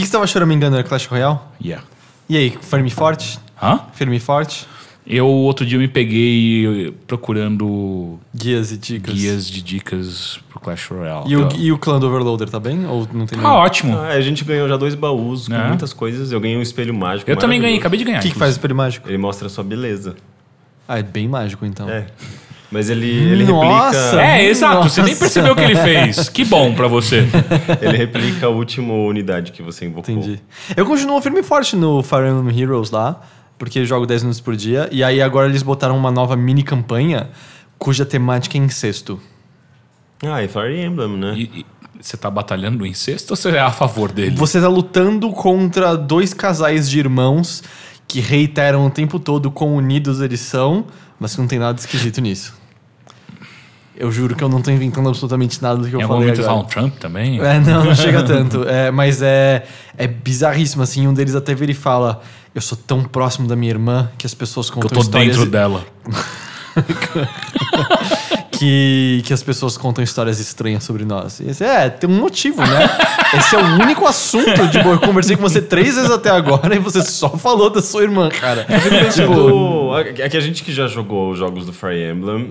que, que você tava choramingando? Era Clash Royale? Yeah. E aí, firme forte? Hã? Firme forte? Eu, outro dia, me peguei eh, procurando... Guias e dicas. Guias de dicas pro Clash Royale. E, o, tá. e o clã do Overloader tá bem? Ou não tem Tá nenhum? ótimo. Ah, a gente ganhou já dois baús com É. muitas coisas. Eu ganhei um espelho mágico. Eu também ganhei, acabei de ganhar. O que, que faz o espelho mágico? Ele mostra a sua beleza. Ah, é bem mágico então. É. Mas ele, ele Nossa, replica. É, exato. Nossa. Você nem percebeu o que ele fez. Que bom para você. ele replica a última unidade que você invocou. Entendi. Eu continuo firme e forte no Fire Emblem Heroes lá, porque jogo 10 minutos por dia. E aí agora eles botaram uma nova mini campanha cuja temática é incesto. Ah, é Fire Emblem, né? E, e você tá batalhando o incesto ou você é a favor dele? Você tá lutando contra dois casais de irmãos que reiteram o tempo todo quão unidos eles são, mas que não tem nada esquisito nisso. Eu juro que eu não tô inventando absolutamente nada do que eu eu falei É Em algum momento Trump também? É, não, não chega tanto. É, mas é, é bizarríssimo, assim. Um deles até vira e fala, eu sou tão próximo da minha irmã que as pessoas contam histórias. eu tô dentro dela. que, que as pessoas contam histórias estranhas sobre nós. Esse, é, tem um motivo, né? Esse é o único assunto de boa. Eu conversei com você três vezes até agora e você só falou da sua irmã, cara. É, tipo, tipo... é que a gente que já jogou os jogos do Fire Emblem,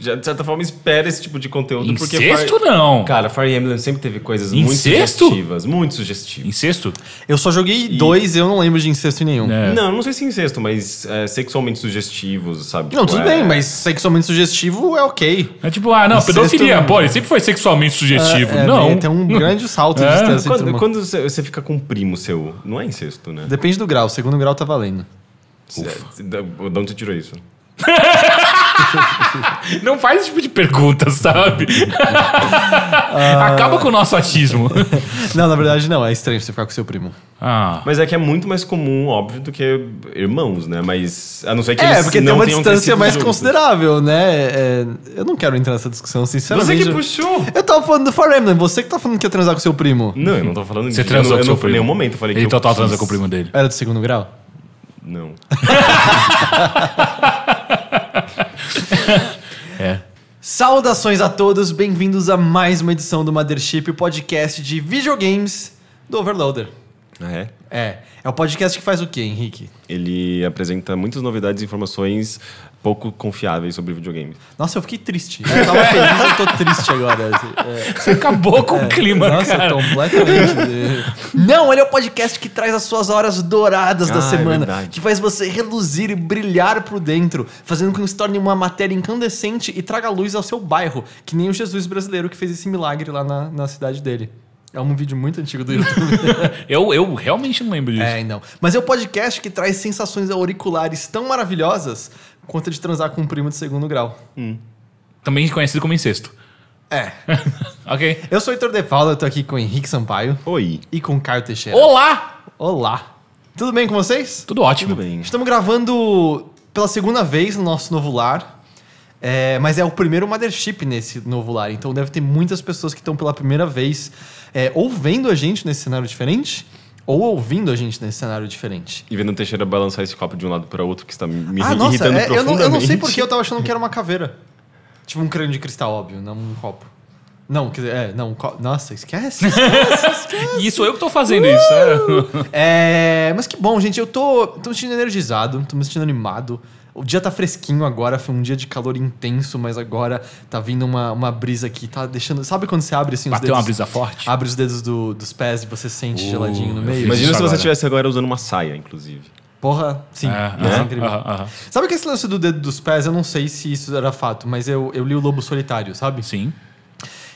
já, de certa forma, espera esse tipo de conteúdo. Incesto Fire... não. Cara, Fire Emblem sempre teve coisas incesto? muito sugestivas. Muito sugestivas. Incesto? Eu só joguei e... dois eu não lembro de incesto nenhum. É. Não, não sei se incesto, mas é, sexualmente sugestivos, sabe? Não, tipo, tudo é... bem, mas sexualmente sugestivo é ok. É tipo, ah, não, pedofilia. Pô, ele sempre foi sexualmente sugestivo. É, é, não. Tem um grande salto de é. distância. Quando, uma... quando você fica com um primo seu, não é incesto, né? Depende do grau. segundo grau tá valendo. Ufa. De onde você tirou isso? não faz esse tipo de pergunta, sabe? Ah. Acaba com o nosso achismo. não, na verdade não. É estranho você ficar com seu primo. Ah. Mas é que é muito mais comum, óbvio, do que irmãos, né? Mas a não ser que é, eles porque tem uma distância mais juntos. considerável, né? É, é, eu não quero entrar nessa discussão, sinceramente. Você que puxou! Eu tava falando do Fire Emblem, você que tá falando que ia transar com seu primo. Não, eu não tô falando disso. Você transou eu, com eu seu não, primo? Em nenhum momento eu falei Ele que total transa com o primo dele. Era do segundo grau? Não. Saudações a todos, bem-vindos a mais uma edição do Mothership, o podcast de videogames do Overloader. Ah, é? É. É o podcast que faz o quê, Henrique? Ele apresenta muitas novidades e informações pouco confiáveis sobre videogames. Nossa, eu fiquei triste. Eu tava feliz, eu tô triste agora. É. Você acabou com é. o clima, Nossa, cara. completamente. Não, ele é o podcast que traz as suas horas douradas ah, da é semana. É que faz você reluzir e brilhar por dentro, fazendo com que se torne uma matéria incandescente e traga luz ao seu bairro, que nem o Jesus brasileiro que fez esse milagre lá na, na cidade dele. É um vídeo muito antigo do YouTube. eu, eu realmente não lembro disso. É, não. Mas é um podcast que traz sensações auriculares tão maravilhosas quanto a de transar com um primo de segundo grau. Hum. Também conhecido como incesto. É. ok. Eu sou o Heitor De Paula, eu tô aqui com o Henrique Sampaio. Oi. E com o Caio Teixeira. Olá! Olá. Tudo bem com vocês? Tudo ótimo. Tudo bem. Estamos gravando pela segunda vez no nosso novo lar. É, mas é o primeiro mothership nesse novo lar, então deve ter muitas pessoas que estão pela primeira vez é, ou vendo a gente nesse cenário diferente ou ouvindo a gente nesse cenário diferente. E vendo o Teixeira balançar esse copo de um lado para outro que está me ah, irritando nossa, é, profundamente. Eu não, eu não sei porque eu estava achando que era uma caveira. tipo um crânio de cristal, óbvio, não um copo. Não, quer dizer, é, não, nossa, esquece. esquece, esquece. isso eu que tô fazendo uh! isso. É. Uh! é, mas que bom, gente, eu tô, tô me sentindo energizado, tô me sentindo animado. O dia tá fresquinho agora, foi um dia de calor intenso, mas agora tá vindo uma, uma brisa aqui, tá deixando. Sabe quando você abre assim os Bateu dedos? uma brisa forte? Abre os dedos do, dos pés e você sente uh, geladinho no meio. Imagina se agora. você estivesse agora usando uma saia, inclusive. Porra, sim. É, é incrível. Uh -huh, uh -huh. Sabe que esse lance do dedo dos pés, eu não sei se isso era fato, mas eu, eu li o Lobo Solitário, sabe? Sim.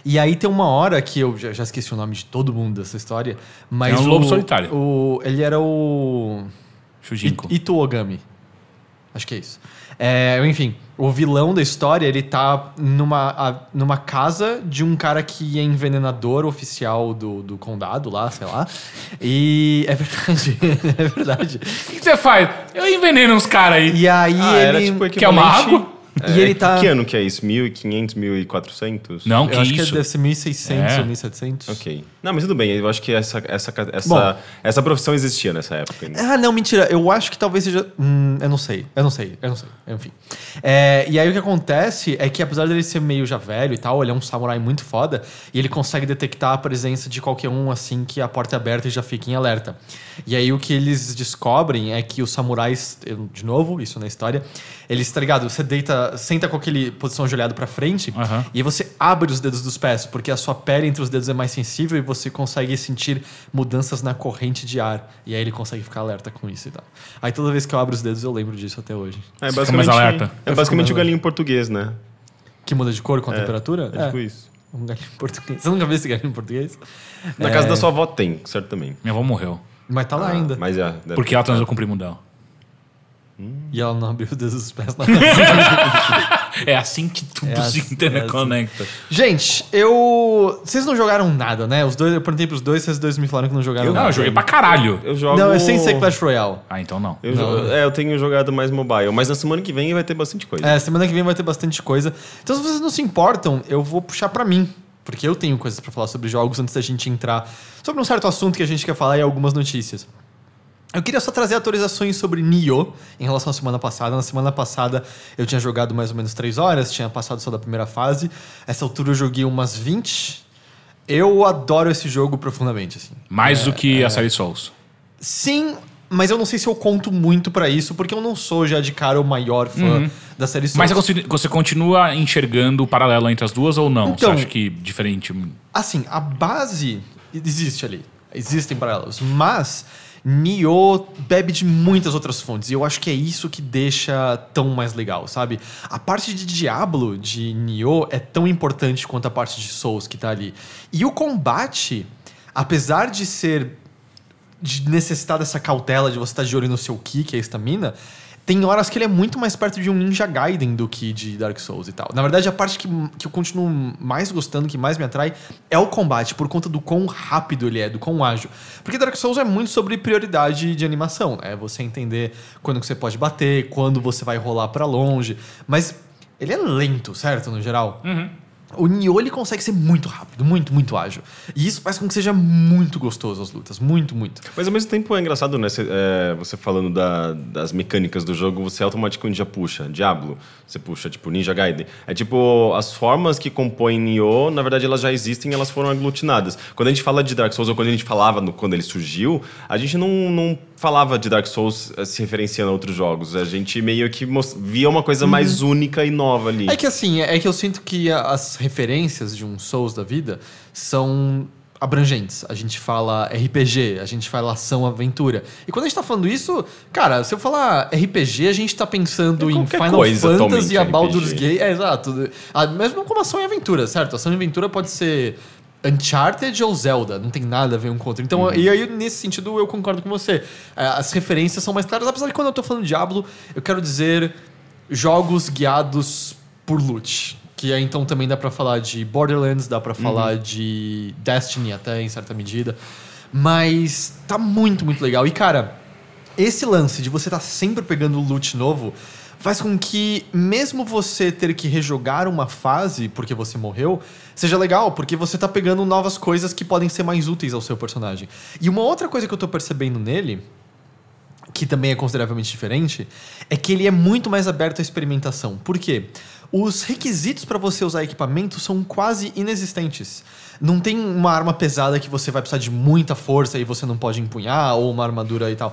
E aí tem uma hora que eu já, já esqueci o nome de todo mundo dessa história, mas. É um o, lobo solitário. O, ele era o. Shujinko. It, Acho que é isso. É, enfim, o vilão da história, ele tá numa, a, numa casa de um cara que é envenenador oficial do, do condado lá, sei lá. E é verdade, é verdade. O que, que você faz? Eu enveneno uns caras aí. E aí ah, ele... Tipo que é uma água? E é. ele tá... Que ano que é isso? 1.500, 1.400? Não, eu que acho é isso? que deve ser 1.600 é. ou 1.700. Ok. Não, mas tudo bem. Eu acho que essa, essa, essa, Bom, essa profissão existia nessa época. Ainda. Ah, não, mentira. Eu acho que talvez seja... Hum, eu não sei. Eu não sei. Eu não sei. Enfim. É, e aí o que acontece é que apesar dele ser meio já velho e tal, ele é um samurai muito foda e ele consegue detectar a presença de qualquer um assim que a porta é aberta e já fica em alerta. E aí o que eles descobrem é que os samurais, de novo, isso na história, eles, tá ligado? Você deita senta com aquele posição olhado para frente uhum. e você abre os dedos dos pés, porque a sua pele entre os dedos é mais sensível e você consegue sentir mudanças na corrente de ar. E aí ele consegue ficar alerta com isso e tal. Aí toda vez que eu abro os dedos eu lembro disso até hoje. É, é basicamente, mais alerta. É basicamente o galinho português, né? Que muda de cor com a é, temperatura? É tipo é. isso. Um galinho português. Você nunca viu esse galinho português? Na é... casa da é. sua avó tem, certo também. Minha avó morreu. Mas tá lá ah, ainda. Mas é. Porque ela transou com o primo dela. Hum. E ela não abriu o dedo dos pés na É assim que tudo é se interconecta. Assim, é assim. Gente, eu. Vocês não jogaram nada, né? Os dois, eu perguntei pros dois, vocês dois me falaram que não jogaram eu, nada. Não, eu joguei pra caralho. Eu, eu jogo... Não, eu é sem ser Clash Royale. Ah, então não. Eu não. Jogo... É, eu tenho jogado mais mobile, mas na semana que vem vai ter bastante coisa. É, semana que vem vai ter bastante coisa. Então, se vocês não se importam, eu vou puxar pra mim porque eu tenho coisas para falar sobre jogos antes da gente entrar sobre um certo assunto que a gente quer falar e algumas notícias. Eu queria só trazer atualizações sobre Nioh em relação à semana passada. Na semana passada eu tinha jogado mais ou menos 3 horas, tinha passado só da primeira fase. Essa altura eu joguei umas 20. Eu adoro esse jogo profundamente, assim. Mais é, do que é... a série Souls. Sim, mas eu não sei se eu conto muito para isso, porque eu não sou já de cara o maior fã uhum. da série Souls. Mas você continua enxergando o paralelo entre as duas ou não? Então, você acha que diferente? Assim, a base existe ali. Existem paralelos, mas Nioh bebe de muitas outras fontes. E eu acho que é isso que deixa tão mais legal, sabe? A parte de Diablo de Nioh é tão importante quanto a parte de Souls que tá ali. E o combate, apesar de ser de necessitar dessa cautela de você estar tá de olho no seu ki, que é a estamina, tem horas que ele é muito mais perto de um Ninja Gaiden do que de Dark Souls e tal. Na verdade, a parte que, que eu continuo mais gostando, que mais me atrai, é o combate, por conta do quão rápido ele é, do quão ágil. Porque Dark Souls é muito sobre prioridade de animação, é né? você entender quando que você pode bater, quando você vai rolar para longe, mas ele é lento, certo, no geral? Uhum. O Nioh ele consegue ser muito rápido, muito, muito ágil. E isso faz com que seja muito gostoso as lutas, muito, muito. Mas ao mesmo tempo é engraçado, né? Cê, é, você falando da, das mecânicas do jogo, você automaticamente já puxa Diablo, você puxa tipo Ninja Gaiden. É tipo, as formas que compõem Nioh, na verdade elas já existem, elas foram aglutinadas. Quando a gente fala de Dark Souls, ou quando a gente falava no, quando ele surgiu, a gente não, não falava de Dark Souls eh, se referenciando a outros jogos. A gente meio que via uma coisa uhum. mais única e nova ali. É que assim, é, é que eu sinto que as referências de um Souls da vida são abrangentes. A gente fala RPG, a gente fala ação aventura. E quando a gente tá falando isso, cara, se eu falar RPG, a gente tá pensando é em Final coisa, Fantasy, a Baldur's Gate. É, exato. A, mesmo como ação e aventura, certo? Ação e aventura pode ser Uncharted ou Zelda, não tem nada a ver um com outro. Então, uhum. e aí nesse sentido eu concordo com você. É, as referências são mais claras, apesar de quando eu tô falando Diablo, eu quero dizer jogos guiados por loot. Que aí então também dá para falar de Borderlands, dá para uhum. falar de Destiny até em certa medida. Mas tá muito, muito legal. E cara, esse lance de você tá sempre pegando loot novo faz com que, mesmo você ter que rejogar uma fase porque você morreu, seja legal, porque você tá pegando novas coisas que podem ser mais úteis ao seu personagem. E uma outra coisa que eu tô percebendo nele, que também é consideravelmente diferente, é que ele é muito mais aberto à experimentação. Por quê? Os requisitos para você usar equipamento são quase inexistentes. Não tem uma arma pesada que você vai precisar de muita força e você não pode empunhar, ou uma armadura e tal.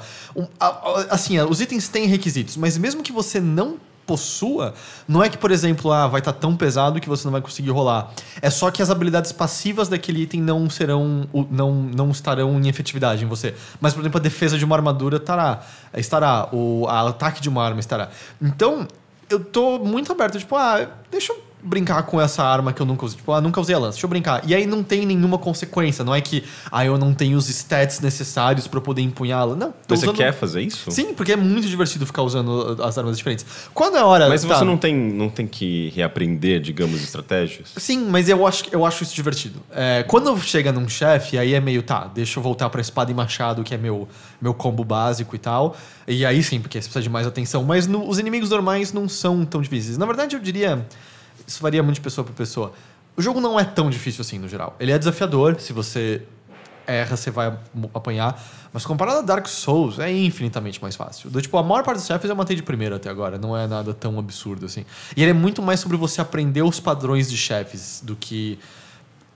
assim, é, os itens têm requisitos, mas mesmo que você não possua, não é que, por exemplo, ah, vai estar tá tão pesado que você não vai conseguir rolar. É só que as habilidades passivas daquele item não serão, não, não estarão em efetividade em você. Mas, por exemplo, a defesa de uma armadura estará, estará, o ataque de uma arma estará. Então, eu tô muito aberto, tipo, ah, deixa eu brincar com essa arma que eu nunca usei. Tipo, ah, nunca usei a lança, deixa eu brincar. E aí não tem nenhuma consequência, não é que, ah, eu não tenho os stats necessários para poder empunhá-la. Não, Mas usando... você quer fazer isso? Sim, porque é muito divertido ficar usando as armas diferentes. Quando é hora. Mas tá... você não tem, não tem que reaprender, digamos, estratégias? Sim, mas eu acho, eu acho isso divertido. É, quando chega num chefe, aí é meio, tá, deixa eu voltar pra espada e machado, que é meu, meu combo básico e tal. E aí sim, porque você precisa de mais atenção. Mas no, os inimigos normais não são tão difíceis. Na verdade, eu diria. Isso varia muito de pessoa para pessoa. O jogo não é tão difícil assim, no geral. Ele é desafiador, se você erra, você vai apanhar. Mas comparado a Dark Souls, é infinitamente mais fácil. Do, tipo, a maior parte dos chefes eu matei de primeira até agora. Não é nada tão absurdo assim. E ele é muito mais sobre você aprender os padrões de chefes do que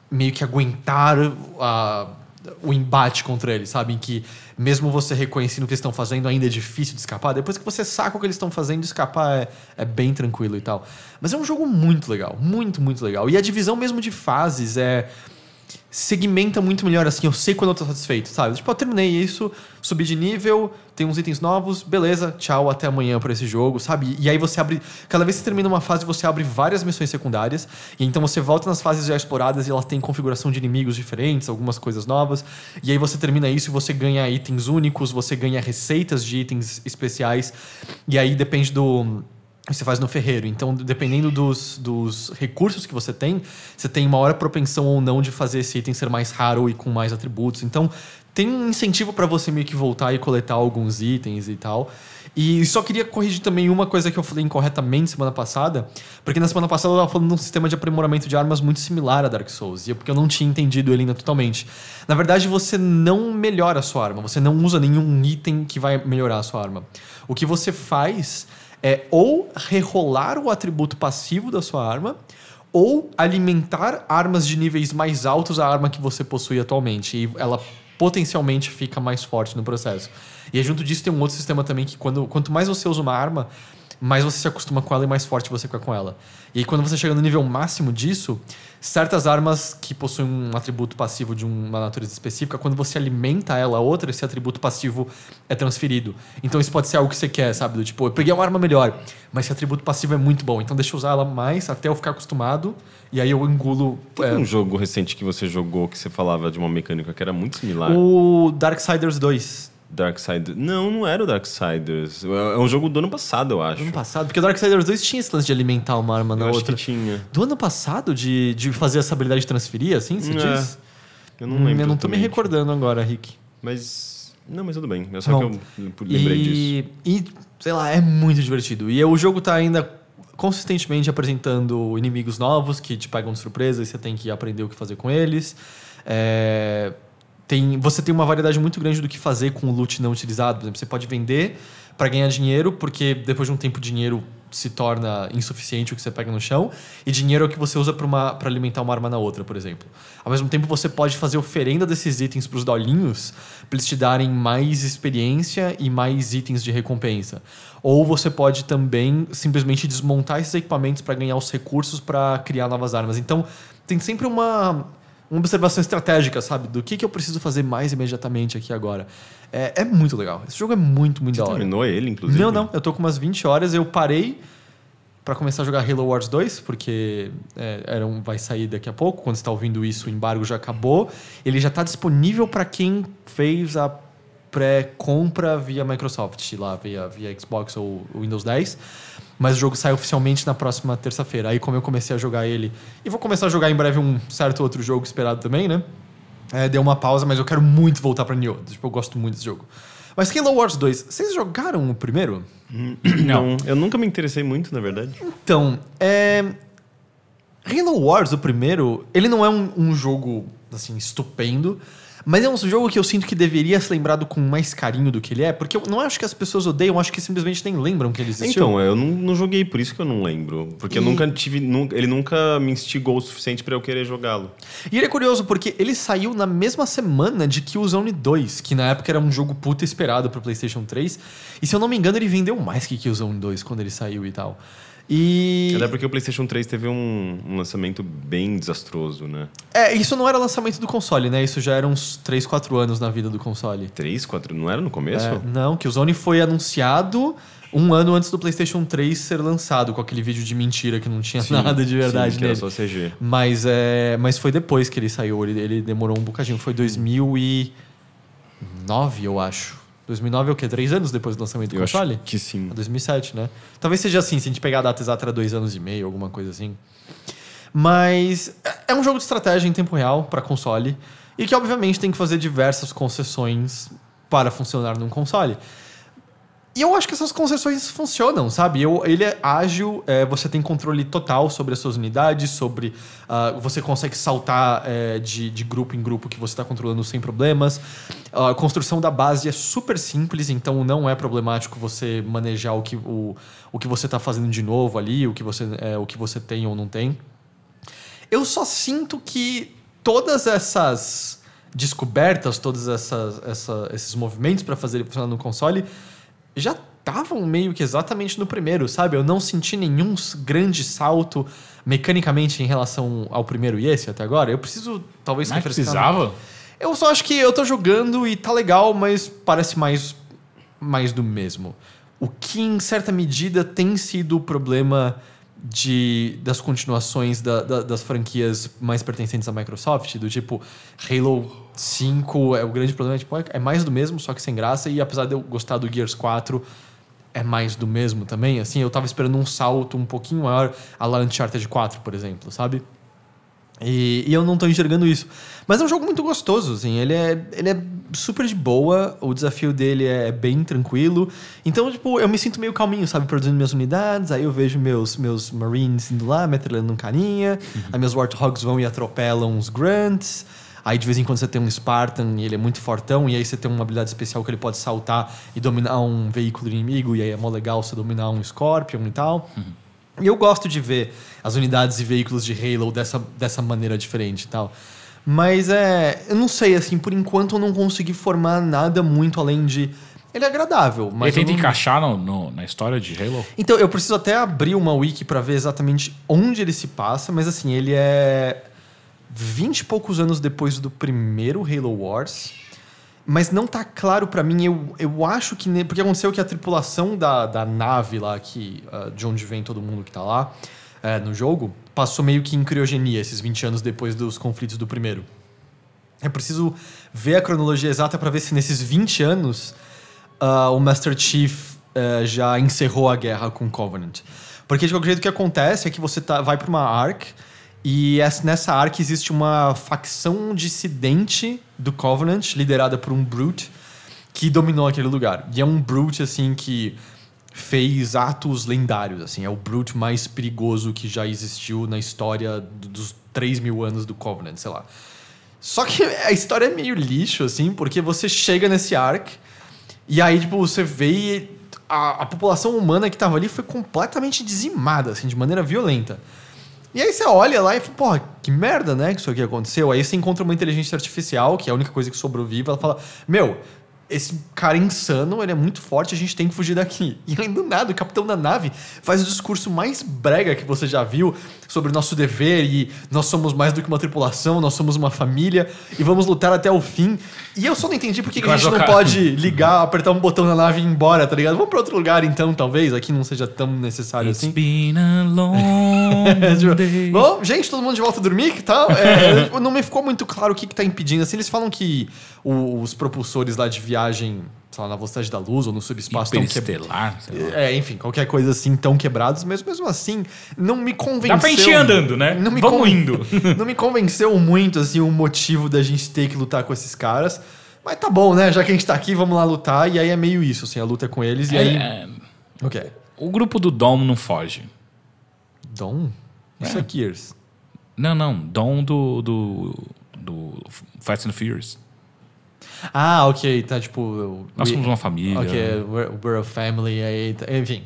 meio que aguentar a o embate contra eles, sabe? Em que, mesmo você reconhecendo o que eles estão fazendo, ainda é difícil de escapar. Depois que você saca o que eles estão fazendo, escapar é, é, bem tranquilo e tal. Mas é um jogo muito legal, muito, muito legal. E a divisão mesmo de fases é segmenta muito melhor, assim, eu sei quando eu tô satisfeito, sabe? Tipo, eu terminei isso, subi de nível, tem uns itens novos, beleza, tchau, até amanhã por esse jogo, sabe? E aí você abre. Cada vez que você termina uma fase, você abre várias missões secundárias, e então você volta nas fases já exploradas e elas têm configuração de inimigos diferentes, algumas coisas novas, e aí você termina isso e você ganha itens únicos, você ganha receitas de itens especiais, e aí depende do você faz no ferreiro. Então, dependendo dos, dos recursos que você tem, você tem maior propensão ou não de fazer esse item ser mais raro e com mais atributos. Então, tem um incentivo para você meio que voltar e coletar alguns itens e tal. E só queria corrigir também uma coisa que eu falei incorretamente semana passada, porque na semana passada eu estava falando de um sistema de aprimoramento de armas muito similar a Dark Souls, e é porque eu não tinha entendido ele ainda totalmente. Na verdade, você não melhora a sua arma, você não usa nenhum item que vai melhorar a sua arma. O que você faz é ou rerolar o atributo passivo da sua arma, ou alimentar armas de níveis mais altos à arma que você possui atualmente. E ela potencialmente fica mais forte no processo. E junto disso tem um outro sistema também que quando, quanto mais você usa uma arma, mais você se acostuma com ela e mais forte você fica com ela. E aí, quando você chega no nível máximo disso, certas armas que possuem um atributo passivo de uma natureza específica, quando você alimenta ela a outra, esse atributo passivo é transferido. Então isso pode ser algo que você quer, sabe? Do tipo, eu peguei uma arma melhor, mas esse atributo passivo é muito bom, então deixa eu usar ela mais até eu ficar acostumado, e aí eu engulo. Tem é... um jogo recente que você jogou que você falava de uma mecânica que era muito similar. O Darksiders 2. Darksiders. Não, não era o Darksiders. É, é um jogo do ano passado, eu acho. ano passado? Porque o Darksiders 2 tinha esse lance de alimentar uma arma na eu outra. Acho que tinha. Do ano passado, de, de fazer essa habilidade de transferir, assim, você é. diz? Eu não lembro. Eu não tô me tipo. recordando agora, Rick. Mas. Não, mas tudo bem. É só Bom, que eu lembrei e, disso. E, sei lá, é muito divertido. E o jogo tá ainda consistentemente apresentando inimigos novos que te pegam de surpresa e você tem que aprender o que fazer com eles. É tem, você tem uma variedade muito grande do que fazer com o loot não utilizado. Por exemplo, você pode vender para ganhar dinheiro, porque depois de um tempo dinheiro se torna insuficiente o que você pega no chão, e dinheiro é o que você usa para alimentar uma arma na outra, por exemplo. Ao mesmo tempo, você pode fazer oferenda desses itens para os dolinhos, para eles te darem mais experiência e mais itens de recompensa. Ou você pode também simplesmente desmontar esses equipamentos para ganhar os recursos para criar novas armas. Então, tem sempre uma uma observação estratégica, sabe? Do que, que eu preciso fazer mais imediatamente aqui agora. É, é muito legal. Esse jogo é muito, muito Você da hora. terminou ele, inclusive? Não, não. Eu tô com umas 20 horas. Eu parei para começar a jogar Halo Wars 2, porque é, era um, vai sair daqui a pouco. Quando está ouvindo isso, o embargo já acabou. Ele já está disponível para quem fez a pré-compra via Microsoft, lá via, via Xbox ou Windows 10. Mas o jogo sai oficialmente na próxima terça-feira. Aí, como eu comecei a jogar ele, e vou começar a jogar em breve um certo outro jogo esperado também, né? É, deu uma pausa, mas eu quero muito voltar pra Nioh. Tipo, eu gosto muito desse jogo. Mas Halo Wars 2, vocês jogaram o primeiro? Hum, não. Eu nunca me interessei muito, na verdade. Então, é. Halo Wars, o primeiro, ele não é um, um jogo, assim, estupendo, mas é um jogo que eu sinto que deveria ser lembrado com mais carinho do que ele é, porque eu não acho que as pessoas odeiam, acho que simplesmente nem lembram que ele existiu. Então, é, eu não, não joguei, por isso que eu não lembro. Porque e... eu nunca tive. Nunca, ele nunca me instigou o suficiente para eu querer jogá-lo. E ele é curioso porque ele saiu na mesma semana de Killzone 2, que na época era um jogo puta esperado pro PlayStation 3. E se eu não me engano, ele vendeu mais que Killzone 2 quando ele saiu e tal. E... Até porque o PlayStation 3 teve um, um, lançamento bem desastroso, né? É, isso não era lançamento do console, né? Isso já era uns 3, 4 anos na vida do console. 3, 4? Não era no começo? É, não, que o Zone foi anunciado um ano antes do PlayStation 3 ser lançado, com aquele vídeo de mentira que não tinha sim, nada de verdade sim, que nele. Era só CG. Mas, é, mas foi depois que ele saiu, ele, ele demorou um bocadinho. Foi 2009, eu acho. 2009 é o quê? Três anos depois do lançamento do Eu console? Acho que sim. É ah, 2007, né? Talvez seja assim, se a gente pegar a data exata, era dois anos e meio, alguma coisa assim. Mas é um jogo de estratégia em tempo real para console e que, obviamente, tem que fazer diversas concessões para funcionar num console. E eu acho que essas concessões funcionam, sabe? Eu, ele é ágil, é, você tem controle total sobre as suas unidades, sobre. Uh, você consegue saltar é, de, de, grupo em grupo que você está controlando sem problemas. A construção da base é super simples, então não é problemático você manejar o que, o, o que você está fazendo de novo ali, o que, você, é, o que você tem ou não tem. Eu só sinto que todas essas descobertas, todos essa, esses movimentos para fazer funcionar no console já estavam meio que exatamente no primeiro, sabe? Eu não senti nenhum grande salto mecanicamente em relação ao primeiro e esse até agora. Eu preciso, talvez, Não precisava? Eu só acho que eu tô jogando e tá legal, mas parece mais, mais do mesmo. O que, em certa medida, tem sido o problema de, das continuações da, da, das franquias mais pertencentes à Microsoft, do tipo Halo 5 é o grande problema, tipo, é, é mais do mesmo, só que sem graça, e apesar de eu gostar do Gears 4, é mais do mesmo também, assim, eu tava esperando um salto um pouquinho maior a la Uncharted 4, por exemplo, sabe? E, e, eu não estou enxergando isso. Mas é um jogo muito gostoso, assim. Ele é, ele é super de boa, o desafio dele é bem tranquilo. Então, tipo, eu me sinto meio calminho, sabe? Produzindo minhas unidades, aí eu vejo meus, meus Marines indo lá, metralhando um carinha, uhum. aí meus Warthogs vão e atropelam os Grunts. Aí de vez em quando você tem um Spartan e ele é muito fortão, e aí você tem uma habilidade especial que ele pode saltar e dominar um veículo inimigo, e aí é mó legal você dominar um Scorpion e tal. Uhum. E eu gosto de ver as unidades e veículos de Halo dessa, dessa maneira diferente e tal. Mas é. Eu não sei, assim, por enquanto eu não consegui formar nada muito além de. Ele é agradável, mas. Ele tenta não... encaixar no, no, na história de Halo? Então, eu preciso até abrir uma wiki para ver exatamente onde ele se passa, mas assim, ele é. 20 e poucos anos depois do primeiro Halo Wars mas não tá claro para mim. Eu, eu acho que. Ne... Porque aconteceu que a tripulação da, da nave lá, que, uh, de onde vem todo mundo que tá lá uh, no jogo, passou meio que em criogenia esses 20 anos depois dos conflitos do primeiro. É preciso ver a cronologia exata para ver se nesses 20 anos uh, o Master Chief é, já encerrou a guerra com Covenant. Porque de qualquer jeito o que acontece é que você tá, vai pra uma arc e nessa arca existe uma facção dissidente do Covenant, liderada por um Brute, que dominou aquele lugar. E é um Brute, assim, que fez atos lendários, assim. É o Brute mais perigoso que já existiu na história dos 3 mil anos do Covenant, sei lá. Só que a história é meio lixo, assim, porque você chega nesse arc e aí, tipo, você vê a, a população humana que tava ali foi completamente dizimada, assim, de maneira violenta. E aí você olha lá e fala, porra, que merda, né, que isso aqui aconteceu. Aí você encontra uma inteligência artificial, que é a única coisa que sobrou viva, ela fala, meu, esse cara é insano, ele é muito forte, a gente tem que fugir daqui. E além do nada, o capitão da nave faz o discurso mais brega que você já viu sobre o nosso dever e nós somos mais do que uma tripulação, nós somos uma família e vamos lutar até o fim. E eu só não entendi por que a gente não pode ligar, apertar um botão na nave e ir embora, tá ligado? Vamos pra outro lugar então, talvez, aqui não seja tão necessário It's assim. Been a long é, tipo, day. Bom, gente, todo mundo de volta a dormir, que tal? É, não me ficou muito claro o que, que tá impedindo. Assim, eles falam que o, os propulsores lá de viagem, sei lá, na velocidade da luz ou no subespaço estão quebrados. É, enfim, qualquer coisa assim tão quebrados, mas mesmo assim, não me convenceu. Dá pra encher andando, né? Não me Vamos indo. não me convenceu muito, assim, o motivo da gente ter que lutar com esses caras. Mas tá bom, né? Já que a gente tá aqui, vamos lá lutar. E aí é meio isso, assim, a luta é com eles. E é, aí. É... Ok. O grupo do Dom não foge. Dom? Isso é, Kears. É não, não. Dom do, do. do Fast and Furious. Ah, ok, tá tipo. Nós somos uma família. Ok, we're, we're a family, aí, tá, enfim.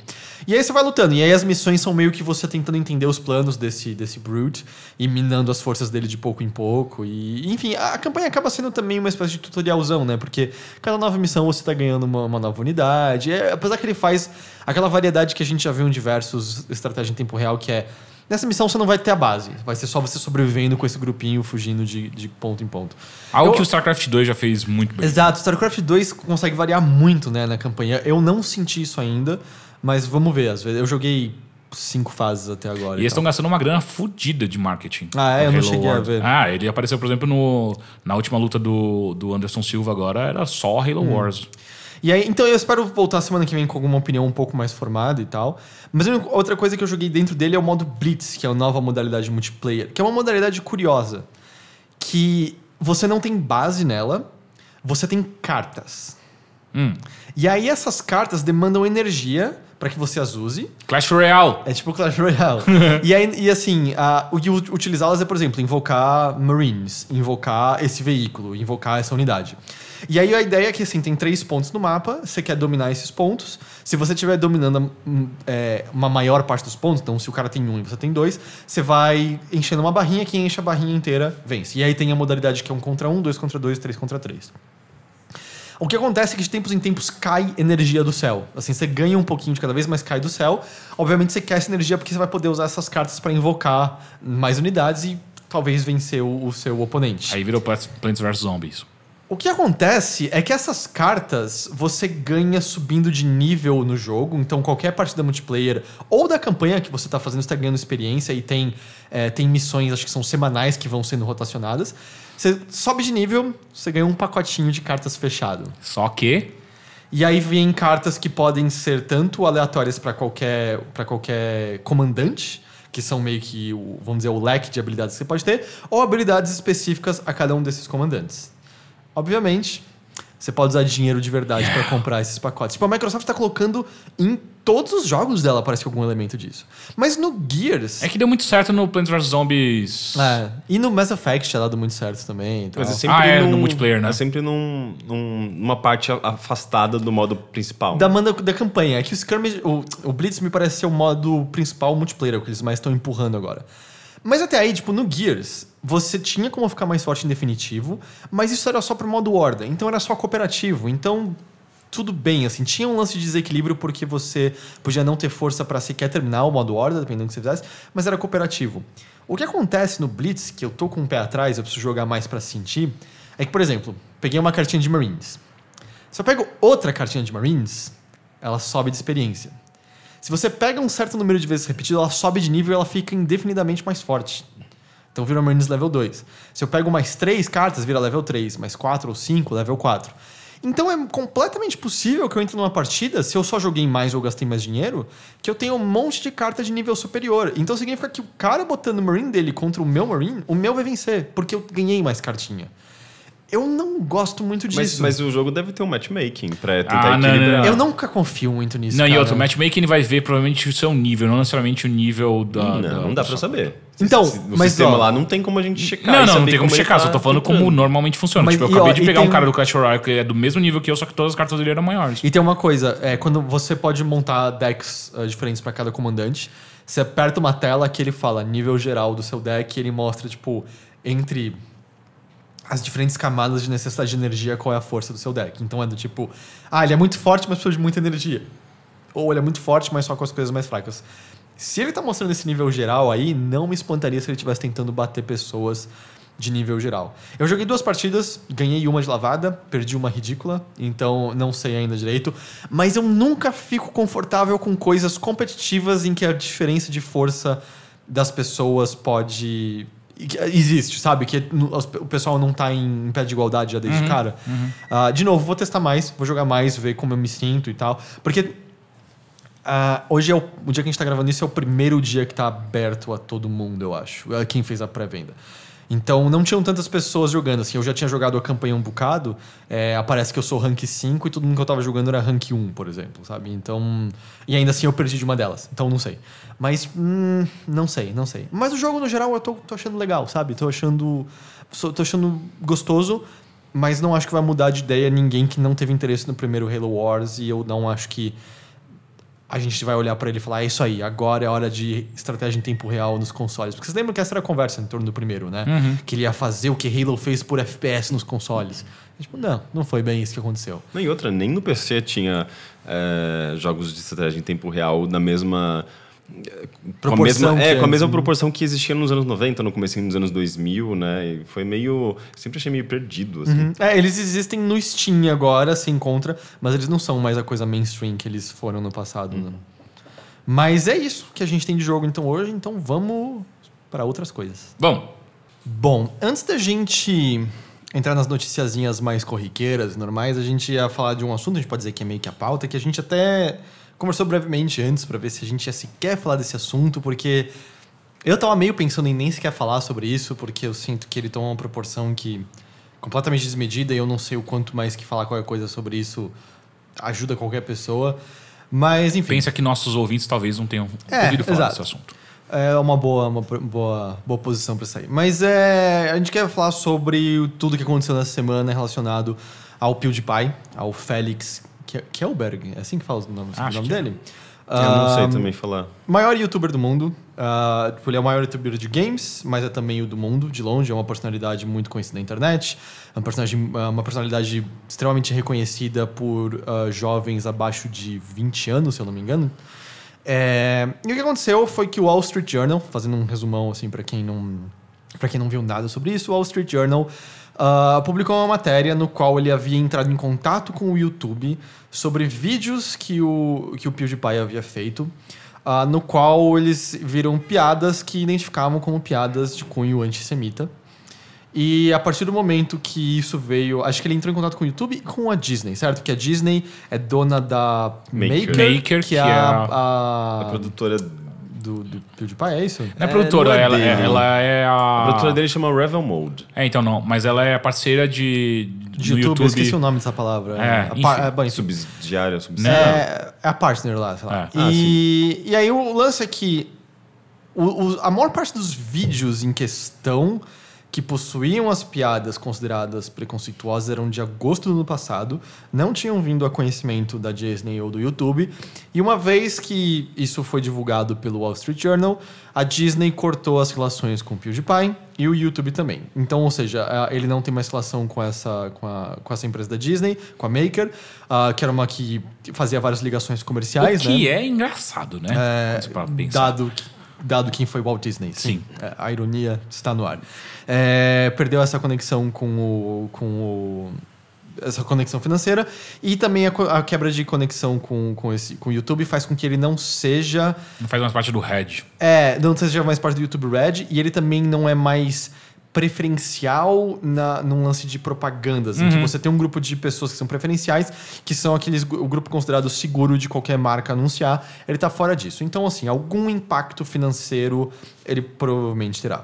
E aí você vai lutando, e aí as missões são meio que você tentando entender os planos desse, desse Brute e minando as forças dele de pouco em pouco. E, enfim, a campanha acaba sendo também uma espécie de tutorialzão, né? Porque cada nova missão você tá ganhando uma, uma nova unidade. apesar que ele faz aquela variedade que a gente já viu em diversos estratégias em tempo real, que é Nessa missão você não vai ter a base. Vai ser só você sobrevivendo com esse grupinho, fugindo de, de ponto em ponto. Algo eu... que o StarCraft 2 já fez muito bem. Exato, o StarCraft 2 consegue variar muito né, na campanha. Eu não senti isso ainda, mas vamos ver. Às vezes eu joguei cinco fases até agora. E eles estão gastando uma grana fodida de marketing. Ah, é? Eu Halo não cheguei a ver. Ah, ele apareceu, por exemplo, no, na última luta do, do Anderson Silva agora, era só Halo hum. Wars. E aí, então eu espero voltar semana que vem com alguma opinião um pouco mais formada e tal. Mas outra coisa que eu joguei dentro dele é o modo Blitz, que é a nova modalidade multiplayer, que é uma modalidade curiosa. Que você não tem base nela, você tem cartas. Hum. E aí essas cartas demandam energia para que você as use. Clash Royale. É tipo Clash Royale. e, aí, e assim, a, o utilizá-las é, por exemplo, invocar Marines, invocar esse veículo, invocar essa unidade. E aí a ideia é que assim, tem três pontos no mapa, você quer dominar esses pontos. Se você estiver dominando hum, é, uma maior parte dos pontos, então se o cara tem um e você tem dois, você vai enchendo uma barrinha, quem enche a barrinha inteira vence. E aí tem a modalidade que é um contra um, dois contra dois, três contra três. O que acontece é que de tempos em tempos cai energia do céu. Assim, você ganha um pouquinho de cada vez, mas cai do céu. Obviamente você quer essa energia porque você vai poder usar essas cartas para invocar mais unidades e talvez vencer o, o seu oponente. Aí virou Plants vs Zombies. O que acontece é que essas cartas você ganha subindo de nível no jogo, então qualquer partida multiplayer ou da campanha que você está fazendo, está ganhando experiência e tem, é, tem missões, acho que são semanais, que vão sendo rotacionadas. Você sobe de nível, você ganha um pacotinho de cartas fechado. Só que. E aí vem cartas que podem ser tanto aleatórias para qualquer, qualquer comandante, que são meio que, o, vamos dizer, o leque de habilidades que você pode ter, ou habilidades específicas a cada um desses comandantes. Obviamente, você pode usar dinheiro de verdade para comprar esses pacotes. Tipo, a Microsoft está colocando em todos os jogos dela, parece que algum elemento disso. Mas no Gears. É que deu muito certo no Plants vs Zombies. É. E no Mass Effect tinha dado muito certo também. Então. Mas é sempre ah, é, num, no multiplayer, né? É sempre num, num, numa parte afastada do modo principal. Da, manda, da campanha. É que o Skirmish. O, o Blitz me parece ser o modo principal multiplayer, é o que eles mais estão empurrando agora. Mas até aí, tipo, no Gears, você tinha como ficar mais forte em definitivo, mas isso era só pro modo horda, então era só cooperativo. Então, tudo bem, assim, tinha um lance de desequilíbrio porque você podia não ter força para sequer terminar o modo horda, dependendo do que você fizesse, mas era cooperativo. O que acontece no Blitz, que eu tô com o um pé atrás, eu preciso jogar mais para sentir, é que, por exemplo, peguei uma cartinha de Marines. Se eu pego outra cartinha de Marines, ela sobe de experiência. Se você pega um certo número de vezes repetido, ela sobe de nível e ela fica indefinidamente mais forte. Então vira Marines level 2. Se eu pego mais 3 cartas, vira level 3. Mais 4 ou 5, level 4. Então é completamente possível que eu entre numa partida, se eu só joguei mais ou gastei mais dinheiro, que eu tenha um monte de cartas de nível superior. Então significa que o cara botando o Marine dele contra o meu Marine, o meu vai vencer, porque eu ganhei mais cartinha. Eu não gosto muito disso. Mas, mas, o jogo deve ter um matchmaking pra tentar ah, não, equilibrar. Não, não, eu nunca confio muito nisso. Não, cara. e outro, o matchmaking vai ver provavelmente o seu nível, não necessariamente o nível da. Não, da, não dá pra saber. Então, o mas sistema ó, lá não tem como a gente checar. Não, não, não tem como, como checar, tá só tô falando entrando. como normalmente funciona. Mas, tipo, eu e, acabei ó, de pegar um cara do Clash Royale que é do mesmo nível que eu, só que todas as cartas dele eram maiores. E tem uma coisa, é quando você pode montar decks uh, diferentes para cada comandante, você aperta uma tela que ele fala nível geral do seu deck e ele mostra, tipo, entre as diferentes camadas de necessidade de energia, qual é a força do seu deck. Então é do tipo, ah, ele é muito forte, mas precisa de muita energia. Ou ele é muito forte, mas só com as coisas mais fracas. Se ele tá mostrando esse nível geral aí, não me espantaria se ele estivesse tentando bater pessoas de nível geral. Eu joguei duas partidas, ganhei uma de lavada, perdi uma ridícula, então não sei ainda direito, mas eu nunca fico confortável com coisas competitivas em que a diferença de força das pessoas pode eh, existe, sabe? Que o pessoal não tá em pé de igualdade já desde uhum, cara. Uhum. Uh, de novo, vou testar mais, vou jogar mais, ver como eu me sinto e tal. Porque uh, hoje é o, o, dia que a gente tá gravando isso, é o primeiro dia que tá aberto a todo mundo, eu acho. É quem fez a pré-venda. Então não tinham tantas pessoas jogando. Assim, eu já tinha jogado a campanha um bocado. É, aparece que eu sou rank 5 e todo mundo que eu tava jogando era rank 1, por exemplo, sabe? Então. E ainda assim eu perdi de uma delas. Então não sei. Mas. Hum, não sei, não sei. Mas o jogo, no geral, eu tô, tô achando legal, sabe? Tô achando. Tô achando gostoso mas não acho que vai mudar de ideia ninguém que não teve interesse no primeiro Halo Wars e eu não acho que a gente vai olhar para ele e falar: é isso aí, agora é hora de estratégia em tempo real nos consoles. Porque vocês lembram que essa era a conversa em torno do primeiro, né? Uhum. Que ele ia fazer o que Halo fez por FPS nos consoles. E, tipo, não, não foi bem isso que aconteceu. nem e outra, nem no PC tinha é, jogos de estratégia em tempo real na mesma proporção. Com a mesma, é, com a mesma né? proporção que existia nos anos 90, no começo dos anos 2000, né? E foi meio. Sempre achei meio perdido, assim. Uhum. É, eles existem no Steam agora, se encontra, mas eles não são mais a coisa mainstream que eles foram no passado, uhum. né? Mas é isso que a gente tem de jogo então hoje, então vamos para outras coisas. Bom. Bom, antes da gente entrar nas noticiazinhas mais corriqueiras normais, a gente ia falar de um assunto, a gente pode dizer que é meio que a pauta, que a gente até conversou brevemente antes para ver se a gente ia sequer falar desse assunto, porque eu tava meio pensando em nem sequer falar sobre isso, porque eu sinto que ele toma uma proporção que completamente desmedida e eu não sei o quanto mais que falar qualquer coisa sobre isso ajuda qualquer pessoa. Mas, enfim. Pensa que nossos ouvintes talvez não tenham é, ouvido falar exato. desse assunto. É uma boa, uma boa, boa posição para sair. Mas é, a gente quer falar sobre tudo que aconteceu nessa semana relacionado ao PewDiePie, ao Félix Kelberg, é assim que fala o nome, o nome é. dele? É. Eu não sei ah, também falar. Maior youtuber do mundo. Uh, ele é o maior youtuber de games, mas é também o do mundo, de longe. É uma personalidade muito conhecida na internet. É um personagem, é uma personalidade extremamente reconhecida por uh, jovens abaixo de 20 anos, se eu não me engano. É, e o que aconteceu foi que o Wall Street Journal, fazendo um resumão assim para quem não para quem não viu nada sobre isso, o Wall Street Journal uh, publicou uma matéria no qual ele havia entrado em contato com o YouTube sobre vídeos que o, que o PewDiePie havia feito, uh, no qual eles viram piadas que identificavam como piadas de cunho antissemita. E a partir do momento que isso veio, acho que ele entrou em contato com o YouTube e com a Disney, certo? Porque a Disney é dona da Maker, Maker que, é que, é, a, a, a produtora do, do PewDiePie, é isso? Não é, produtora, é, é ela, é, ela é a... A produtora dele chama Revel Mode. É, então não, mas ela é parceira de, de YouTube, YouTube. Eu esqueci o nome dessa palavra. É, a, subsidiária, é, subsidiária. É, é a partner lá, sei lá. É. E, ah, e aí o lance é que o, o, a maior parte dos vídeos em questão que possuíam as piadas consideradas preconceituosas eram de agosto do ano passado, não tinham vindo a conhecimento da Disney ou do YouTube, e uma vez que isso foi divulgado pelo Wall Street Journal, a Disney cortou as relações com o PewDiePie e o YouTube também. Então, ou seja, ele não tem mais relação com essa, com a, com essa empresa da Disney, com a Maker, uh, que era uma que fazia várias ligações comerciais. O que né? é engraçado, né? É, dado que dado quem foi Walt Disney. Sim. sim. É, a ironia está no ar. É, perdeu essa conexão com o. Com o essa conexão financeira e também a, a, quebra de conexão com, com, esse, com o YouTube faz com que ele não seja. Não faz mais parte do Red. É, não seja mais parte do YouTube Red e ele também não é mais preferencial na, num lance de propagandas. Assim, Que uhum. você tem um grupo de pessoas que são preferenciais, que são aqueles o grupo considerado seguro de qualquer marca anunciar. Ele está fora disso. Então, assim, algum impacto financeiro ele provavelmente terá.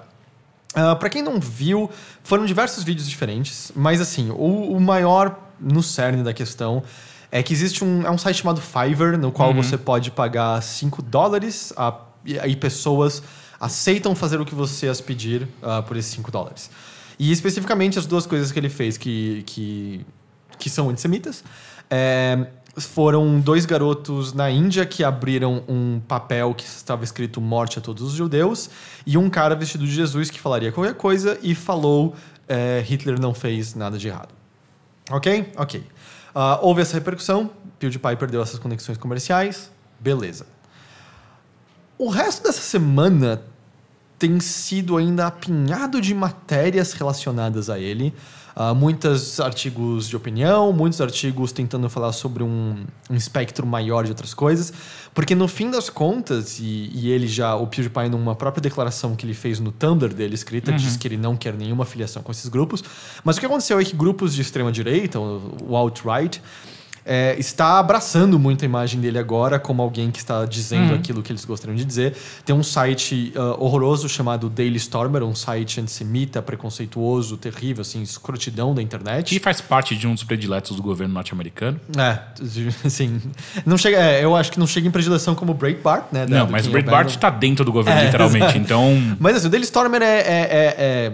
Uh, ah, para quem não viu, foram diversos vídeos diferentes, mas assim, o, o maior no cerne da questão é que existe um, é um site chamado Fiverr, no qual uhum. você pode pagar 5 dólares a, e pessoas aceitam fazer o que você as pedir uh, por esses 5 dólares. E especificamente as duas coisas que ele fez que, que, que são antissemitas. É, foram dois garotos na Índia que abriram um papel que estava escrito morte a todos os judeus e um cara vestido de Jesus que falaria qualquer coisa e falou é, Hitler não fez nada de errado. Ok? Ok. Uh, houve essa repercussão, PewDiePie perdeu essas conexões comerciais, beleza. O resto dessa semana tem sido ainda apinhado de matérias relacionadas a ele. Uh, muitos artigos de opinião, muitos artigos tentando falar sobre um, um espectro maior de outras coisas, porque no fim das contas, e, e, ele já, o PewDiePie, numa própria declaração que ele fez no Tumblr dele, escrita, uhum. diz que ele não quer nenhuma filiação com esses grupos, mas o que aconteceu é que grupos de extrema-direita, o, o alt-right, é, está abraçando muito a imagem dele agora como alguém que está dizendo hum. aquilo que eles gostariam de dizer. Tem um site uh, horroroso chamado Daily Stormer, um site antissemita, preconceituoso, terrível, assim, escrotidão da internet. Que faz parte de um dos prediletos do governo norte-americano. É, assim, não chega, é, eu acho que não chega em predileção como Breitbart, né? Da, não, mas Breitbart está dentro do governo, é, literalmente, então... Mas assim, o Daily Stormer é, é, é, é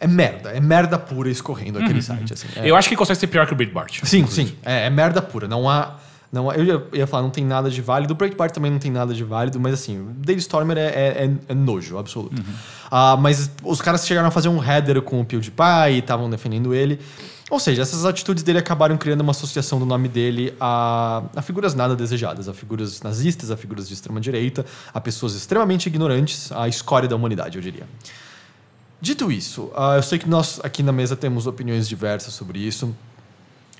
é merda, é merda pura escorrendo aquele uhum, site. Uhum. Assim. É. Eu acho que consegue ser pior que o Breitbart. Sim, inclusive. sim. É, é, merda pura. Não há. Não, há, eu ia, falar, não tem nada de válido. O Breitbart também não tem nada de válido, mas assim, o Daily Stormer é é, é, é nojo, absoluto. Uhum. Ah, mas os caras chegaram a fazer um header com o PewDiePie e estavam defendendo ele. Ou seja, essas atitudes dele acabaram criando uma associação do nome dele a, a figuras nada desejadas, a figuras nazistas, a figuras de extrema-direita, a pessoas extremamente ignorantes, a escória da humanidade, eu diria. Dito isso, uh, eu sei que nós aqui na mesa temos opiniões diversas sobre isso,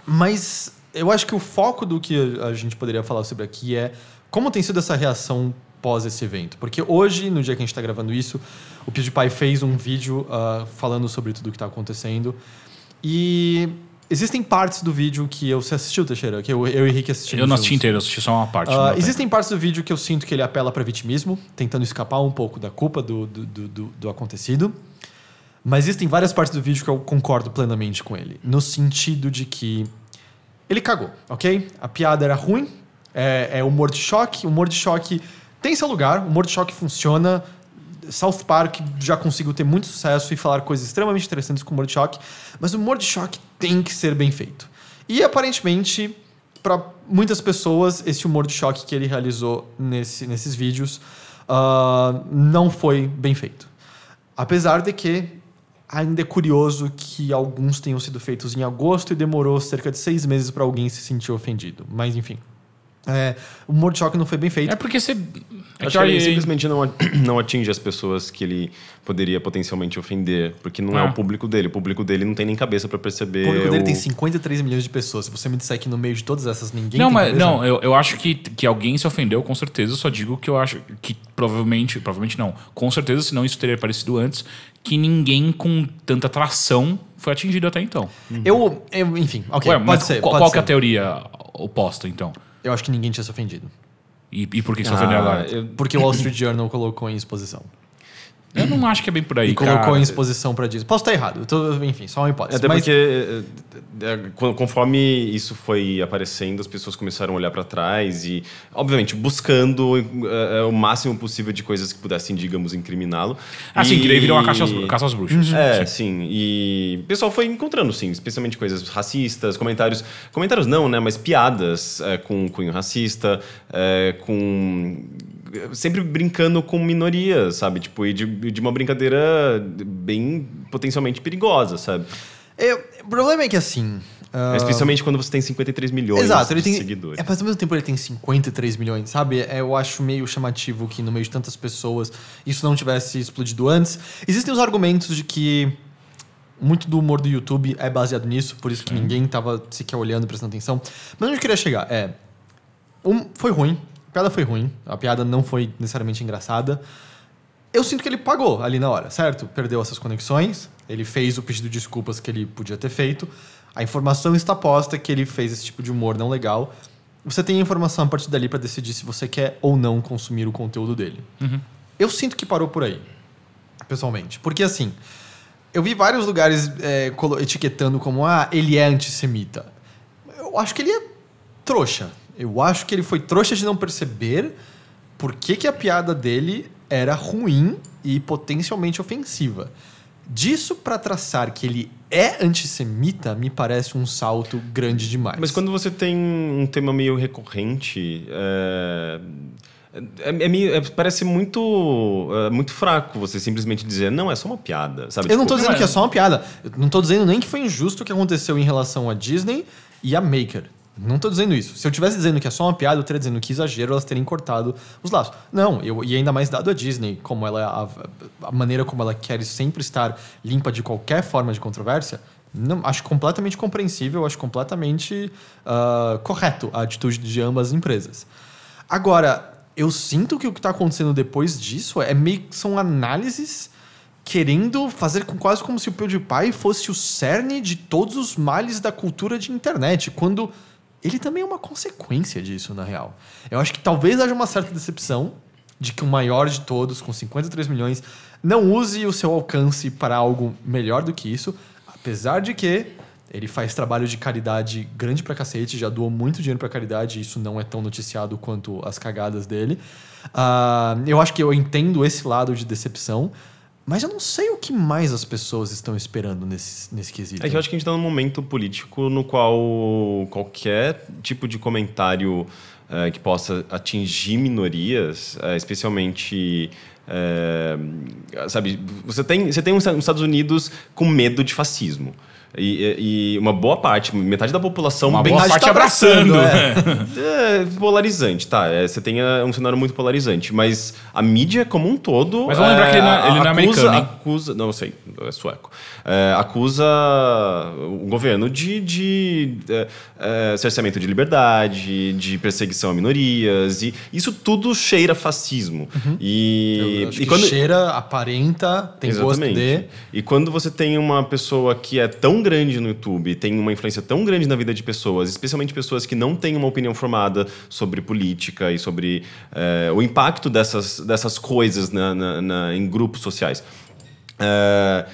mas eu acho que o foco do que a gente poderia falar sobre aqui é como tem sido essa reação pós esse evento. Porque hoje, no dia que a gente está gravando isso, o PewDiePie fez um vídeo uh, falando sobre tudo o que está acontecendo. E existem partes do vídeo que eu... Você assistiu, Teixeira? Que eu, eu e o Henrique assistimos. Eu não assisti inteiro, eu assisti só uma parte. Uh, existem tempo. partes do vídeo que eu sinto que ele apela para vitimismo, tentando escapar um pouco da culpa do, do, do, do acontecido. Mas existem várias partes do vídeo que eu concordo plenamente com ele. No sentido de que ele cagou, ok? A piada era ruim, é, é humor de choque. O humor de choque tem seu lugar, o humor de choque funciona. South Park já conseguiu ter muito sucesso e falar coisas extremamente interessantes com humor de choque, mas o humor de choque tem que ser bem feito. E aparentemente, para muitas pessoas, esse humor de choque que ele realizou nesse, nesses vídeos uh, não foi bem feito. Apesar de que Ainda é curioso que alguns tenham sido feitos em agosto e demorou cerca de seis meses para alguém se sentir ofendido. Mas enfim. É, o humor de choque não foi bem feito. É porque você. É Acho que ele simplesmente não, não atinge as pessoas que ele poderia potencialmente ofender, porque não é o público dele. O público dele não tem nem cabeça para perceber. O público o... dele tem 53 milhões de pessoas. Se você me disser que no meio de todas essas ninguém. Não, mas cabeça, não, eu, eu acho que, que alguém se ofendeu, com certeza. Eu só digo que eu acho que provavelmente. Provavelmente não. Com certeza, senão isso teria aparecido antes, que ninguém com tanta atração foi atingido até então. Uhum. Eu, eu, Enfim, ok. Ué, pode ser. Qual, pode qual ser. é a teoria oposta, então? Eu acho que ninguém tinha se ofendido. E, e por que se ah, ofendeu agora? Porque o Wall Street Journal colocou em exposição. Eu não acho que é bem por aí. E colocou cara. em exposição para disco. Posso estar errado, tô, enfim, só uma hipótese. Até mas... porque, eh, eh, conforme isso foi aparecendo, as pessoas começaram a olhar para trás e, obviamente, buscando eh, o máximo possível de coisas que pudessem, digamos, incriminá-lo. Ah, e... sim, que daí virou uma caça aos, caça aos bruxos. Uhum. É, sim. sim. E o pessoal foi encontrando, sim, especialmente coisas racistas, comentários. Comentários não, né? Mas piadas é, com cunho racista, é, com sempre brincando com minorias, sabe? Tipo, e de, de uma brincadeira bem potencialmente perigosa, sabe? Eu, o problema é que assim. Uh... Especialmente quando você tem 53 milhões Exato, ele de tem, seguidores. É, mas ao mesmo tempo ele tem 53 milhões, sabe? É, eu acho meio chamativo que no meio de tantas pessoas isso não tivesse explodido antes. Existem os argumentos de que muito do humor do YouTube é baseado nisso, por isso que ninguém tava sequer olhando, prestando atenção. Mas onde eu queria chegar é. Um, foi ruim, a piada foi ruim, a piada não foi necessariamente engraçada. Eu sinto que ele pagou ali na hora, certo? Perdeu essas conexões, ele fez o pedido de desculpas que ele podia ter feito. A informação está posta que ele fez esse tipo de humor não legal. Você tem a informação a partir dali para decidir se você quer ou não consumir o conteúdo dele. Uhum. Eu sinto que parou por aí, pessoalmente. Porque assim, eu vi vários lugares é, etiquetando como, ah, ele é antissemita. Eu acho que ele é trouxa, eu acho que ele foi trouxa de não perceber por que, que a piada dele era ruim e potencialmente ofensiva. Disso para traçar que ele é antissemita, me parece um salto grande demais. Mas quando você tem um tema meio recorrente. É... É, é é, parece muito é, muito fraco você simplesmente dizer, não, é só uma piada, sabe? Eu tipo, não tô tipo, dizendo que é, é só uma piada. Eu não tô dizendo nem que foi injusto o que aconteceu em relação a Disney e a Maker. Não estou dizendo isso. Se eu tivesse dizendo que é só uma piada, eu estaria dizendo que exagero elas terem cortado os laços. Não, eu, e ainda mais dado a Disney, como ela é a, a maneira como ela quer sempre estar limpa de qualquer forma de controvérsia, não, acho completamente compreensível, acho completamente uh, correto a atitude de ambas as empresas. Agora, eu sinto que o que está acontecendo depois disso é meio que são análises querendo fazer com, quase como se o PewDiePie fosse o cerne de todos os males da cultura de internet, quando ele também é uma consequência disso, na real. Eu acho que talvez haja uma certa decepção de que o maior de todos, com 53 milhões, não use o seu alcance para algo melhor do que isso, apesar de que ele faz trabalho de caridade grande pra cacete, já doou muito dinheiro pra caridade, e isso não é tão noticiado quanto as cagadas dele. Uh, eu acho que eu entendo esse lado de decepção, mas eu não sei o que mais as pessoas estão esperando nesse, nesse quesito. É que eu né? acho que a gente está num momento político no qual qualquer tipo de comentário é, que possa atingir minorias, é, especialmente é, sabe, você tem, você tem os Estados Unidos com medo de fascismo. E, e, uma boa parte, metade da população, uma bem boa parte tá abraçando. abraçando é. é. polarizante, tá? É, você tem é, um cenário muito polarizante, mas a mídia como um todo. Mas vamos lembrar é, que ele não, é ele acusa, não é americano. Hein? Acusa, não, eu sei, é sueco. acusa o governo de, de cerceamento de liberdade, de perseguição a minorias, e isso tudo cheira fascismo. Uhum. E, e quando... cheira, aparenta, tem gosto de. E quando você tem uma pessoa que é tão tão grande no YouTube, tem uma influência tão grande na vida de pessoas, especialmente pessoas que não têm uma opinião formada sobre política e sobre eh, o impacto dessas, dessas coisas na, na, na, em grupos sociais. Eh,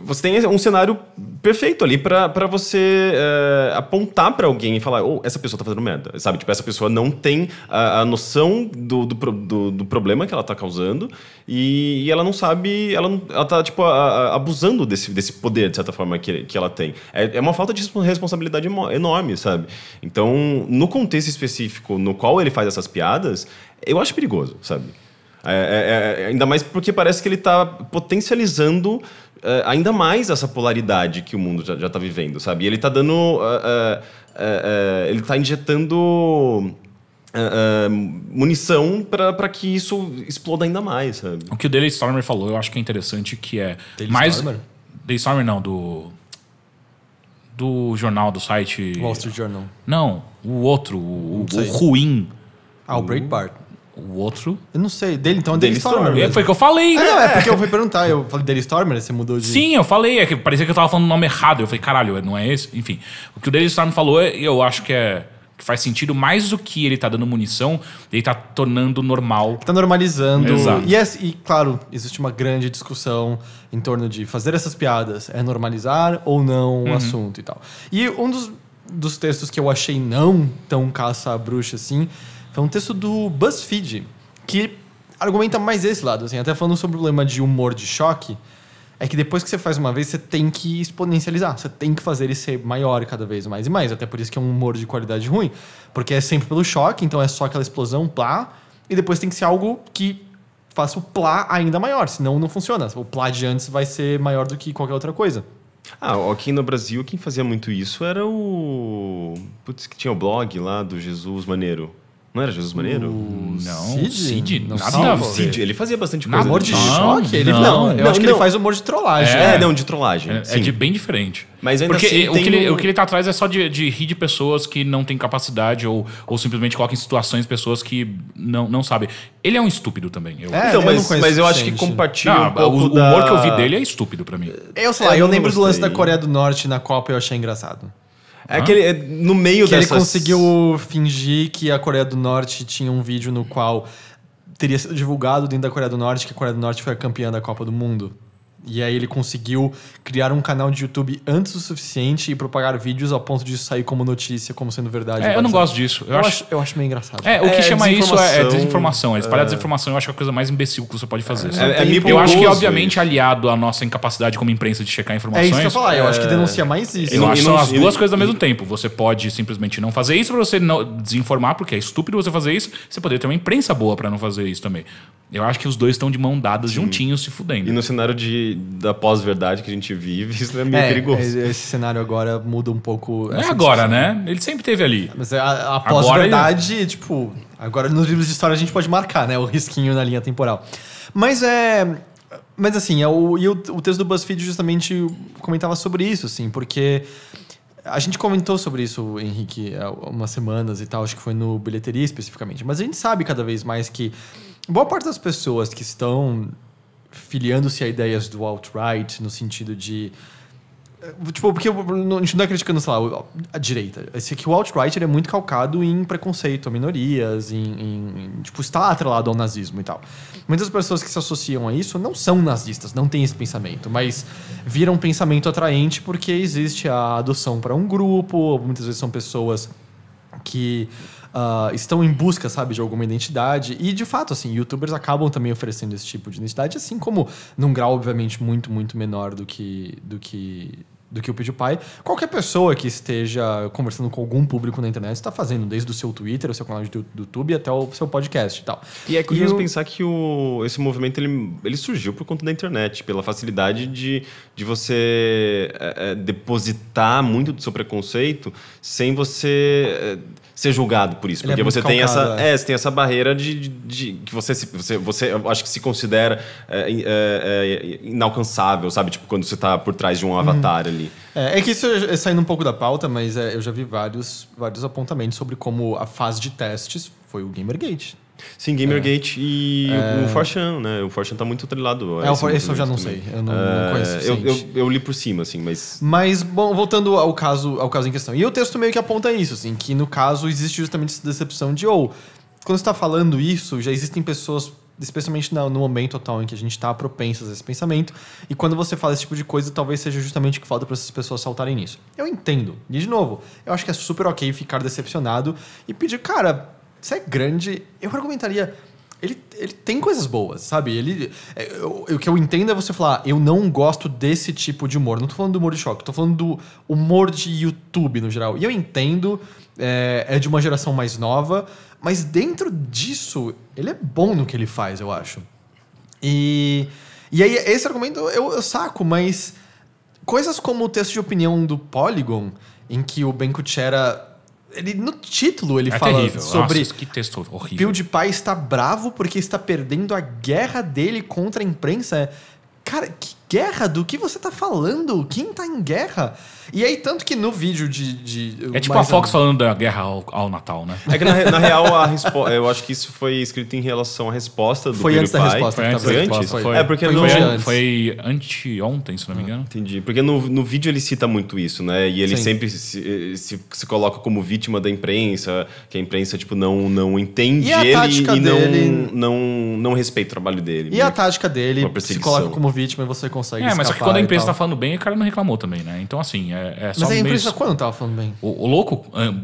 você tem um cenário perfeito ali para você eh, apontar para alguém e falar, oh, essa pessoa tá fazendo merda, sabe? Tipo, essa pessoa não tem a, a noção do, do, do, do, problema que ela tá causando e, e ela não sabe, ela, ela tá, tipo, a, a, abusando desse, desse poder, de certa forma, que, que ela tem. É, é uma falta de responsabilidade enorme, sabe? Então, no contexto específico no qual ele faz essas piadas, eu acho perigoso, sabe? É é, é, é, ainda mais porque parece que ele está potencializando é, ainda mais essa polaridade que o mundo já, está vivendo, sabe? E ele está dando. É, ele está injetando. munição para que isso exploda ainda mais, sabe? O que o Daily Stormer falou, eu acho que é interessante, que é... Daily mais... Stormer? Daily Stormer não, do... Do jornal, do site... Wall Street Journal. Não, o outro, o, o ruim. Ah, o Breitbart o outro. Eu não sei, dele então é Daily Stormer. Stormer é, foi o que eu falei. Ah, não, né? é porque eu fui perguntar, eu falei Daily Stormer, você mudou de. Sim, eu falei, é que parecia que eu tava falando o nome errado. Eu falei, caralho, não é esse? Enfim, o que o Daily Stormer falou, eu acho que é. Que faz sentido mais do que ele tá dando munição, ele tá tornando normal. Tá normalizando. Exato. E, é, e claro, existe uma grande discussão em torno de fazer essas piadas. É normalizar ou não uhum. o assunto e tal. E um dos, dos textos que eu achei não tão caça a bruxa assim foi é um texto do BuzzFeed que argumenta mais esse lado, assim, até falando sobre o problema de humor de choque, é que depois que você faz uma vez, você tem que exponencializar, você tem que fazer ele ser maior cada vez mais e mais, até por isso que é um humor de qualidade ruim, porque é sempre pelo choque, então é só aquela explosão, plá, e depois tem que ser algo que faça o plá ainda maior, senão não funciona. O plá de antes vai ser maior do que qualquer outra coisa. Ah, aqui no Brasil, quem fazia muito isso era o. Putz, que tinha o blog lá do Jesus Maneiro. Não era Jesus Maneiro? Não. Cid? Não, nada Cid, ele fazia bastante coisa. Amor de choque? Ele, não, não, eu não, acho que ele faz humor de trollagem. É, é não, de trollagem. É, é, de bem diferente. Mas ainda Porque assim, o, que ele, o que ele tá atrás é só de, de rir de pessoas que não têm capacidade ou, ou simplesmente coloca em situações pessoas que não, não sabem. Ele é um estúpido também. Eu, é, então, eu mas, mas eu acho que compartilha um pouco O humor da... que eu vi dele é estúpido para mim. Eu sei lá, eu, eu lembro do lance da Coreia do Norte na Copa e eu achei engraçado. É que ele, é, no meio que dessas... ele conseguiu fingir que a Coreia do Norte tinha um vídeo no qual teria sido divulgado dentro da Coreia do Norte que a Coreia do Norte foi a campeã da Copa do Mundo. E aí ele conseguiu criar um canal de YouTube antes do suficiente e propagar vídeos ao ponto de sair como notícia, como sendo verdade. É, eu não gosto disso. Eu, eu, acho, acho, eu acho meio engraçado. É, o que é, chama isso é, é desinformação. É espalhar desinformação eu acho que é a coisa mais imbecil que você pode fazer. É, é eu acho que, obviamente, isso. aliado à nossa incapacidade como imprensa de checar informações. É isso que eu falar, eu acho que é. denuncia mais isso. Eu, eu acho que são as duas coisas ao mesmo tempo. Você pode simplesmente não fazer isso pra você não desinformar, porque é estúpido você fazer isso. Você poderia ter uma imprensa boa para não fazer isso também. Eu acho que os dois estão de mão dadas, Sim. juntinhos, se fudendo. E no cenário de da pós-verdade que a gente vive, isso é meio é, perigoso. Esse cenário agora muda um pouco. Não é agora, discussão. né? Ele sempre teve ali. Mas a, a pós-verdade, tipo. Agora nos livros de história a gente pode marcar, né? O risquinho na linha temporal. Mas é. Mas assim, é o, e o, o texto do BuzzFeed justamente comentava sobre isso, assim, porque. A gente comentou sobre isso, Henrique, há umas semanas e tal, acho que foi no bilheteria especificamente, mas a gente sabe cada vez mais que boa parte das pessoas que estão filiando-se a ideias do alt-right, no sentido de. Eh, tipo, porque a gente não está criticando, sei lá, a direita. Esse aqui, o alt-right, é muito calcado em preconceito a minorias, em, em, em, Tipo, está atrelado ao nazismo e tal. Muitas pessoas que se associam a isso não são nazistas, não têm esse pensamento, mas viram um pensamento atraente porque existe a adoção para um grupo, muitas vezes são pessoas que uh, estão em busca, sabe, de alguma identidade. E, de fato, assim, youtubers acabam também oferecendo esse tipo de identidade, assim como num grau, obviamente, muito, muito menor do que. Do que do que o PewDiePie. Qualquer pessoa que esteja conversando com algum público na internet está fazendo, desde o seu Twitter, o seu canal do YouTube até o seu podcast e tal. E é curioso e pensar que o, esse movimento ele, ele surgiu por conta da internet, pela facilidade de, de você é, depositar muito do seu preconceito sem você eh, ser julgado por isso. Ele porque é você, calcado, tem essa, é. é. você tem essa barreira de, de, de que você, se, você, você acho que se considera é, é, é, inalcançável, sabe? Tipo, quando você está por trás de um uhum. avatar ali. É, é que isso é saindo um pouco da pauta, mas eu já vi vários, vários apontamentos sobre como a fase de testes foi o Gamergate. Sim, Gamergate é. e é. o Forchan, né? O Forchan tá muito atrelado. É, o For... Esse eu já não também. sei. Eu não, é... não conheço eu, eu, eu, li por cima, assim, mas... Mas, bom, voltando ao caso, ao caso em questão. E o texto meio que aponta isso, assim, que no caso existe justamente essa decepção de, ou, oh, quando você tá falando isso, já existem pessoas especialmente no momento atual em que a gente está propensas a esse pensamento. E quando você fala esse tipo de coisa, talvez seja justamente o que falta para essas pessoas saltarem nisso. Eu entendo. E, de novo, eu acho que é super ok ficar decepcionado e pedir, cara, se é grande, eu argumentaria. Ele, ele tem coisas boas, sabe? Ele, eu, é, eu, o que eu entendo é você falar, ah, eu não gosto desse tipo de humor. Não tô falando do humor de choque, tô falando do humor de YouTube no geral. E eu entendo, é, é de uma geração mais nova, mas dentro disso, ele é bom no que ele faz, eu acho. E, e aí, esse argumento eu, eu saco, mas coisas como o texto de opinião do Polygon, em que o Ben Kuchera ele, no título ele é fala terrível. sobre. Nossa, que texto horrível. PewDiePie está bravo porque está perdendo a guerra dele contra a imprensa. Cara, que guerra? Do que você tá falando? Quem tá em guerra? E aí, tanto que no vídeo de. de é tipo a Fox a... falando da guerra ao, ao, Natal, né? É que na, na real, a Eu acho que isso foi escrito em relação à resposta do Foi antes da resposta. Foi antes, foi antes? Foi. foi. É, porque foi, no... foi, antes. foi anteontem, se não me engano. Ah, entendi. Porque no, no vídeo ele cita muito isso, né? E ele Sim. sempre se, se, se, coloca como vítima da imprensa, que a imprensa, tipo, não, não entende e ele e dele... não, não, não respeita o trabalho dele. E a tática dele se coloca como vítima e você consegue consegue É, mas só que quando a empresa tá falando bem, o cara não reclamou também, né? Então, assim, é, é só Mas a empresa meio... quando tava falando bem? O, o, louco, é,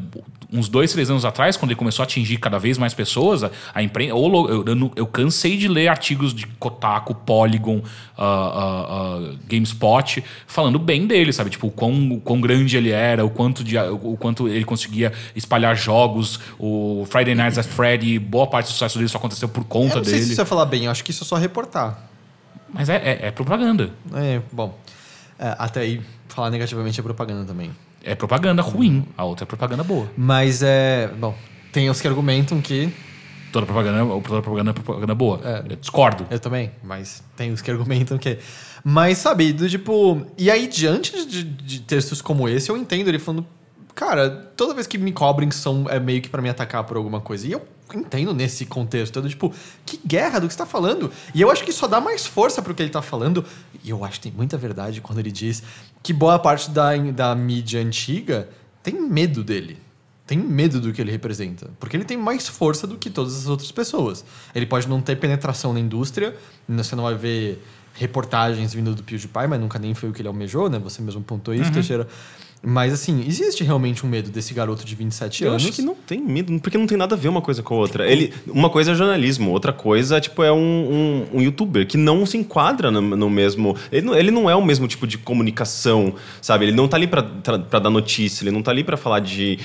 uns dois, três anos atrás, quando ele começou a atingir cada vez mais pessoas, a, imprensa... Ou, eu, eu, eu, cansei de ler artigos de Kotaku, Polygon, uh, uh, uh, GameSpot, falando bem dele, sabe? Tipo, o quão, o quão grande ele era, o quanto, de, o quanto ele conseguia espalhar jogos, o Friday Nights at Freddy, boa parte do sucesso dele só aconteceu por conta eu não sei dele. Se isso é falar bem, acho que isso é só reportar. Mas é, é, é propaganda. É, bom. É, até aí, falar negativamente é propaganda também. É propaganda ruim, a outra é propaganda boa. Mas é. Bom, tem os que argumentam que. Toda propaganda, toda propaganda é propaganda boa. É. eu discordo. Eu também, mas tem os que argumentam que. Mas, sabe, do tipo. E aí, diante de, de textos como esse, eu entendo ele falando. Cara, toda vez que me cobrem, são, é meio que para me atacar por alguma coisa. E eu entendo nesse contexto. Eu, tipo, que guerra do que você tá falando? E eu acho que só dá mais força pro que ele tá falando. E eu acho que tem muita verdade quando ele diz que boa parte da, da mídia antiga tem medo dele. Tem medo do que ele representa. Porque ele tem mais força do que todas as outras pessoas. Ele pode não ter penetração na indústria, você não vai ver reportagens vindo do pio de pai mas nunca nem foi o que ele almejou, né? Você mesmo pontuou isso, uhum. Teixeira. Mas assim, existe realmente um medo desse garoto de 27 eu anos. Eu acho que não tem medo, porque não tem nada a ver uma coisa com a outra. Ele, uma coisa é jornalismo, outra coisa tipo, é um, um, um youtuber que não se enquadra no, no mesmo. Ele não, ele não, é o mesmo tipo de comunicação, sabe? Ele não tá ali pra, dar notícia, ele não tá ali pra falar de,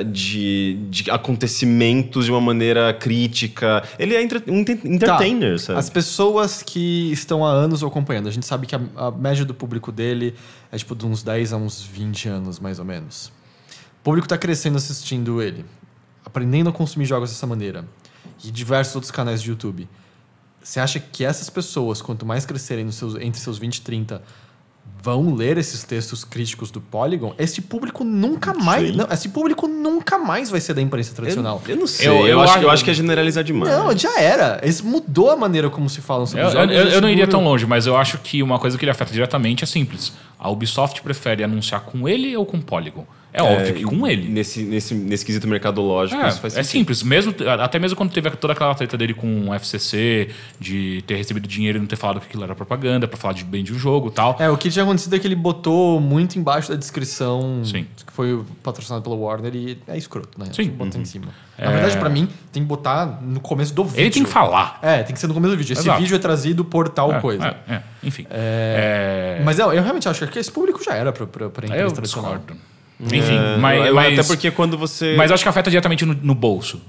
uh, de, de, acontecimentos de uma maneira crítica. Ele é entre, tá. entertainer, tá. sabe? As pessoas que estão há anos acompanhando, a gente sabe que a, a média do público dele é tipo de uns 10 a uns 20 anos, mais ou menos. O público está crescendo assistindo ele, aprendendo a consumir jogos dessa maneira, e diversos outros canais de YouTube. Você acha que essas pessoas, quanto mais crescerem seus, entre seus 20 e 30, vão ler esses textos críticos do Polygon, esse público nunca mais. Não, esse público nunca mais vai ser da imprensa tradicional. Eu, eu não sei. Eu, eu, eu acho, acho, eu acho que é generalizar demais. Não, já era. Isso mudou a maneira como se falam sobre eu, jogos. Eu, não iria tão longe, mas eu acho que uma coisa que ele afeta diretamente é simples. A Ubisoft prefere anunciar com ele ou com Polygon? É, óbvio que com ele. Nesse, nesse, nesse quesito mercadológico, é, isso faz é sentido. É simples. Mesmo, até mesmo quando teve toda aquela treta dele com o FCC, de ter recebido dinheiro e não ter falado que aquilo era propaganda, para falar de bem de um jogo e tal. É, o que tinha acontecido é que ele botou muito embaixo da descrição Sim. que foi patrocinado pelo Warner e é escroto, né? Sim. Tipo, bota uhum. em cima. É. Na verdade, para mim, tem que botar no começo do vídeo. Ele tem que falar. É, tem que ser no começo do vídeo. Esse Exato. vídeo é trazido por tal é, coisa. É, é. enfim. Mas eu, eu realmente acho que esse público já era pra, pra, pra imprensa eu tradicional. Discordo. Enfim, é, mas, mas, Até porque quando você. Mas acho que afeta diretamente no, no bolso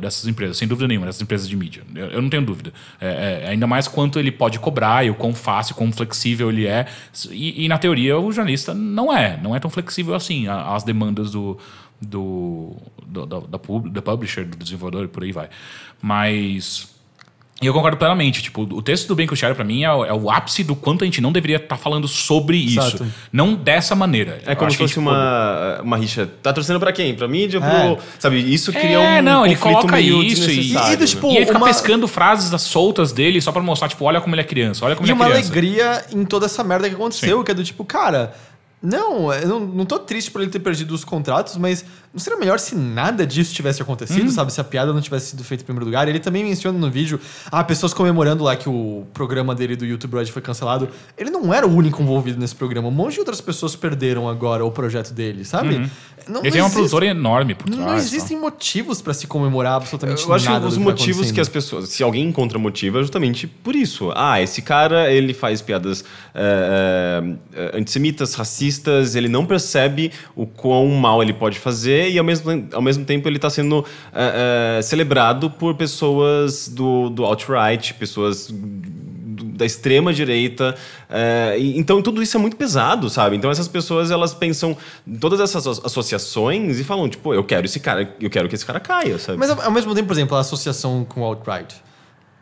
dessas empresas, sem dúvida nenhuma, dessas empresas de mídia. Eu, eu não tenho dúvida. É, é, ainda mais quanto ele pode cobrar e o quão fácil, quão flexível ele é. E, e na teoria, o jornalista não é. Não é tão flexível assim as demandas do. Do, do da, da, da publisher, do desenvolvedor e por aí vai. Mas e eu concordo plenamente. Tipo, o texto do Ben Kuchara, para mim, é o, é o, ápice do quanto a gente não deveria estar tá falando sobre isso. Exato. Não dessa maneira. É eu como se fosse tipo, uma, uma rixa. Tá torcendo para quem? Pra mídia? É. Pro... Sabe, isso cria é, um. não, ele coloca isso e, e, e, né? tipo, e ele fica uma... pescando frases soltas dele só para mostrar, tipo, olha como ele é criança, olha como e ele é criança. E uma alegria em toda essa merda que aconteceu, Sim. que é do tipo, cara. Não, eu não, não tô triste por ele ter perdido os contratos, mas não seria melhor se nada disso tivesse acontecido, hum. sabe? Se a piada não tivesse sido feita em primeiro lugar. Ele também menciona no vídeo ah, pessoas comemorando lá que o programa dele do YouTube Red foi cancelado. Ele não era o único envolvido nesse programa. Um monte de outras pessoas perderam agora o projeto dele, sabe? Uhum. Não, Ele não tem uma produtora enorme por trás. Não existem tá? motivos para se comemorar absolutamente nada. Eu acho nada que os tá motivos tá que as pessoas... Se alguém encontra motivo, é justamente por isso. Ah, esse cara, ele faz piadas uh, antissemitas, racistas, ele não percebe o quão mal ele pode fazer e, ao mesmo, ao mesmo tempo, ele está sendo eh, celebrado por pessoas do, do alt-right, pessoas da extrema direita. É, então tudo isso é muito pesado, sabe? Então essas pessoas elas pensam todas essas associações e falam, tipo, eu quero esse cara, eu quero que esse cara caia, sabe? Mas ao mesmo tempo, por exemplo, a associação com o alt-right.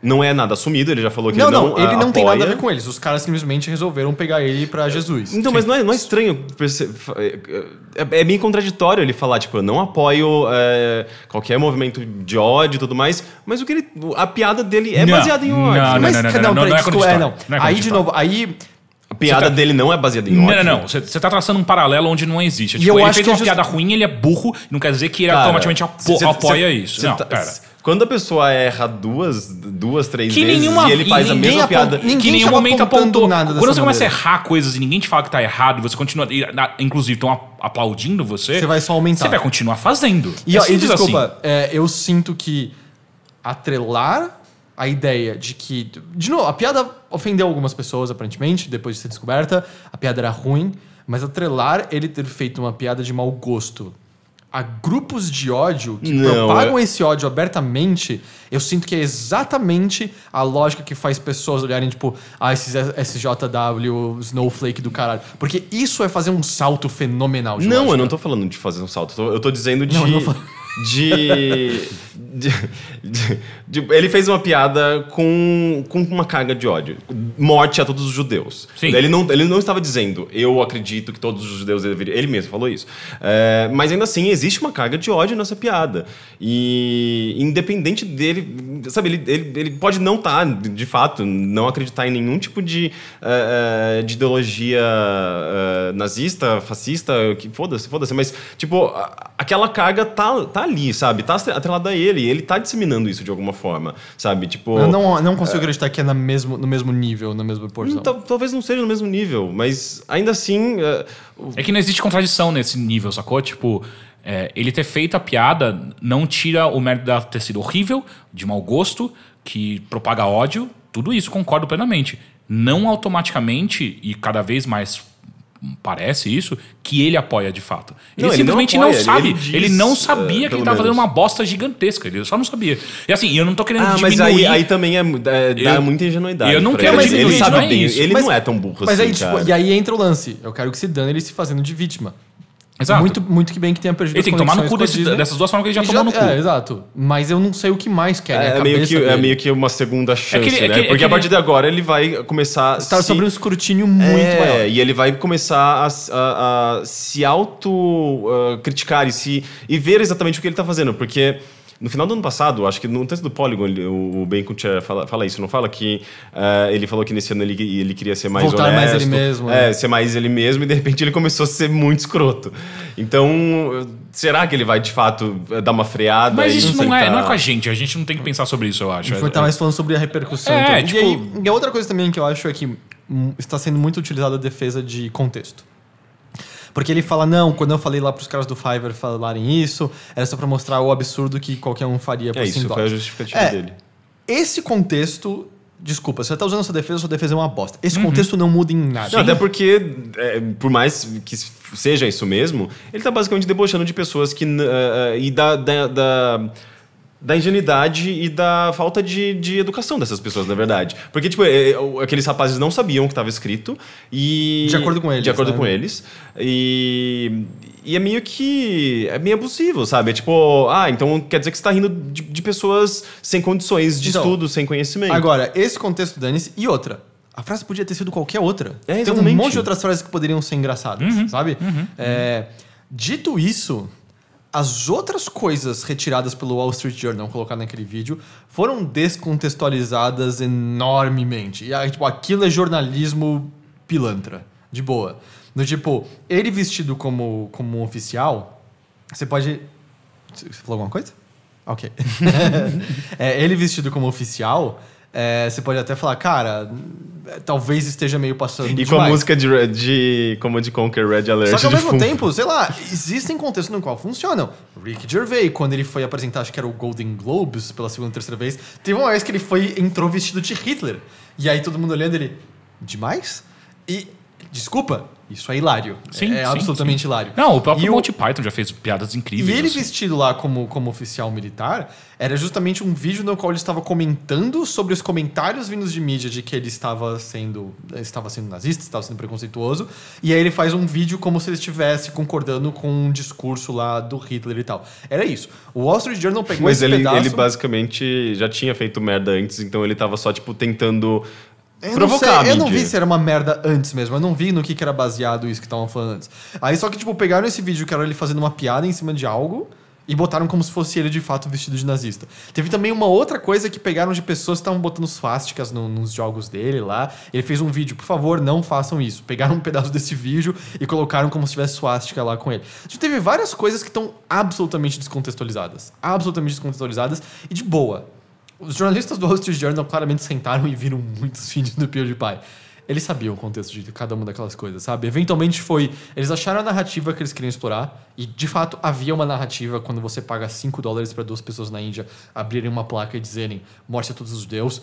Não é nada assumido, ele já falou que não, ele não. Não, ele não apoia. tem nada a ver com eles. Os caras simplesmente resolveram pegar ele para é, Jesus. Então, Sim. mas não é, não é estranho. É, é, é, meio bem contraditório ele falar, tipo, eu não apoio é, qualquer movimento de ódio e tudo mais, mas o que ele. A piada dele é não, baseada em ódio. Não, mas, não, não, não, não, não, não, é, não. não é aí, de novo, aí. A piada tá... dele não é baseada em ódio. Não, não, não. Você tá traçando um paralelo onde não existe. Tipo, eu ele acho fez que uma just... piada ruim, ele é burro, não quer dizer que ele cara, automaticamente apo cê, apoia cê, isso. Cê tá- não, tá, cara. Quando a pessoa erra duas, duas três que vezes nenhuma, e ele faz e a mesma piada. que em nenhum momento apontou. Nada Quando você maneira. começa a errar coisas e ninguém te fala que tá errado, você continua. E, na, inclusive, estão aplaudindo você. Você vai só aumentar. Você vai continuar fazendo. E, é e desculpa, assim. é, eu sinto que atrelar a ideia de que. De novo, a piada ofendeu algumas pessoas, aparentemente, depois de ser descoberta. A piada era ruim. Mas atrelar ele ter feito uma piada de mau gosto a grupos de ódio que não, propagam é. esse ódio abertamente, eu sinto que é exatamente a lógica que faz pessoas olharem, tipo, ah, esses SJW, Snowflake do caralho. Porque isso é fazer um salto fenomenal. Não, eu eu não tô falando de fazer um salto. Eu tô, eu tô dizendo de. Não, eu não fal de, de, de, de, Ele fez uma piada com, com uma carga de ódio. Morte a todos os judeus. Sim. Ele, não, ele não estava dizendo, eu acredito que todos os judeus deveriam. Ele mesmo falou isso. É, mas ainda assim, existe uma carga de ódio nessa piada. E independente dele, sabe, ele, ele, ele pode não estar, tá, de fato, não acreditar em nenhum tipo de, uh, de ideologia uh, nazista, fascista, que foda-se, foda-se. Mas, tipo, aquela carga tá, tá ali, sabe? Tá atrelado a ele, ele tá disseminando isso de alguma forma, sabe? Tipo. Eu não, não é. consigo é... acreditar que é na mesmo, no mesmo nível, na mesma proporção. Então, talvez não seja no mesmo nível, mas ainda assim. É... é que não existe contradição nesse nível, sacou? Tipo. É, ele ter feito a piada não tira o mérito dela ter sido horrível, de mau gosto, que propaga ódio, tudo isso concordo plenamente. Não automaticamente e cada vez mais parece isso, que ele apoia de fato. Ele não, simplesmente ele não, apoia, não, sabe. Ele, diz, ele não é, sabia uh, que ele estava fazendo uma bosta gigantesca. Ele só não sabia. E assim, eu não tô querendo ah, diminuir. Mas aí, aí também é, é dá eu, muita ingenuidade. Eu não quero ele. diminuir. Ele sabe é bem. ele mas, não é tão burro mas assim. Mas aí, tipo, e aí entra o lance. Eu quero que se dane ele se fazendo de vítima. É exato. Muito, muito que bem que tenha perdido Ele tem que tomar no cu desse, né? dessas duas formas que ele já e tomou já, no cu. É, exato. Mas eu não sei o que mais quer. É, né? é, é, meio, que, é meio que uma segunda é chance, é que ele, né? É que, Porque a partir de agora ele vai começar... Estar se... sobre um escrutínio muito é, maior. E ele vai começar a, a, a se auto-criticar ah, uh, e, se, e ver exatamente o que ele está fazendo. Porque... No final do ano passado, acho que no texto do Polygon, ele, o Ben Kutcher fala, fala, isso, não fala que uh, ele falou que nesse ano ele, ele queria ser mais Voltar honesto. mais ele mesmo. É, né? ser mais ele mesmo e de repente ele começou a ser muito escroto. Então, será que ele vai de fato dar uma freada? Mas isso não, é, não é com a gente, a gente não tem que pensar sobre isso, eu acho. A gente tá mais falando sobre a repercussão. Então. É, então. tipo... e, aí, tipo- e a outra coisa também que eu acho é que hum, está sendo muito utilizada a defesa de contexto. Porque ele fala, não, quando eu falei lá pros caras do Fiverr falarem isso, era só pra mostrar o absurdo que qualquer um faria por É, isso foi a justificativa é, dele. Esse contexto Desculpa, você tá usando sua defesa, sua defesa é uma bosta. Esse uhum. contexto não muda em nada. Não, até porque, é, por mais que seja isso mesmo, ele tá basicamente debochando de pessoas que. Uh, uh, e da, da, da da ingenuidade e da falta de, de educação dessas pessoas, na verdade. Porque, tipo, é, é, aqueles rapazes não sabiam o que estava escrito e... De acordo com eles. De acordo né? com eles. E, e é meio que... É meio abusivo, sabe? É tipo, ah, então quer dizer que você tá rindo de, de pessoas sem condições de então, estudo, sem conhecimento. Agora, esse contexto, Danis, e outra. A frase podia ter sido qualquer outra. É, exatamente. Tem um monte de outras frases que poderiam ser engraçadas, uhum, sabe? Uhum, é, uhum. Dito isso as outras coisas retiradas pelo Wall Street Journal, colocar naquele vídeo, foram descontextualizadas enormemente. E tipo, aquilo é jornalismo pilantra, de boa. No tipo, ele vestido como, como um oficial, você pode. Você falou alguma coisa? Ok. é, ele vestido como oficial é, você pode até falar, cara, talvez esteja meio passando. E demais. com a música de, como de Conquer Red Alert. Só que ao mesmo fundo. tempo, sei lá, existem contextos no qual funcionam. Rick Gervais, quando ele foi apresentar, acho que era o Golden Globes pela segunda ou terceira vez, teve uma vez que ele foi entrou vestido de Hitler. E aí todo mundo olhando ele, demais? E Desculpa, isso é hilário. Sim, é sim, absolutamente sim. hilário. Não, o próprio e Monty o... Python já fez piadas incríveis. E ele assim. vestido lá como, como oficial militar era justamente um vídeo no qual ele estava comentando sobre os comentários vindos de mídia de que ele estava sendo estava sendo nazista, estava sendo preconceituoso. E aí ele faz um vídeo como se ele estivesse concordando com um discurso lá do Hitler e tal. Era isso. O Wall Street Journal pegou Mas esse ele, pedaço... ele basicamente já tinha feito merda antes, então ele estava só, tipo, tentando eu provocar não sei, Eu não vi se era uma merda antes mesmo. Eu não vi no que, que era baseado isso que estavam falando antes. Aí só que, tipo, pegaram esse vídeo que era ele fazendo uma piada em cima de algo e botaram como se fosse ele de fato vestido de nazista. Teve também uma outra coisa que pegaram de pessoas que estavam botando suásticas no, nos jogos dele lá. Ele fez um vídeo, por favor, não façam isso. Pegaram um pedaço desse vídeo e colocaram como se tivesse suástica lá com ele. Então, teve várias coisas que estão absolutamente descontextualizadas. Absolutamente descontextualizadas e de boa. Os jornalistas do Wall Street Journal claramente sentaram e viram muitos vídeos do PewDiePie. Eles sabiam o contexto de cada uma daquelas coisas, sabe? Eventualmente foi. Eles acharam a narrativa que eles queriam explorar, e de fato havia uma narrativa quando você paga 5 dólares para duas pessoas na Índia abrirem uma placa e dizerem morte a todos os deuses.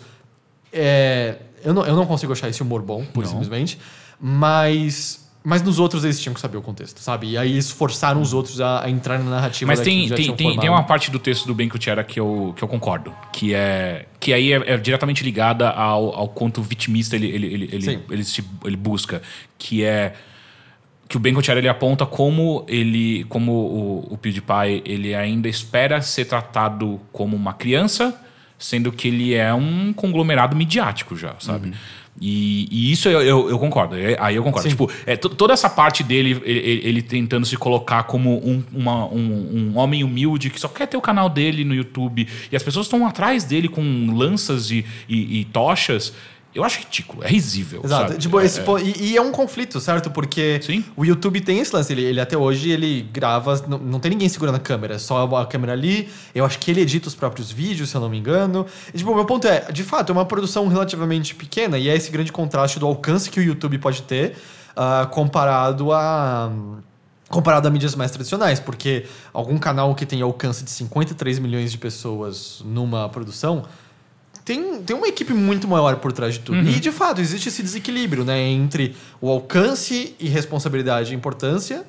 É, eu, não, eu não consigo achar esse humor bom, por não. simplesmente, mas mas nos outros eles tinham que saber o contexto, sabe? E aí eles forçaram os outros a, a entrar na narrativa. Mas tem, tem, tem, tem, uma parte do texto do Ben Kutchera que eu, que eu concordo, que é que aí é, é diretamente ligada ao, ao quanto vitimista ele, ele, ele, ele, ele, se, ele busca, que é que o Ben Kutcher ele aponta como ele, como o, o PewDiePie, ele ainda espera ser tratado como uma criança, sendo que ele é um conglomerado midiático já, sabe? Uhum. E, e isso eu, eu, eu, concordo. É, aí eu concordo. Sim. Tipo, é, toda essa parte dele, ele, ele, tentando se colocar como um, uma, um, um, homem humilde que só quer ter o canal dele no YouTube e as pessoas estão atrás dele com lanças e, e, e tochas. Eu acho ridículo, é risível. Exato. Sabe? Tipo, é, esse, é... E, e, é um conflito, certo? Porque Sim. o YouTube tem esse lance. Ele, ele até hoje ele grava, não, não, tem ninguém segurando a câmera, só a câmera ali. Eu acho que ele edita os próprios vídeos, se eu não me engano. E, tipo, o meu ponto é, de fato, é uma produção relativamente pequena e é esse grande contraste do alcance que o YouTube pode ter uh, comparado a comparado a mídias mais tradicionais, porque algum canal que tem alcance de 53 milhões de pessoas numa produção tem, tem uma equipe muito maior por trás de tudo. Uhum. E, de fato, existe esse desequilíbrio né, entre o alcance e responsabilidade e importância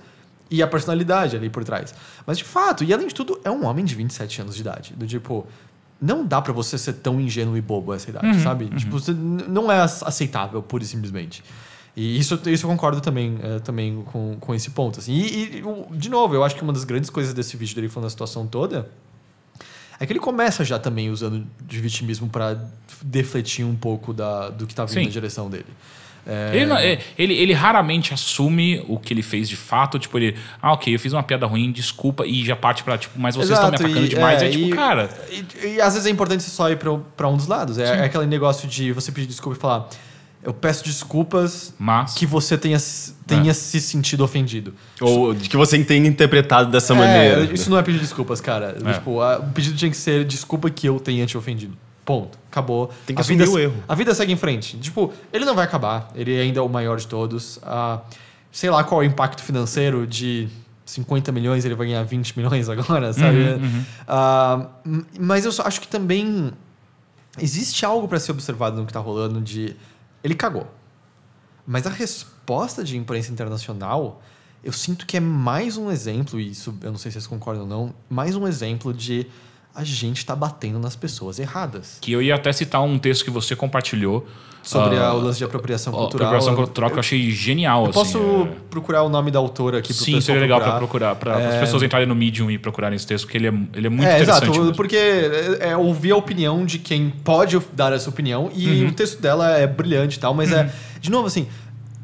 e a personalidade ali por trás. Mas, de fato, e além de tudo, é um homem de 27 anos de idade. Do tipo, não dá para você ser tão ingênuo e bobo a essa idade, uhum. sabe? Uhum. Tipo, não é aceitável, pura e simplesmente. E isso, isso eu concordo também, eh, também com, com esse ponto. Assim. E, e, de novo, eu acho que uma das grandes coisas desse vídeo dele falando a situação toda é que ele começa já também usando de vitimismo para defletir um pouco da, do que tá vindo Sim. na direção dele. É... Ele, não, é, ele, ele, raramente assume o que ele fez de fato. Tipo, ele, ah, ok, eu fiz uma piada ruim, desculpa, e já parte pra, tipo, mas vocês estão me atacando e, é, demais. É, é tipo, e, cara. E, e, às vezes é importante você só ir pra, pra um dos lados. É, é, aquele negócio de você pedir desculpa e falar. Eu peço desculpas Mas... que você tenha, tenha é. se sentido ofendido. Ou de que você tenha interpretado dessa é, maneira. Isso não é pedir desculpas, cara. É. Tipo, a, o pedido tinha que ser desculpa que eu tenha te ofendido. Ponto. Acabou. Tem que a assumir vida, o erro. A vida segue em frente. Tipo, ele não vai acabar. Ele ainda é o maior de todos. Ah, sei lá qual é o impacto financeiro de 50 milhões, ele vai ganhar 20 milhões agora, uhum, sabe? Uhum, uhum. Ah, mas eu acho que também existe algo para ser observado no que tá rolando de ele cagou. Mas a resposta de imprensa internacional, eu sinto que é mais um exemplo, e isso eu não sei se vocês concordam ou não, mais um exemplo de a gente está batendo nas pessoas erradas. Que eu ia até citar um texto que você compartilhou. Sobre uh, o lance de apropriação cultural. Apropriação cultural que eu achei genial. Eu assim, posso é... procurar o nome da autora aqui para Sim, seria legal para procurar, para é... as pessoas entrarem no Medium e procurarem esse texto, porque ele é, ele é muito é, interessante. Exato, mesmo. porque é, é, ouvir a opinião de quem pode dar essa opinião, e uhum. o texto dela é brilhante e tal, mas é, uhum. é, de novo, assim,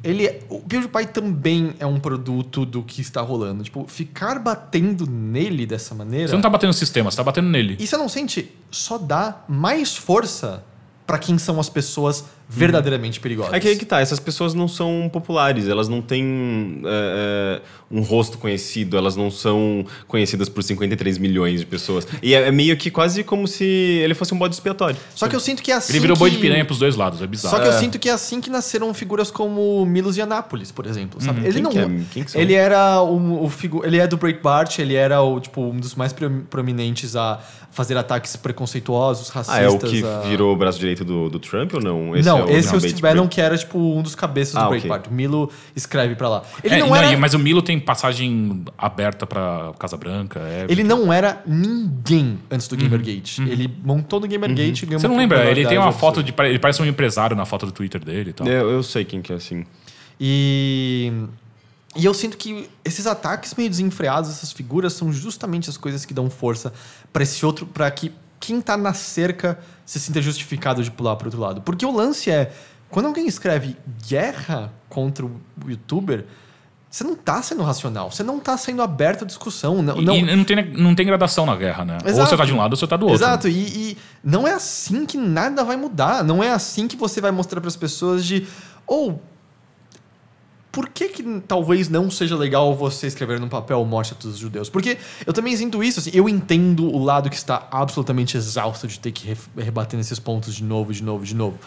ele o PewDiePie também é um produto do que está rolando. Tipo, ficar batendo nele dessa maneira. Você não tá batendo no sistema, você tá batendo nele. E você não sente, só dá mais força para quem são as pessoas verdadeiramente hum. perigosas. É que aí que tá, essas pessoas não são populares, elas não têm é, é um rosto conhecido, elas não são conhecidas por 53 milhões de pessoas. E é, é meio que quase como se ele fosse um bode expiatório. Só que eu sinto que é assim. Ele virou que... boi de piranha pros dois lados, é bizarro. Só que eu é. sinto que é assim que nasceram figuras como Milos Anápolis, por exemplo. Sabe? Uhum. Ele quem não. Que é? que ele era o, o figu... Ele é do Breitbart, ele era o, tipo, um dos mais prominentes a fazer ataques preconceituosos, racistas. Ah, é o que a... virou o braço direito do, do Trump ou não? Esse não, não, esse é o Steve Bannon que era, tipo, um dos cabeças do ah, Breitbart. Okay. O Milo escreve pra lá. Ele é, não era... Não, mas o Milo tem passagem aberta pra Casa Branca. É... Ele não era ninguém antes do uhum, Gamergate. Uhum. Ele montou no Gamergate uhum. Você não lembra? Ele tem uma foto de... Ele parece um empresário na foto do Twitter dele e tal. Eu, eu sei quem que é, assim. E... E eu sinto que esses ataques meio desenfreados, essas figuras, são justamente as coisas que dão força para esse outro, para que quem tá na cerca se sinta justificado de pular pro outro lado. Porque o lance é, quando alguém escreve guerra contra o youtuber, você não tá sendo racional, você não tá sendo aberto à discussão. Não, e, não... E não, tem, não tem gradação na guerra, né? Exato. Ou você tá de um lado ou você tá do outro. Exato, né? e, e, não é assim que nada vai mudar, não é assim que você vai mostrar para as pessoas de ou por que, que talvez não seja legal você escrever num papel morte a todos os judeus? Porque eu também sinto isso, assim, eu entendo o lado que está absolutamente exausto de ter que rebater nesses pontos de novo, de novo, de novo.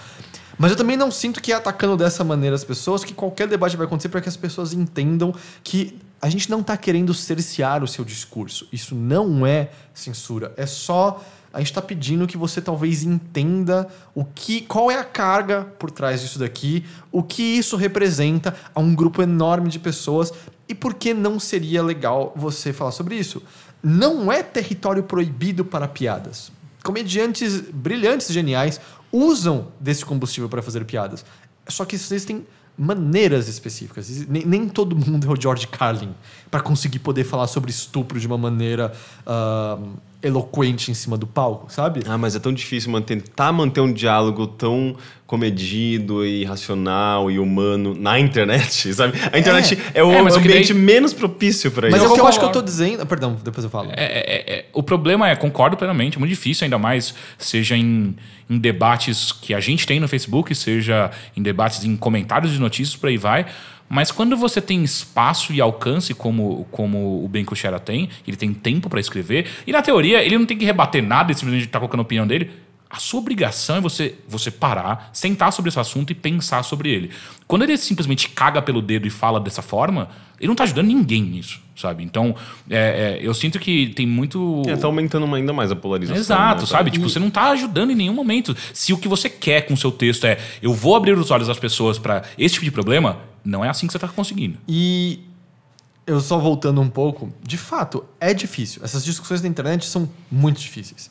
Mas eu também não sinto que é atacando dessa maneira as pessoas que qualquer debate vai acontecer para que as pessoas entendam que a gente não está querendo cercear o seu discurso. Isso não é censura, é só a gente está pedindo que você talvez entenda o que, qual é a carga por trás disso daqui, o que isso representa a um grupo enorme de pessoas e por que não seria legal você falar sobre isso. Não é território proibido para piadas. Comediantes brilhantes, geniais, usam desse combustível para fazer piadas. Só que existem maneiras específicas. Nem, nem, todo mundo é o George Carlin para conseguir poder falar sobre estupro de uma maneira uh, eloquente em cima do palco, sabe? Ah, mas é tão difícil manter, tá manter um diálogo tão comedido e racional e humano na internet, sabe? A internet é, é o, é, ambiente daí... menos propício para isso. Mas é o que eu acho que eu tô dizendo. Ah, perdão, depois eu falo. É, é, é, é, o problema é, concordo plenamente, é muito difícil, ainda mais seja em, em debates que a gente tem no Facebook, seja em debates em comentários de notícias, por aí vai. Mas quando você tem espaço e alcance, como, como o Ben Kuchera tem, ele tem tempo para escrever, e na teoria ele não tem que rebater nada, simplesmente tá colocando a opinião dele a sua obrigação é você, você parar, sentar sobre esse assunto e pensar sobre ele. Quando ele simplesmente caga pelo dedo e fala dessa forma, ele não está ajudando ninguém nisso, sabe? Então, é, é, eu sinto que tem muito. É, tá aumentando ainda mais a polarização. Exato, né? sabe? Tá. Tipo, e... Tipo, você não está ajudando em nenhum momento. Se o que você quer com o seu texto é eu vou abrir os olhos das pessoas para esse tipo de problema, não é assim que você está conseguindo. E. Eu só voltando um pouco, de fato, é difícil. Essas discussões na internet são muito difíceis.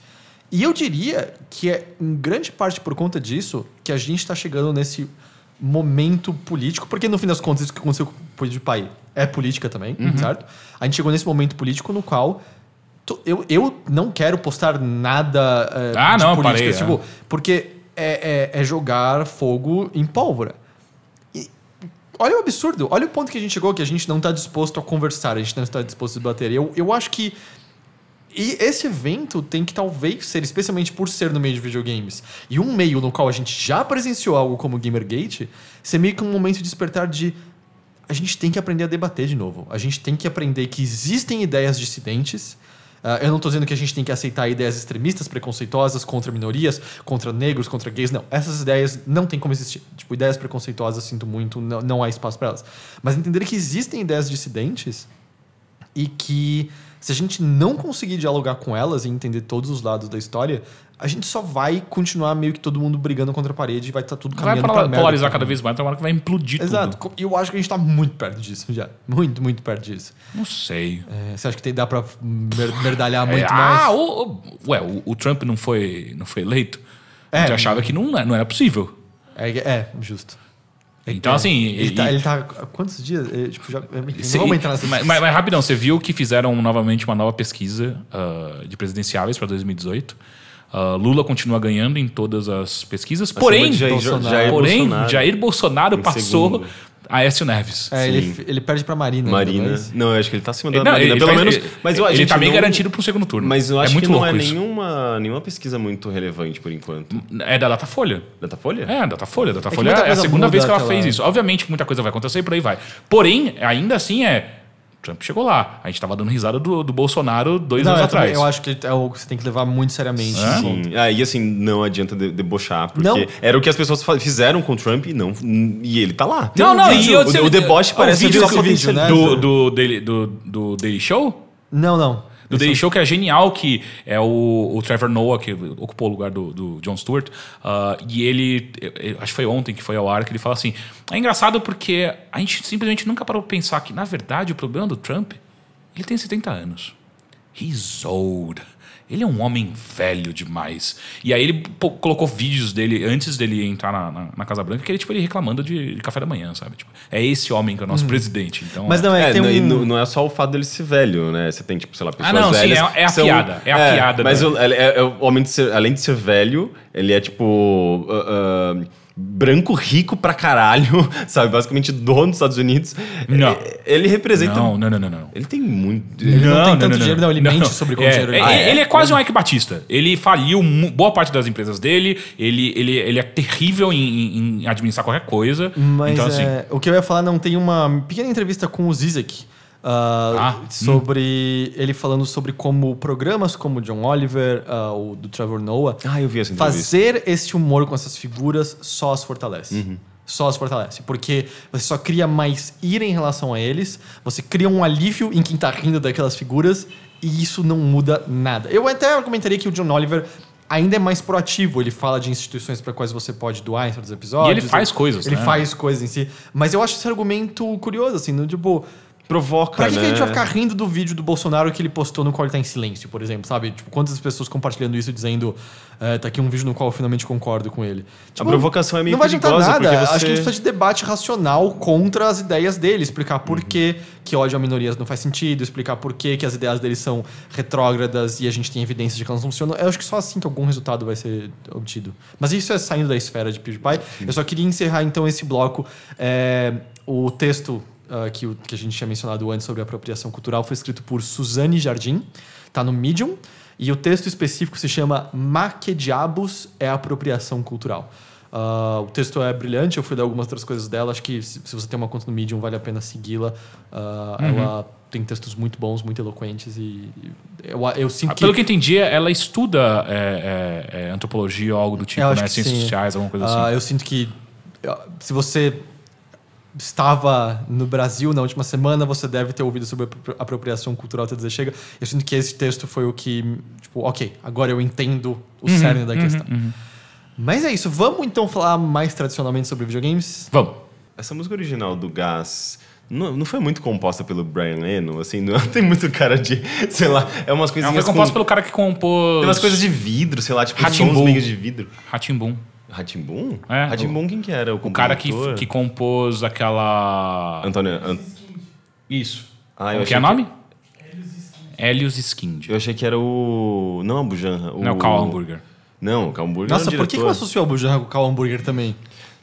E eu diria que é em grande parte por conta disso que a gente está chegando nesse momento político, porque no fim das contas isso que aconteceu com o pai é política também, uhum. certo? A gente chegou nesse momento político no qual eu, eu não quero postar nada é, ah, de não, política, parei, tipo, é. porque é, é, é, jogar fogo em pólvora. E olha o absurdo, olha o ponto que a gente chegou, que a gente não está disposto a conversar, a gente não está disposto a debater. Eu, eu acho que e esse evento tem que talvez ser, especialmente por ser no meio de videogames, e um meio no qual a gente já presenciou algo como Gamergate, ser meio que um momento de despertar de a gente tem que aprender a debater de novo. A gente tem que aprender que existem ideias dissidentes. Uh, eu não estou dizendo que a gente tem que aceitar ideias extremistas, preconceituosas, contra minorias, contra negros, contra gays. Não, essas ideias não tem como existir. Tipo, ideias preconceituosas, sinto muito, não, não há espaço para elas. Mas entender que existem ideias dissidentes e que se a gente não conseguir dialogar com elas e entender todos os lados da história, a gente só vai continuar meio que todo mundo brigando contra a parede e vai estar tá tudo caminhando vai pra, pra polarizar cada vez mais, uma hora que vai implodir Exato. tudo. Exato. E eu acho que a gente está muito perto disso já. Muito, muito perto disso. Não sei. É, você acha que dá para mer merdalhar muito é, mais? Ah, o, o, ué, o, o, Trump não foi, não foi eleito? É, a gente é. achava que não, né, não era possível. É, é, justo. Então, então, assim. Ele, e, tá, ele tá quantos dias? Ele, tipo, já, é cê, vamos entrar nessa mas, mas, mas, rapidão, você viu que fizeram novamente uma nova pesquisa uh, de presidenciáveis para 2018. Uh, Lula continua ganhando em todas as pesquisas, porém, Jair Bolsonaro, porém, Jair Bolsonaro passou Aécio Neves. É, ele, ele perde pra Marina. Né, Marina. mas... Não, eu acho que ele tá acima da ele, não, Marina. Pelo menos. Ele, mas eu, ele tá bem não... garantido pro segundo turno. Mas eu é acho é muito que não é nenhuma, nenhuma pesquisa muito relevante por enquanto. É da Datafolha. Datafolha? É, Datafolha. É Datafolha é, é a segunda vez que ela aquela... fez isso. Obviamente muita coisa vai acontecer e por aí vai. Porém, ainda assim é Trump chegou lá. A gente estava dando risada do, do Bolsonaro dois não, anos eu atrás. Também, eu acho que é algo que você tem que levar muito seriamente. É? Assim. Sim. Ah, e assim, não adianta de, debochar, porque não. era o que as pessoas fizeram com o Trump e não. E ele tá lá. Não, um não, vídeo, eu, o, o, deboche parece o vídeo, vídeo, vídeo né? do, do, do, do, do Daily Show? Não, não do Daily Show, que é genial, que é o, o Trevor Noah, que ocupou o lugar do, do John Stewart, uh, e ele, eh, eh, acho que foi ontem que foi ao ar, que ele fala assim, é engraçado porque a gente simplesmente nunca parou pra pensar que, na verdade, o problema do Trump, ele tem 70 anos. He's old. Ele é um homem velho demais. E aí ele colocou vídeos dele antes dele entrar na, na, na, Casa Branca, que ele, tipo, ele reclamando de, café da manhã, sabe? Tipo, é esse homem que é o nosso hum. presidente. Então, Mas é. não é, é tem um... não, não, é só o fato dele ser velho, né? Você tem, tipo, sei lá, pessoas ah, não, velhas. Sim, é, é a são... piada. É a é, piada. Mas né? o, é, é, o homem, de ser, além de ser velho, ele é, tipo... Uh, uh branco rico pra caralho, sabe? Basicamente dono dos Estados Unidos. Não. É, ele representa. Não, não, não, não. não. Ele tem muito. Ele não, não tem não, tanto dinheiro, não. Ele mente sobre quanto é, dinheiro ele é, é, Ele é quase um Ike Batista. Ele faliu boa parte das empresas dele. Ele, ele, ele é terrível em, em administrar qualquer coisa. Mas então, é, assim, o que eu ia falar, não, tem uma pequena entrevista com o Zizek Uh, ah, sobre hum. ele falando sobre como programas como John Oliver uh, ah, ou do Trevor Noah ah, eu vi essa fazer esse humor com essas figuras só as fortalece uhum. só as fortalece porque você só cria mais ira em relação a eles você cria um alívio em quem tá rindo daquelas figuras e isso não muda nada eu até comentaria que o John Oliver ainda é mais proativo. Ele fala de instituições para quais você pode doar em certos episódios. E ele faz coisas, Ele né? faz coisas em si. Mas eu acho esse argumento curioso, assim, no, tipo... Provoca, pra que, né? que a gente vai né? ficar rindo do vídeo do Bolsonaro que ele postou no qual ele tá em silêncio, por exemplo, sabe? Tipo, quantas pessoas compartilhando isso dizendo é, tá aqui um vídeo no qual eu finalmente concordo com ele. Tipo, a provocação é meio Não vai nada. Você... Acho que a gente precisa de debate racional contra as ideias dele. Explicar por uhum. que, que ódio a minorias não faz sentido, explicar por que, que as ideias dele são retrógradas e a gente tem evidências de que elas não funcionam. Eu acho que só assim que algum resultado vai ser obtido. Mas isso é saindo da esfera de PewDiePie. Sim. Eu só queria encerrar então esse bloco. É, o texto uh, que, que a gente tinha mencionado antes sobre apropriação cultural, foi escrito por Suzane Jardim, está no Medium, e o texto específico se chama Ma que diabos é apropriação cultural? Uh, o texto é brilhante, eu fui ler algumas outras coisas dela. Acho que se, se você tem uma conta no Medium, vale a pena segui-la. Uh, uhum. Ela tem textos muito bons, muito eloquentes e eu, eu sinto ah, que... Pelo que eu entendi, ela estuda é, é, é, antropologia ou algo do tipo, né? Ciências sim. sociais, alguma coisa uh, assim. Eu sinto que se você estava no Brasil na última semana, você deve ter ouvido sobre a apropriação cultural até dizer chega. Eu sinto que esse texto foi o que, tipo, ok, agora eu entendo o uhum, cerne da uhum, questão. Uhum. Mas é isso, vamos então falar mais tradicionalmente sobre videogames? Vamos. Essa música original do Gás não, não foi muito composta pelo Brian Eno, assim, não tem muito cara de, sei lá, é umas coisinhas... Não, foi composta com, pelo cara que compôs... Tem umas coisas de vidro, sei lá, tipo, Hatim sons meio de vidro. Ratimbum. Ratimbun? É. Ratimbum quem que era? O, o cara que, que compôs aquela. Antônio. An... Isso. Ah, o que é que... nome? Helios Skind. Eu achei que era o. Não a é Bujanra. O... Não, o Carl Hamburger. Não, o Carl Hamburger. Nossa, por que, que associou a Bujanra com o Carl Hamburger também?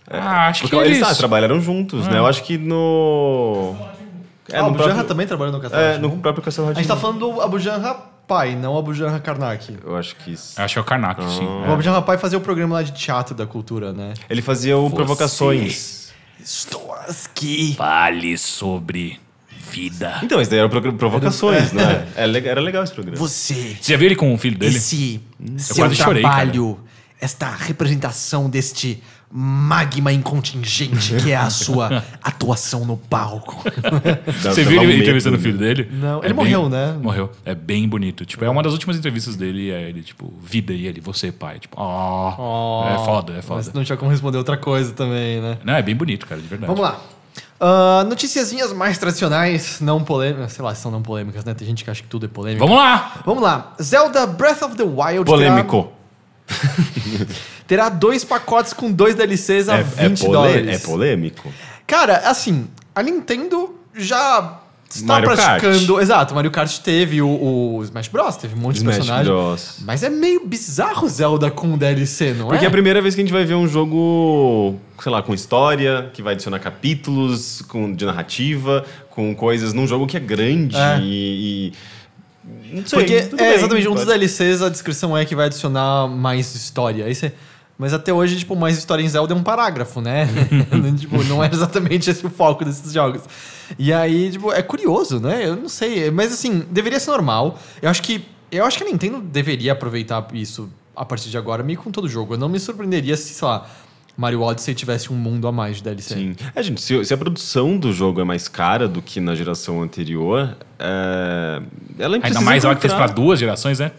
ah, acho que eles. ah, trabalharam juntos, né? ah. né? Eu acho que no. Ah, é, ah, no Bujanra próprio... também trabalhou no Castelo É, no próprio Castelo A gente tá falando do Bujanra Pai, não Abujamra Karnak. Eu acho que. acho que é o Karnak, ah. sim. O Abujamra Pai fazia o programa lá de teatro da cultura, né? Ele fazia o Você Provocações. Estou aqui. Fale sobre vida. Então, isso daí era programa provocações, era, né? Era é legal, era legal esse programa. Você. Você já viu ele com o filho dele? Esse eu seu trabalho, chorei, esta representação deste magma incontingente que é a sua atuação no palco. Você viu ele entrevistando o né? filho dele? Não, é ele bem, morreu, né? Morreu. É bem bonito. Tipo, é uma das últimas entrevistas dele, é ele, tipo, vida e ele, você, pai. Tipo, ó. Oh, oh, é foda, é foda. Mas não tinha como responder outra coisa também, né? Não, é bem bonito, cara, de verdade. Vamos lá. Uh, noticiazinhas mais tradicionais, não polêmicas, sei lá, são não polêmicas, né? Tem gente que acha que tudo é polêmico Vamos lá! Vamos lá. Zelda Breath of the Wild. É polêmico. Terá... terá dois pacotes com dois DLCs a é, 20 é, é dólares. É polêmico. Cara, assim, a Nintendo já está Mario praticando. Kart. Exato, Mario Kart teve, o, o, Smash Bros. teve um monte Smash de personagens. Bros. Mas é meio bizarro Zelda com DLC, não Porque é? Porque é a primeira vez que a gente vai ver um jogo, sei lá, com história, que vai adicionar capítulos com, de narrativa, com coisas num jogo que é grande é. e, e... Não sei, Porque, é, bem, exatamente, pode. um dos DLCs a descrição é que vai adicionar mais história. Aí você, mas até hoje, tipo, mais história em Zelda é um parágrafo, né? tipo, não é exatamente esse o foco desses jogos. E aí, tipo, é curioso, né? Eu não sei. Mas assim, deveria ser normal. Eu acho que. Eu acho que a Nintendo deveria aproveitar isso a partir de agora, meio com todo jogo. Eu não me surpreenderia se, sei lá, Mario Odyssey tivesse um mundo a mais de DLC. Sim. É, gente, se, se a produção do jogo é mais cara do que na geração anterior, é... ela Ainda mais encontrar... ela que fez pra duas gerações, né?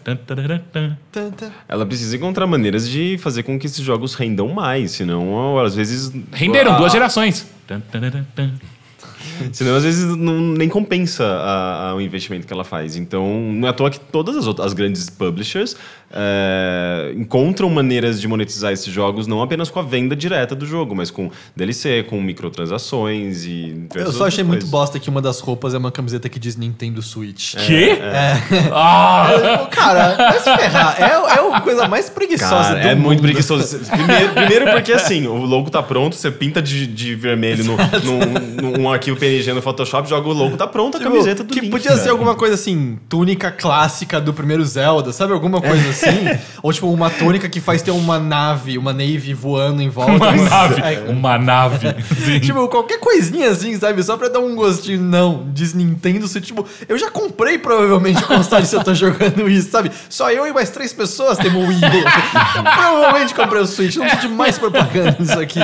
Ela precisa encontrar maneiras de fazer com que esses jogos rendam mais, senão às vezes... Renderam ah. duas gerações. Senão, às vezes, não, nem compensa a, a, o investimento que ela faz. Então, não é à toa que todas as, outras, as grandes publishers é, encontram maneiras de monetizar esses jogos, não apenas com a venda direta do jogo, mas com DLC, com microtransações e. Eu só achei muito bosta que uma das roupas é uma camiseta que diz Nintendo Switch. É, Quê? É. é. Ah. Cara, vai se ferrar. É, é a coisa mais preguiçosa Cara, do É mundo. muito preguiçoso. Primeiro, primeiro, porque assim, o logo tá pronto, você pinta de, de vermelho num, num, arquivo PNG no Photoshop, joga o logo, tá pronto a tipo, camiseta do Que Link, podia cara. ser alguma coisa assim, túnica clássica do primeiro Zelda, sabe? Alguma é. coisa assim assim. ou tipo, uma tônica que faz ter uma nave, uma nave voando em volta. Uma mas... Assim. nave. É. Uma nave. tipo, qualquer coisinha assim, sabe? Só pra dar um gostinho. Não, diz Nintendo, se tipo, eu já comprei provavelmente o se eu tô jogando isso, sabe? Só eu e mais três pessoas temos o Wii. provavelmente comprei o Switch, não preciso de mais propaganda nisso aqui.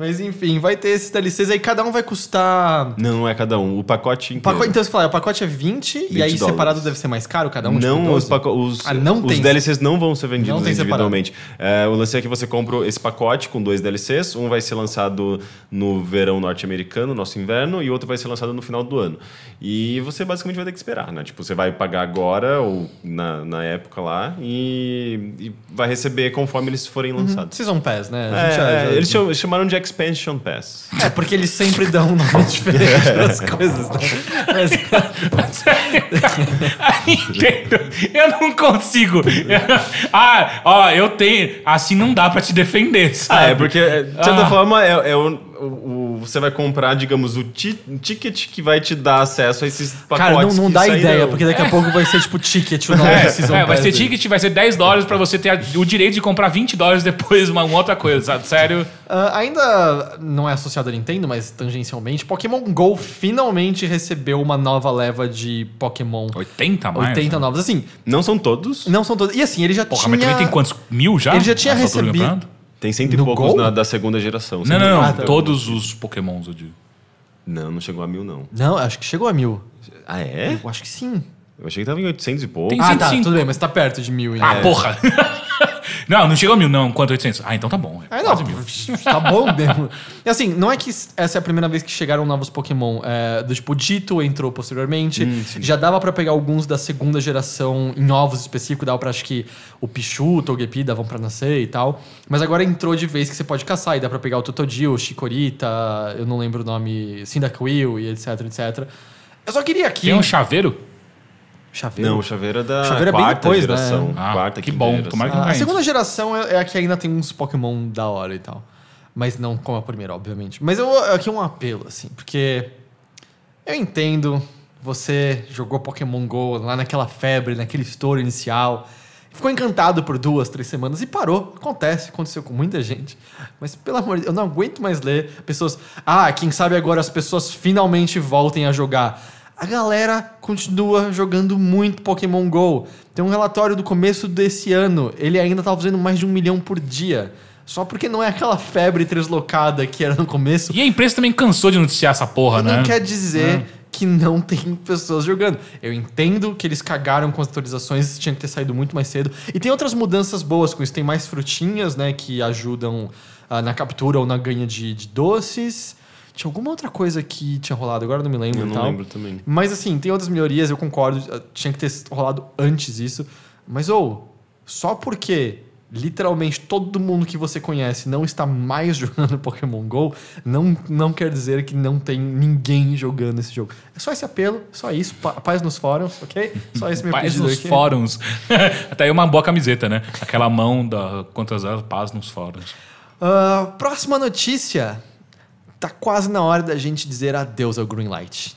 Mas enfim, vai ter esses DLCs aí, cada um vai custar. Não, não é cada um, o pacote inteiro. então você fala, o pacote é 20, 20 e aí dólares. separado deve ser mais caro cada um? Tipo, não, tipo, os, paco os, ah, não os DLCs não vão ser vendidos individualmente. É, o lance é que você compra esse pacote com dois DLCs, um vai ser lançado no verão norte-americano, nosso inverno, e outro vai ser lançado no final do ano. E você basicamente vai ter que esperar, né? Tipo, você vai pagar agora ou na, na época lá e, e vai receber conforme eles forem uhum. lançados. Uhum. Season Pass, né? É, já, já... Eles chamaram de X Expansion Pass. É, porque eles sempre dão um nome diferente é. coisas. Né? Mas... a eu não consigo. ah, ó, eu tenho. Ah, assim não dá pra te defender, sabe? Ah, é, porque, de certa ah. forma, é, é um o, você vai comprar, digamos, o ti, ticket que vai te dar acesso a esses pacotes. Cara, não, não dá ideia, porque daqui a é. pouco vai ser tipo ticket o nome é, é, vai ser ticket, vai ser 10 dólares para você ter o direito de comprar 20 dólares depois uma, uma outra coisa, sabe? Sério. Uh, ainda não é associado a Nintendo, mas tangencialmente, Pokémon GO finalmente recebeu uma nova leva de Pokémon. 80 mais? 80 né? novos, assim. Não são todos? Não são todos. E assim, ele já Porra, tinha... mas também tem quantos? Mil já? Ele já tinha recebido... Tem cento e poucos na- da segunda geração. Não, não, não. Ah, tá. Todos os Pokémons, eu digo. Não, não chegou a mil, não. Não, acho que chegou a mil. Ah, é? Eu acho que sim. Eu achei que tava em 800 e pouco. Tem Ah, tá, tudo bem, mas tá perto de mil ainda. Ah, né? porra! Não, não chegou a mil, não. Quanto? 800? Ah, então tá bom. É, é não, mil. tá bom mesmo. E assim, não é que essa é a primeira vez que chegaram novos Pokémon. É, do tipo, Dito entrou posteriormente. Hum, já dava para pegar alguns da segunda geração em ovos específicos. Dava pra, acho que, o Pichu, o Togepi davam pra nascer e tal. Mas agora entrou de vez que você pode caçar. E dá pra pegar o Totodile, o Chikorita, eu não lembro o nome, Cyndaquil e etc, etc. Eu só queria aqui... Tem um chaveiro? Chaveiro? Não, o Chaveiro é da Chaveiro é bem quarta depois, né? geração. Né? Ah, quarta, que bom. Geração. Tomara que a, segunda geração é, é a que ainda tem uns Pokémon da hora e tal. Mas não como a primeira, obviamente. Mas eu, aqui é um apelo, assim, porque eu entendo. Você jogou Pokémon GO lá naquela febre, naquele estouro inicial. Ficou encantado por duas, três semanas e parou. Acontece, aconteceu com muita gente. Mas, pelo amor de Deus, eu não aguento mais ler pessoas. Ah, quem sabe agora as pessoas finalmente voltem a jogar a galera continua jogando muito Pokémon GO. Tem um relatório do começo desse ano, ele ainda estava tá fazendo mais de um milhão por dia. Só porque não é aquela febre translocada que era no começo. E a imprensa também cansou de noticiar essa porra, né? Não quer dizer é. que não tem pessoas jogando. Eu entendo que eles cagaram com as atualizações, tinha que ter saído muito mais cedo. E tem outras mudanças boas com isso. Tem mais frutinhas, né, que ajudam ah, na captura ou na ganha de, de doces. Tinha alguma outra coisa que tinha rolado, agora não me lembro eu tal. não lembro também. Mas assim, tem outras melhorias, eu concordo, eh, tinha que ter rolado antes isso. Mas ou, oh, só porque literalmente todo mundo que você conhece não está mais jogando Pokémon Go, não, não quer dizer que não tem ninguém jogando esse jogo. É só esse apelo, só isso. paz nos fóruns, ok? Só esse meu paz Paz nos aqui. fóruns. Até aí uma boa camiseta, né? Aquela mão da contra horas paz nos fóruns. Uh, próxima notícia tá quase na hora da gente dizer adeus ao Greenlight.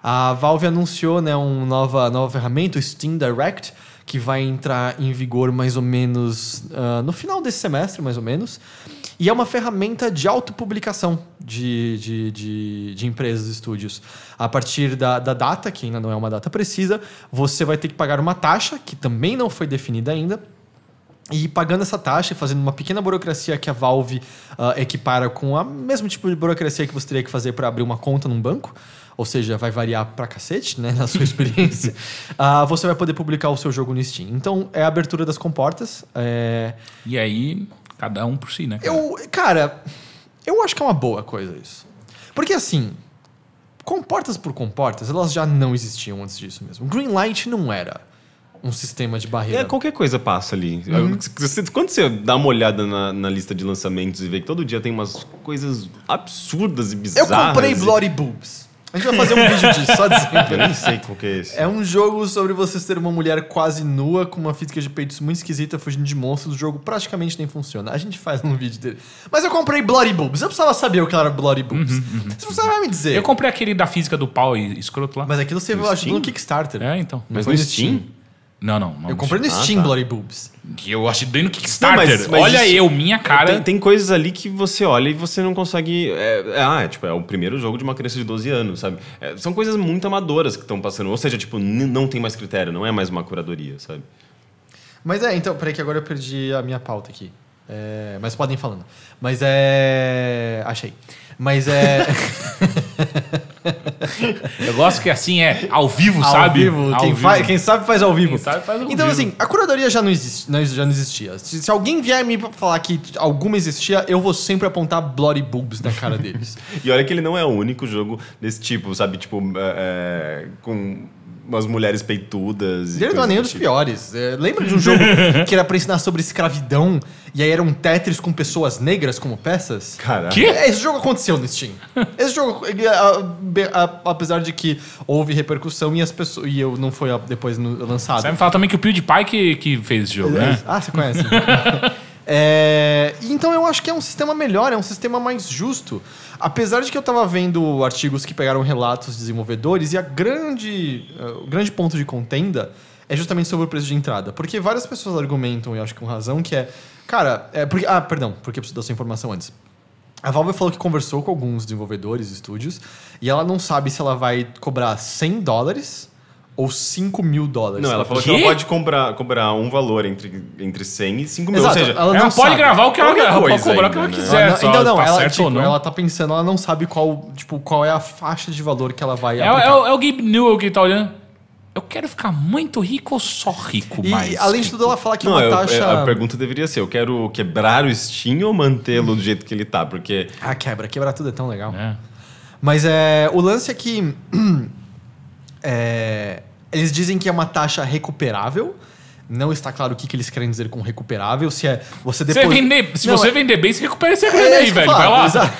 A Valve anunciou né, uma nova, nova ferramenta, o Steam Direct, que vai entrar em vigor mais ou menos uh, no final desse semestre, mais ou menos. E é uma ferramenta de autopublicação de, de, de, de empresas e estúdios. A partir da, da data, que ainda não é uma data precisa, você vai ter que pagar uma taxa, que também não foi definida ainda, e pagando essa taxa e fazendo uma pequena burocracia que a Valve uh, equipara com o mesmo tipo de burocracia que você teria que fazer para abrir uma conta num banco, ou seja, vai variar pra cacete, né, na sua experiência, uh, você vai poder publicar o seu jogo no Steam. Então, é a abertura das comportas. É... E aí, cada um por si, né? Cara? Eu, cara, eu acho que é uma boa coisa isso. Porque assim, comportas por comportas, elas já não existiam antes disso mesmo. Greenlight não era um sistema de barreira. É, qualquer coisa passa ali. Uhum. Quando você dá uma olhada na, na, lista de lançamentos e vê que todo dia tem umas coisas absurdas e bizarras. Eu comprei e... Bloody Boobs. A gente vai fazer um vídeo disso, só dizendo. Eu nem sei qual que é esse. É um jogo sobre você ser uma mulher quase nua, com uma física de peitos muito esquisita, fugindo de monstros. O jogo praticamente nem funciona. A gente faz um vídeo dele. Mas eu comprei Bloody Boobs. Eu precisava saber o que era Bloody uhum, Boobs. Uhum, uhum. Você não vai me dizer. Eu comprei aquele da física do pau e escroto lá. Mas aquilo você viu, ajudou no Kickstarter. É, então. Mas no Steam? Steam? Não, não. não eu comprei no Steam ah, tá. Bloody Boobs. Que eu achei no Kickstarter. Não, mas, mas olha isso, eu, minha cara. Tem, tem, coisas ali que você olha e você não consegue. É, é, ah, é, tipo, é o primeiro jogo de uma criança de 12 anos, sabe? É, são coisas muito amadoras que estão passando. Ou seja, tipo, não tem mais critério, não é mais uma curadoria, sabe? Mas é, então, peraí que agora eu perdi a minha pauta aqui. É, mas podem ir falando. Mas é. Achei. Mas é. Eu gosto que assim é ao vivo, ao sabe? Vivo. Ao quem vivo. quem sabe faz ao vivo. Sabe, faz ao então, vivo. assim, a curadoria já não, existe, não, já não existia. Se, se, alguém vier me falar que alguma existia, eu vou sempre apontar Bloody Boobs na cara deles. e olha que ele não é o único jogo desse tipo, sabe? Tipo, é, é com umas mulheres peitudas. Ele não é nenhum dos tipo. piores. É, lembra de um jogo que era pra ensinar sobre escravidão e aí era um Tetris com pessoas negras como peças? Caralho. Que? É, esse jogo aconteceu no Steam. Esse jogo, a, a, a, apesar de que houve repercussão e as pessoas. E eu não foi depois no, lançado. Você me falar também que o PewDiePie que, que fez esse jogo, é né? Ah, você conhece. É, então eu acho que é um sistema melhor, é um sistema mais justo. Apesar de que eu estava vendo artigos que pegaram relatos de desenvolvedores e a grande, eh, o grande ponto de contenda é justamente sobre o preço de entrada. Porque várias pessoas argumentam, e acho que com razão, que é. Cara, é porque. Ah, perdão, porque eu preciso dar essa informação antes. A Valve falou que conversou com alguns desenvolvedores, estúdios, e ela não sabe se ela vai cobrar 100 dólares ou 5 mil dólares. Não, ela falou que, que ela pode comprar, comprar um valor entre, entre 100 e 5 mil. Exato, ou seja, ela, ela é pode gravar o que ela, ela pode cobrar o que ela né? quiser. Ah, não, então, não, tá ela, tá tipo, não, ela tá pensando, ela não sabe qual, tipo, qual é a faixa de valor que ela vai é, aplicar. É, é, é o Gabe Newell que tá olhando. Eu quero ficar muito rico ou só rico, e, mais além rico. de tudo, ela fala que não, uma eu, taxa... A pergunta deveria ser, eu quero quebrar o Steam ou mantê-lo do jeito que ele tá? Porque... Ah, quebra. Quebrar tudo é tão legal. É. Mas é, o lance é que... É, eles dizem que é uma taxa recuperável. Não está claro o que, que eles querem dizer com recuperável. Se é você depois. Você vender, se não, você é... vender bem, você recupera esse é grana é, aí, velho. Falar, Vai lá.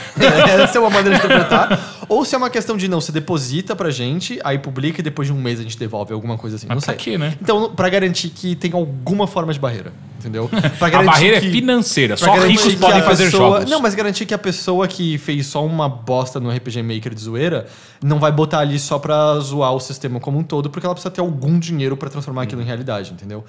É, essa é uma maneira de interpretar. Ou se é uma questão de não, você deposita pra gente, aí publica e depois de um mês a gente devolve alguma coisa assim. Mas não tá sei. aqui, né? Então, pra garantir que tem alguma forma de barreira. Entendeu? a barreira é que, é financeira, só ricos podem fazer pessoa, jogos. Não, mas garantir que a pessoa que fez só uma bosta no RPG Maker de zoeira não vai botar ali só pra zoar o sistema como um todo, porque ela precisa ter algum dinheiro para transformar aquilo em realidade, entendeu?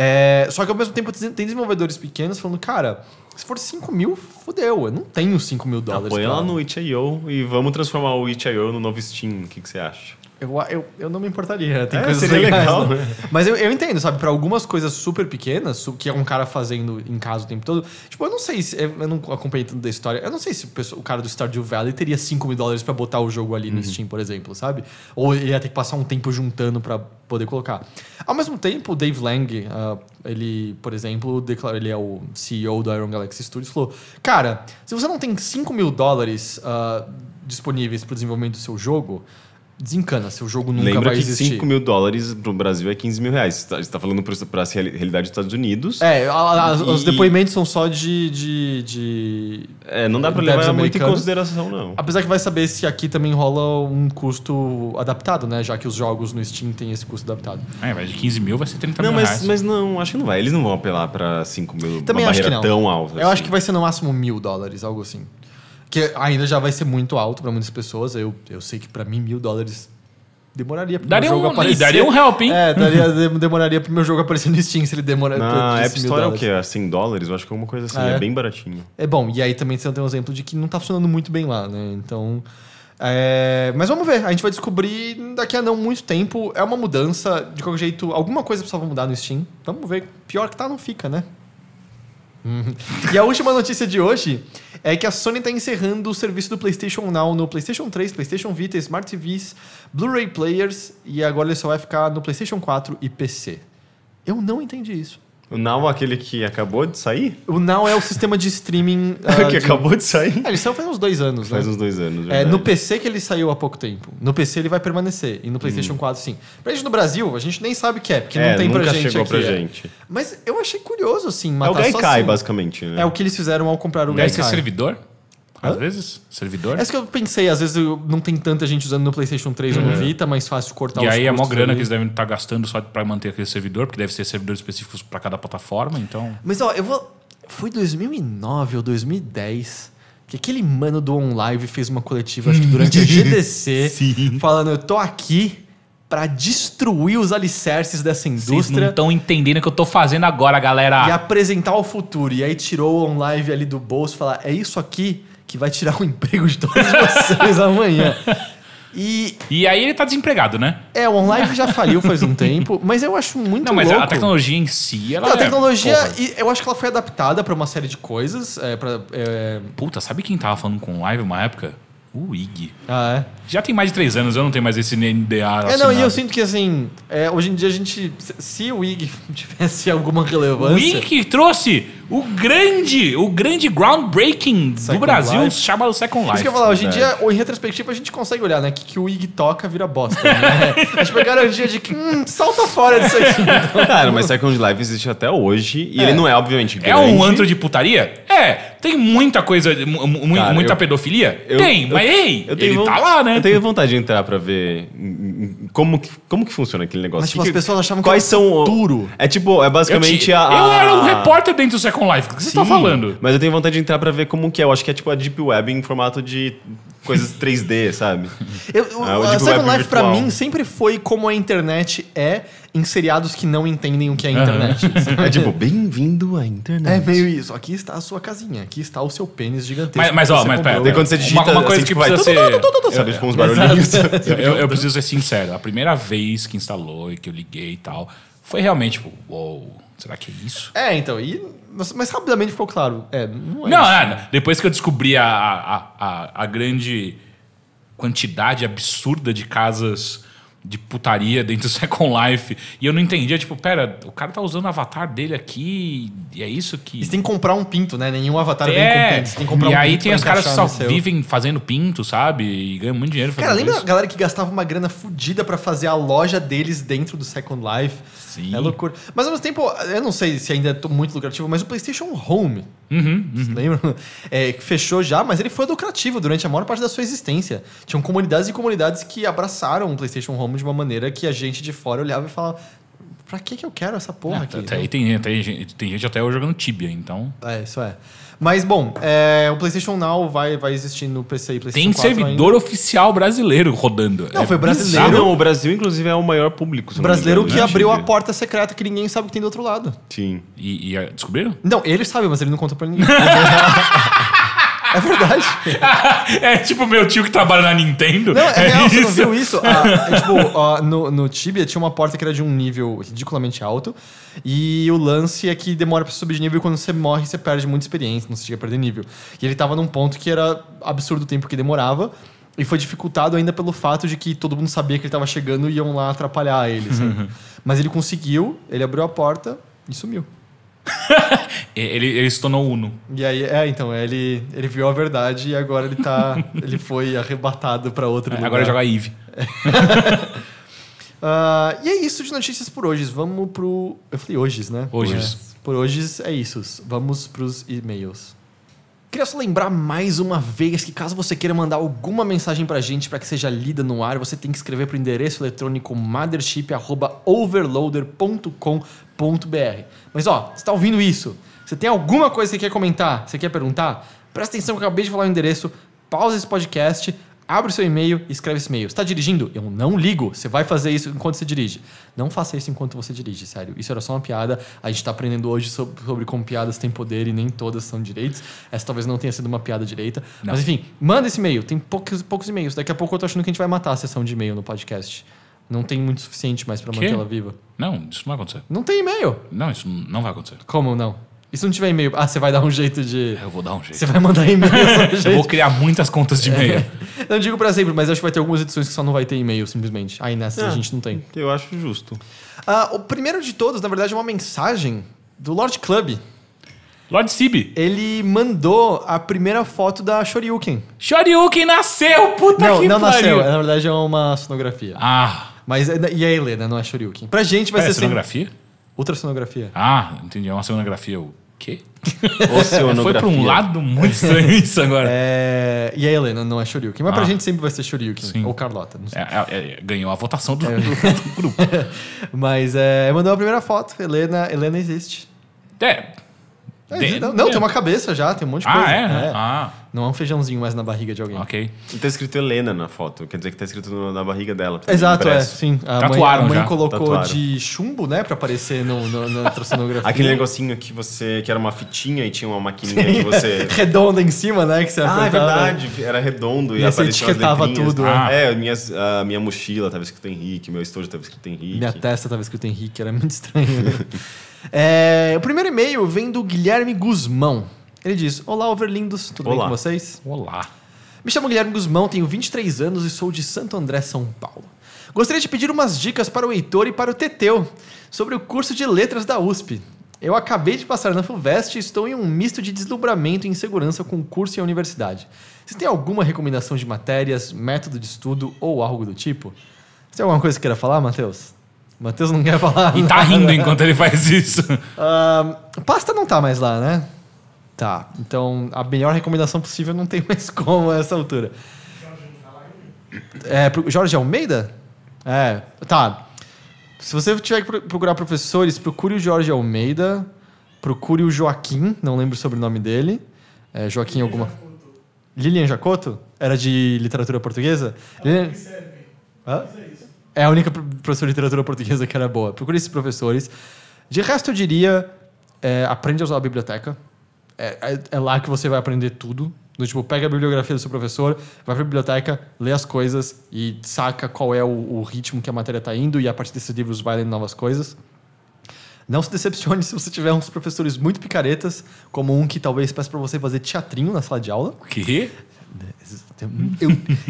É, só que ao mesmo tempo tem desenvolvedores pequenos falando, cara, se for 5 mil, fodeu. Eu não tenho 5 mil dólares. Apoia lá no itch.io e vamos transformar o itch.io no novo Steam. O que, que você acha? Eu, eu, eu não me importaria. É, tem é, coisas seria legal. Né? Mas eu, eu entendo, sabe? Para algumas coisas super pequenas, que é um cara fazendo em casa o tempo todo. Tipo, eu não sei se. Eu não acompanhei tanto da história. Eu não sei se o, o cara do Stardew Valley teria 5 mil dólares pra botar o jogo ali uhum. no Steam, por exemplo, sabe? Ou ele ia ter que passar um tempo juntando para poder colocar. Ao mesmo tempo, o Dave Lang, uh, ele, por exemplo, declarou, ele é o CEO do Iron Galaxy Studios, falou: Cara, se você não tem 5 mil dólares uh, disponíveis pro desenvolvimento do seu jogo desencana, seu jogo nunca Lembra vai que existir. 5 mil dólares pro Brasil é 15 mil reais. Tá, você está tá falando para a realidade dos Estados Unidos. É, a, a, e... os depoimentos são só de. de, de é, não dá para levar americanos. muito em consideração, não. Apesar que vai saber se aqui também rola um custo adaptado, né? Já que os jogos no Steam têm esse custo adaptado. É, vai de 15 mil, vai ser 30 não, mil mas, reais. Mas não, acho que não vai. Eles não vão apelar para 5 mil, também uma acho barreira que não. tão alta. Eu assim. acho que vai ser no máximo mil dólares, algo assim. Que ainda já vai ser muito alto para muitas pessoas. Eu, eu sei que para mim, mil dólares demoraria para o meu jogo um, aparecer. daria um help, hein? É, daria, demoraria pro meu jogo aparecer no Steam se ele demorar. Na App Store é o quê? É 100 dólares? Eu acho que é alguma coisa assim. É. é. bem baratinho. É bom. E aí também você tem um exemplo de que não tá funcionando muito bem lá, né? Então... É... Mas vamos ver. A gente vai descobrir daqui a não muito tempo. É uma mudança. De qualquer jeito, alguma coisa precisava mudar no Steam. Vamos ver. Pior que tá, não fica, né? Uhum. e a última notícia de hoje é que a Sony está encerrando o serviço do PlayStation Now no PlayStation 3, PlayStation Vita, Smart TVs, Blu-ray players e agora ele só vai ficar no PlayStation 4 e PC. Eu não entendi isso. O Now é aquele que acabou de sair? O Now é o sistema de streaming. Uh, que de... acabou de sair? É, ele saiu faz uns dois anos, né? Faz uns dois anos. Verdade. É, no PC que ele saiu há pouco tempo. No PC ele vai permanecer. E no PlayStation hum. 4, sim. Pra gente no Brasil, a gente nem sabe o que é, porque é, não tem pra gente. Chegou aqui, pra é. gente. Mas eu achei curioso, assim. Matar é o Gaikai, só, assim, basicamente. Né? É o que eles fizeram ao comprar o Gaikai. Esse é servidor? Às Hã? vezes, servidor. É isso que eu pensei, às vezes não tem tanta gente usando no PlayStation 3 ou no é. Vita, mais fácil cortar E aí é mó grana ali. que eles devem estar tá gastando só para manter aquele servidor, porque deve ser servidores específicos para cada plataforma, então. Mas ó, eu vou. Foi 2009 ou 2010 que aquele mano do OnLive fez uma coletiva, acho que durante a GDC, falando: eu tô aqui para destruir os alicerces dessa indústria. Vocês não estão entendendo o que eu tô fazendo agora, galera. E apresentar o futuro. E aí tirou o OnLive ali do bolso e falar: é isso aqui que vai tirar o emprego de todos vocês amanhã. E, e aí ele tá desempregado, né? É, o OnLive já faliu faz um tempo, mas eu acho muito Não, mas louco. a tecnologia em si, ela Não, a é tecnologia, é, eu acho que ela foi adaptada para uma série de coisas. É, pra, é... Puta, sabe quem tava falando com o OnLive uma época? O IG. Ah, é? Já tem mais de três anos, eu não tenho mais esse NDA. Assinado. É, não, e eu sinto que assim, é, hoje em dia a gente. Se o IG tivesse alguma relevância. O IG que trouxe o grande, o grande groundbreaking Second do Brasil Life. chama o Second Life. Isso que eu falar, hoje em dia, em retrospectiva, a gente consegue olhar, né? Que, que o Ig toca vira bosta, né? Acho que pegaram garantia dia de que, hum, salta fora disso aqui. Então. Cara, mas Second Life existe até hoje e é. ele não é, obviamente, grande. É um antro de putaria? É. Tem muita coisa, Cara, muita eu, pedofilia? Eu, tem, eu, mas ei, ele tá lá, né? Eu tenho vontade de entrar pra ver como que, como que funciona aquele negócio. Mas, tipo, que, as pessoas achavam que quais são duro. É tipo, é basicamente a, a... Eu era um repórter dentro do Second Second Life, o que você está tá falando? Mas eu tenho vontade de entrar para ver como que é. Eu acho que é tipo a Deep Web em formato de coisas 3D, sabe? Eu, ah, o a Deep Second Web Life, para mim, sempre foi como a internet é em seriados que não entendem o que é a internet. Uhum. É tipo, bem-vindo à internet. É meio isso. Aqui está a sua casinha, aqui está o seu pênis gigantesco. Mas, mas ó, mas pera. Tem quando você digita, uma, uma coisa assim, que tipo, vai ser... Sabe, tipo, uns é, barulhinhos. eu, eu preciso ser sincero. A primeira vez que instalou e que eu liguei e tal, foi realmente tipo, uou... Wow será que é isso? É, então, e, mas, mas rapidamente ficou claro. É, não, é não, isso, é, não, depois que eu descobri a, a, a, a grande quantidade absurda de casas de putaria dentro do Second Life. E eu não entendia, tipo, pera, o cara tá usando o avatar dele aqui e é isso que. Você tem que comprar um pinto, né? Nenhum avatar é. vem com é, pinto. Você tem que comprar e um aí pinto tem os caras que só vivem fazendo pinto, sabe? E ganham muito dinheiro fazendo Cara, lembra isso? a galera que gastava uma grana fodida para fazer a loja deles dentro do Second Life? Sim. É loucura. Mas ao mesmo tempo, eu não sei se ainda é muito lucrativo, mas o PlayStation Home, uhum, uhum. lembram? É, fechou já, mas ele foi lucrativo durante a maior parte da sua existência. Tinham comunidades e comunidades que abraçaram o PlayStation Home de uma maneira que a gente de fora olhava e falava. Pra que, que eu quero essa porra ah, aqui? Até, aí tem, tem, tem gente até jogando Tibia, então. É, isso é. Mas, bom, é, o PlayStation Now vai, vai existir no PC e PlayStation Tem 4 servidor ainda. oficial brasileiro rodando. Não, é foi brasileiro. Não, o Brasil, inclusive, é o maior público. O brasileiro que né? abriu a porta secreta que ninguém sabe que tem do outro lado. Sim. E, e é, descobriram? Não, ele sabe, mas ele não conta pra ninguém. É verdade. é tipo meu tio que trabalha na Nintendo. Não, é, é real, isso. você não viu isso? Ah, é, tipo, no, no Tibia tinha uma porta que era de um nível ridiculamente alto. E o lance é que demora pra subir de nível e quando você morre, você perde muita experiência, não se chega a perder nível. E ele tava num ponto que era absurdo o tempo que demorava. E foi dificultado ainda pelo fato de que todo mundo sabia que ele tava chegando e iam lá atrapalhar ele. Mas ele conseguiu, ele abriu a porta e sumiu. ele, ele se tornou Uno. E aí, é, então, é, ele, ele viu a verdade e agora ele tá. ele foi arrebatado para outro é, lugar. Agora joga Eve. uh, e é isso de notícias por hoje. Vamos pro. Eu falei hoje, né? Hoje. É. Por hoje é isso. Vamos pros e-mails. Queria só lembrar mais uma vez que caso você queira mandar alguma mensagem pra gente para que seja lida no ar, você tem que escrever para o endereço eletrônico mothership@overloader.com.br. Mas ó, você tá ouvindo isso? Você tem alguma coisa que você quer comentar? Você quer perguntar? Presta atenção que eu acabei de falar o endereço. Pausa esse podcast, Abre o seu e-mail e escreve esse e-mail. Está dirigindo? Eu não ligo. Você vai fazer isso enquanto você dirige. Não faça isso enquanto você dirige, sério. Isso era só uma piada. A gente está aprendendo hoje sobre, sobre, como piadas têm poder e nem todas são direitos. Essa talvez não tenha sido uma piada direita. Não. Mas enfim, manda esse e-mail. Tem poucos, poucos e-mails. Daqui a pouco eu tô achando que a gente vai matar a sessão de e-mail no podcast. Não tem muito suficiente mais para manter ela viva. Não, isso não vai acontecer. Não tem e-mail. Não, isso não vai acontecer. Como não? E se não tiver e-mail? Ah, você vai dar um jeito de. Eu vou dar um jeito. Você vai mandar e-mail. eu é vou criar muitas contas de e-mail. É. Não digo para sempre, mas acho que vai ter algumas edições que só não vai ter e-mail, simplesmente. Aí nessas é, a gente não tem. Eu acho justo. Ah, o primeiro de todos, na verdade, é uma mensagem do Lord Club. Lord Sib. Ele mandou a primeira foto da Shoryuken. Shoryuken nasceu! Puta não, que Não, não nasceu. Na verdade, é uma sonografia. Ah. Mas, é, e a é Helena, não é Shoryuken. Pra gente vai é, ser. É sonografia? Ultrassonografia. Ah, entendi. É uma sonografia. o Quê? Foi pra um lado muito é. estranho isso agora. É... E a Helena não é Shoryuken. Mas ah. pra gente sempre vai ser Shoryuken. Sim. Ou Carlota. É, é, é, ganhou a votação do, é. do, do grupo. mas é, mandou a primeira foto. Helena, Helena existe. É de... É, não, não tem uma cabeça já, tem um monte de ah, coisa. É? É. Ah, Não é um feijãozinho mais na barriga de alguém. Ok. E tá escrito Helena na foto, quer dizer que tá escrito na barriga dela. Tá Exato, é, sim. A Tatuaram mãe, a mãe já, colocou tatuaram. de chumbo, né, pra aparecer no, no, na trocinografia. Aquele negocinho que você. que era uma fitinha e tinha uma maquininha que você. Redonda em cima, né, que você Ah, é verdade, era redondo e, E aí você aparecia umas etiquetava tudo, Ah. É, minhas, a minha mochila tava escrito Henrique, meu estojo tava escrito Henrique. Minha testa tava escrito Henrique, era muito estranho. É, o primeiro e-mail vem do Guilherme Guzmão. Ele diz: Olá, overlindos, tudo Olá. bem com vocês? Olá. Me chamo Guilherme Guzmão, tenho 23 anos e sou de Santo André, São Paulo. Gostaria de pedir umas dicas para o Heitor e para o Teteu sobre o curso de letras da USP. Eu acabei de passar na FUVEST e estou em um misto de deslumbramento e insegurança com o curso e a universidade. Você tem alguma recomendação de matérias, método de estudo ou algo do tipo? Você tem alguma coisa que queira falar, Matheus? Matheus não quer falar. E tá rindo enquanto ele faz isso. Uh, pasta não tá mais lá, né? Tá. Então, a melhor recomendação possível não tem mais como a essa altura. É, Jorge Almeida? É, tá. Se você tiver que procurar professores, procure o Jorge Almeida, procure o Joaquim, não lembro sobre o sobrenome dele. É, Joaquim Lilian alguma. Jacoto. Lilian Jacoto? Era de literatura portuguesa? É Lilian... Serve. Hã? É a única professora de literatura portuguesa que era é boa. Procure esses professores. De resto, eu diria: é, aprende a usar a biblioteca. É, é, é, lá que você vai aprender tudo. Do tipo, pega a bibliografia do seu professor, vai pra biblioteca, lê as coisas e saca qual é o, o ritmo que a matéria está indo, e a partir desses livros vai lendo novas coisas. Não se decepcione se você tiver uns professores muito picaretas, como um que talvez peça para você fazer teatrinho na sala de aula. O quê? Eu,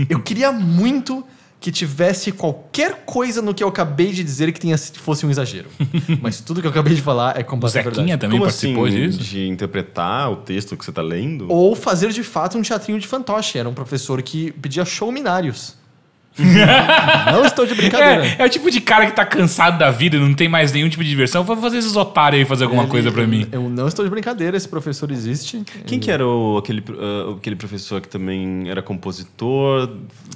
eu queria muito que tivesse qualquer coisa no que eu acabei de dizer que tenha, fosse um exagero. Mas tudo que eu acabei de falar é completamente Zequinha também Como participou assim, disso? De interpretar o texto que você está lendo? Ou fazer de fato um teatrinho de fantoche. Era um professor que pedia show minários. não estou de brincadeira. É, é, o tipo de cara que tá cansado da vida, não tem mais nenhum tipo de diversão. Vou fazer esses otários aí fazer alguma Ele, coisa para mim. Eu não estou de brincadeira, esse professor existe. Quem que era o, aquele, uh, aquele professor que também era compositor,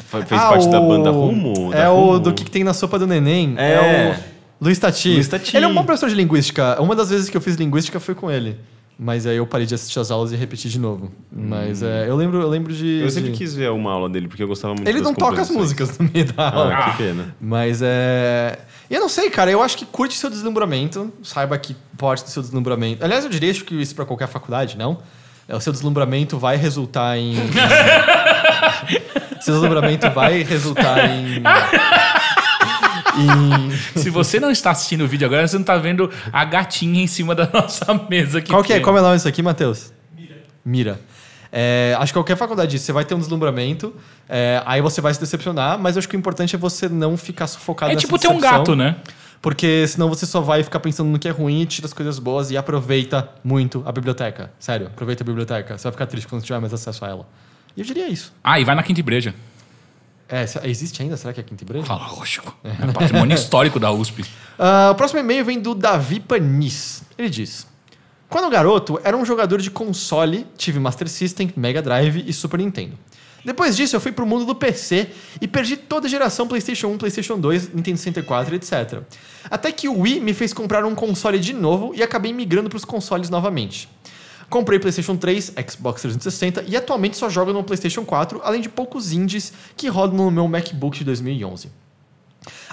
fez ah, parte o... da banda Rumo? É da Rumo? o do que tem na sopa do neném. É, é o... Luiz Tati. Luiz Tati. Ele é um bom professor de linguística. Uma das vezes que eu fiz linguística foi com ele. Mas aí eu parei de assistir as aulas e repeti de novo. Hum. Mas é, eu lembro, eu lembro de. Eu sempre de... quis ver uma aula dele, porque eu gostava muito Ele não toca as músicas no meio da aula. Ah, que pena. Mas é. Eu não sei, cara. Eu acho que curte seu deslumbramento. Saiba que parte do seu deslumbramento. Aliás, eu diria que isso para qualquer faculdade, não? É, o seu deslumbramento vai resultar em. seu deslumbramento vai resultar em. E... Se você não está assistindo o vídeo agora, você não está vendo a gatinha em cima da nossa mesa. Que Qual que é? Como é o nome disso aqui, Matheus? Mira. Mira. É, acho que qualquer faculdade disso, você vai ter um deslumbramento, é, aí você vai se decepcionar, mas acho que o importante é você não ficar sufocado É tipo ter um gato, né? Porque senão você só vai ficar pensando no que é ruim, tira as coisas boas e aproveita muito a biblioteca. Sério, aproveita a biblioteca. Você vai ficar triste quando não tiver mais acesso a ela. E eu diria isso. Ah, e vai na Quinta Breja. É, existe ainda? Será que é Quinta e branca? Fala, lógico. É patrimônio histórico da USP. Uh, o próximo e-mail vem do Davi Panis. Ele diz: Quando garoto, era um jogador de console, tive Master System, Mega Drive e Super Nintendo. Depois disso, eu fui pro mundo do PC e perdi toda a geração PlayStation 1, PlayStation 2, Nintendo 64, etc. Até que o Wii me fez comprar um console de novo e acabei migrando para os consoles novamente. Comprei PlayStation 3, Xbox 360 e atualmente só jogo no PlayStation 4, além de poucos indies que rodam no meu MacBook de 2011.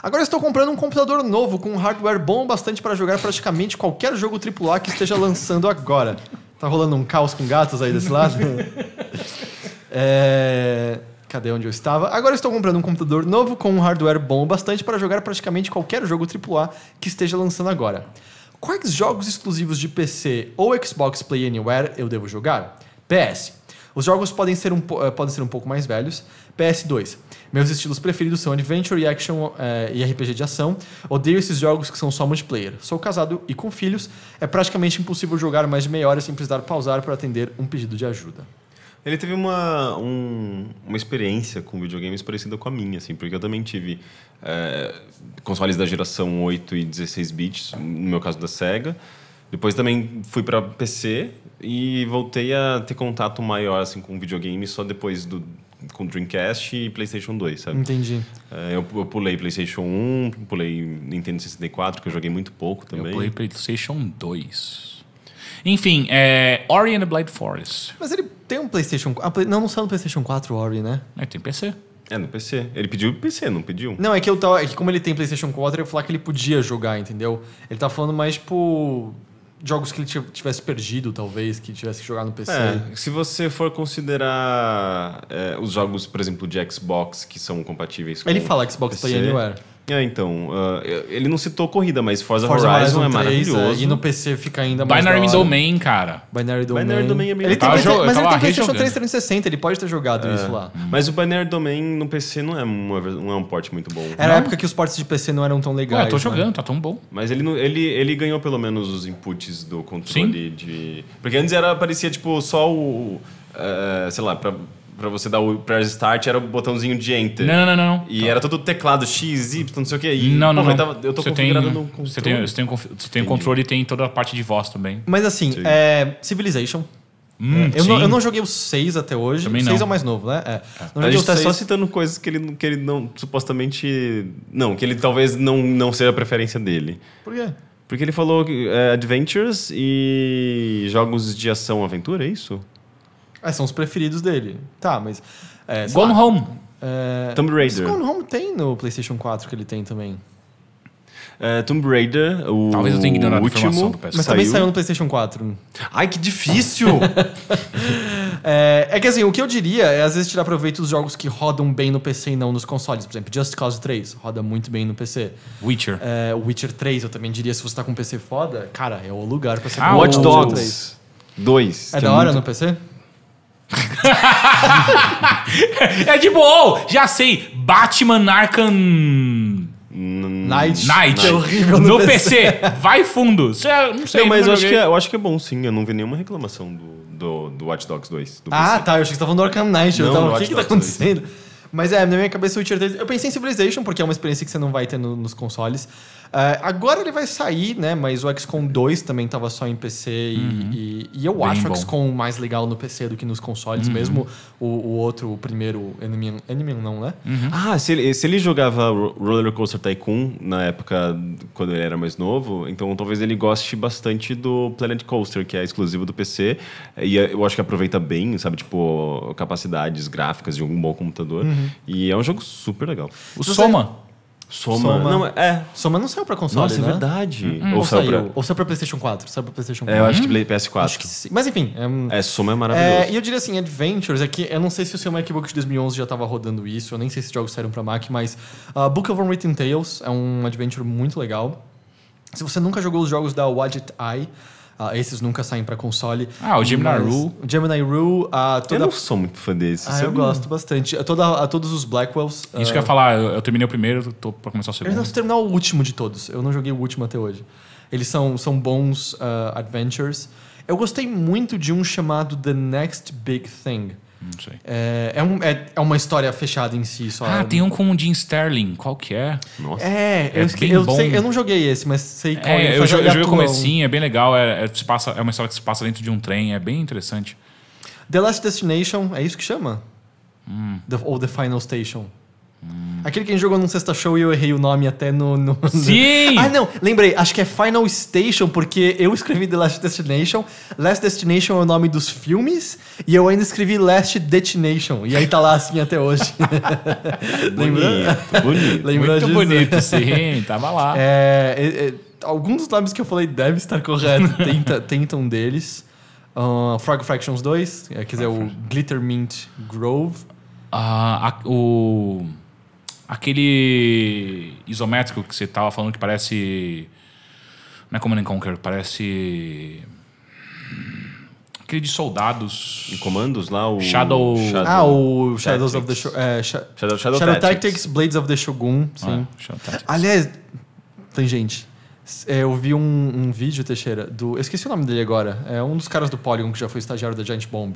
Agora estou comprando um computador novo com um hardware bom bastante para jogar praticamente qualquer jogo AAA que esteja lançando agora. Tá rolando um caos com gatos aí desse lado? é... Cadê onde eu estava? Agora estou comprando um computador novo com um hardware bom bastante para jogar praticamente qualquer jogo AAA que esteja lançando agora. Quais jogos exclusivos de PC ou Xbox Play Anywhere eu devo jogar? PS. Os jogos podem ser um, eh, podem ser um pouco mais velhos. PS2. Meus estilos preferidos são Adventure e Action eh, e RPG de ação. Odeio esses jogos que são só multiplayer. Sou casado e com filhos. É praticamente impossível jogar mais de meia hora sem precisar pausar para atender um pedido de ajuda. Ele teve uma, um, uma experiência com videogames parecida com a minha, assim, porque eu também tive é, consoles da geração 8 e 16 bits, no meu caso da Sega. Depois também fui para PC e voltei a ter contato maior assim com videogames só depois do com Dreamcast e PlayStation 2, sabe? Entendi. Eh, eu, eu, pulei PlayStation 1, pulei Nintendo 64, que eu joguei muito pouco também. Eu pulei PlayStation 2. Enfim, é Ori and the Blind Forest. Mas ele tem um PlayStation 4. Ah, não, não saiu no PlayStation 4 Ori, né? É, tem PC. É, no PC. Ele pediu PC, não pediu? Não, é que, eu tava, é que como ele tem PlayStation 4, eu ia falar que ele podia jogar, entendeu? Ele tá falando mais, tipo, jogos que ele tivesse perdido, talvez, que tivesse que jogar no PC. É, se você for considerar é, os jogos, por exemplo, de Xbox, que são compatíveis com. Ele fala Xbox PC, Play Anywhere. É, então, uh, ele não citou corrida, mas Forza, Forza Horizon, Horizon, é, é maravilhoso. É, e no PC fica ainda mais Binary Domain, cara. Binary Domain. Binary Domain é meio... Ele tem, mas ele tem PlayStation 3 360, ele pode ter jogado é. isso lá. Mas o Binary Domain no PC não é, uma, não é um port muito bom. Era a época que os ports de PC não eram tão legais. Ué, eu tô né? jogando, né? tá tão bom. Mas ele, ele, ele ganhou pelo menos os inputs do controle Sim. de... Porque antes era, parecia, tipo, só o... Uh, sei lá, pra pra você dar o press start era o botãozinho de enter. Não, não, não. não. E tá. era todo teclado X, Y, não sei o que. E, não, não, porra, não. Eu, tô você configurado tem, no controle. Você tem, você tem, você tem o controle e tem toda a parte de voz também. Mas assim, é, Civilization. Hum, é, eu, não, eu, não, joguei o 6 até hoje. Também o 6 é o mais novo, né? É. É. A gente tá só citando coisas que ele, que ele não, supostamente. Não, que ele talvez não, não seja a preferência dele. Por quê? Porque ele falou é, Adventures e jogos de ação-aventura, é isso? É, são os preferidos dele. Tá, mas. É, Gone lá, Home. É, Tomb Raider. Gone Home tem no PlayStation 4 que ele tem também. É, Tomb Raider, o Talvez eu tenha ignorado último, a informação do PS4. Mas saiu. também saiu no PlayStation 4. Ai, que difícil! é, é, que assim, o que eu diria é às vezes tirar proveito dos jogos que rodam bem no PC e não nos consoles. Por exemplo, Just Cause 3 roda muito bem no PC. Witcher. É, Witcher 3, eu também diria, se você tá com um PC foda, cara, é o lugar pra você... Ah, Watch Dogs 2. É da é hora muito... no PC? é de boa, já sei. Batman Arkham. Night. Night. É horrível no, no PC. PC. Vai fundo. É- não sei. Não, mas eu acho, que é, eu acho que é bom sim. Eu não vi nenhuma reclamação do, do, do Watch Dogs 2. Do ah, PC. tá. Eu achei que você tava falando do Arkham Knight. Não, eu tava, o que está que tá acontecendo? 2. Mas é, na minha cabeça o Witcher 3... Eu pensei em Civilization, porque é uma experiência que você não vai ter no, nos consoles. Uh, agora ele vai sair, né? Mas o XCOM 2 também tava só em PC. Uhum. E, e, eu Bem acho bom. o XCOM mais legal no PC do que nos consoles, uhum. mesmo o, o, outro, o primeiro, Enemy, Enemy não, né? Uhum. Ah, se ele, se ele jogava Roller Coaster Tycoon na época quando ele era mais novo, então talvez ele goste bastante do Planet Coaster, que é exclusivo do PC. E é, eu acho que aproveita bem, sabe? Tipo, capacidades gráficas de um bom computador. Uhum. E é um jogo super legal. O Soma. Soma. Soma. Não, é. Soma não saiu pra console, Nossa, é né? é verdade. Hum, ou, ou, saiu. Pra... Ou saiu pra PlayStation 4. Saiu pra PlayStation 4. É, eu acho que PS4. Acho que sim. Mas enfim. É, é Soma é maravilhoso. É, e eu diria assim, Adventures, é que eu não sei se o seu MacBook de 2011 já tava rodando isso, eu nem sei se jogos saíram pra Mac, mas uh, Book of Unwritten Tales é um adventure muito legal. Se você nunca jogou os jogos da Wadjet Eye, Uh, esses nunca saem para console. Ah, o Gemini mas, Rule. O Gemini Rule. Uh, toda... Eu não sou muito fã desse. Ah, eu gosto bastante. A, toda, a todos os Blackwells. Isso uh... que eu ia falar, eu, eu terminei o primeiro, tô para começar o segundo. Eu não terminar o último de todos. Eu não joguei o último até hoje. Eles são, são bons uh, adventures. Eu gostei muito de um chamado The Next Big Thing não sei. É, é, um, é, é, uma história fechada em si só. Ah, tem um com o Jim Sterling. Qual que é? Nossa. É, é eu, esque... eu, sei, eu, não joguei esse, mas sei qual é. Eu, eu joguei o comecinho, é bem legal. É, é, passa, é uma história que se passa dentro de um trem, é bem interessante. The Last Destination, é isso que chama? Hum. The, ou The Final Station? Aquele que a gente jogou num sexta show e eu errei o nome até no. no Sim! No... Ah, não, lembrei, acho que é Final Station, porque eu escrevi The Last Destination. Last Destination é o nome dos filmes, e eu ainda escrevi Last Destination. E aí tá lá assim até hoje. Lembra? Bonito, bonito. Lembra Muito disso? bonito, sim, tava lá. É, é, é alguns dos nomes que eu falei devem estar corretos, tenta, tentam um deles. Uh, Frog Fractions 2, é, quer dizer, o Glitter Mint Grove. Ah, o. Aquele isométrico que você tava falando que parece. Não é Command Conquer, parece. Hum, aquele de soldados. E comandos lá, o. Shadow. Shadow... Ah, o Shadows of the. Sh é, Sh Shadow, Shadow, Shadow Tactics. Tactics. Blades of the Shogun. Ah, sim. Ah, Aliás, tem gente. É, eu vi um, um, vídeo, Teixeira, do. Eu esqueci o nome dele agora. É um dos caras do Polygon que já foi estagiário da Giant Bomb.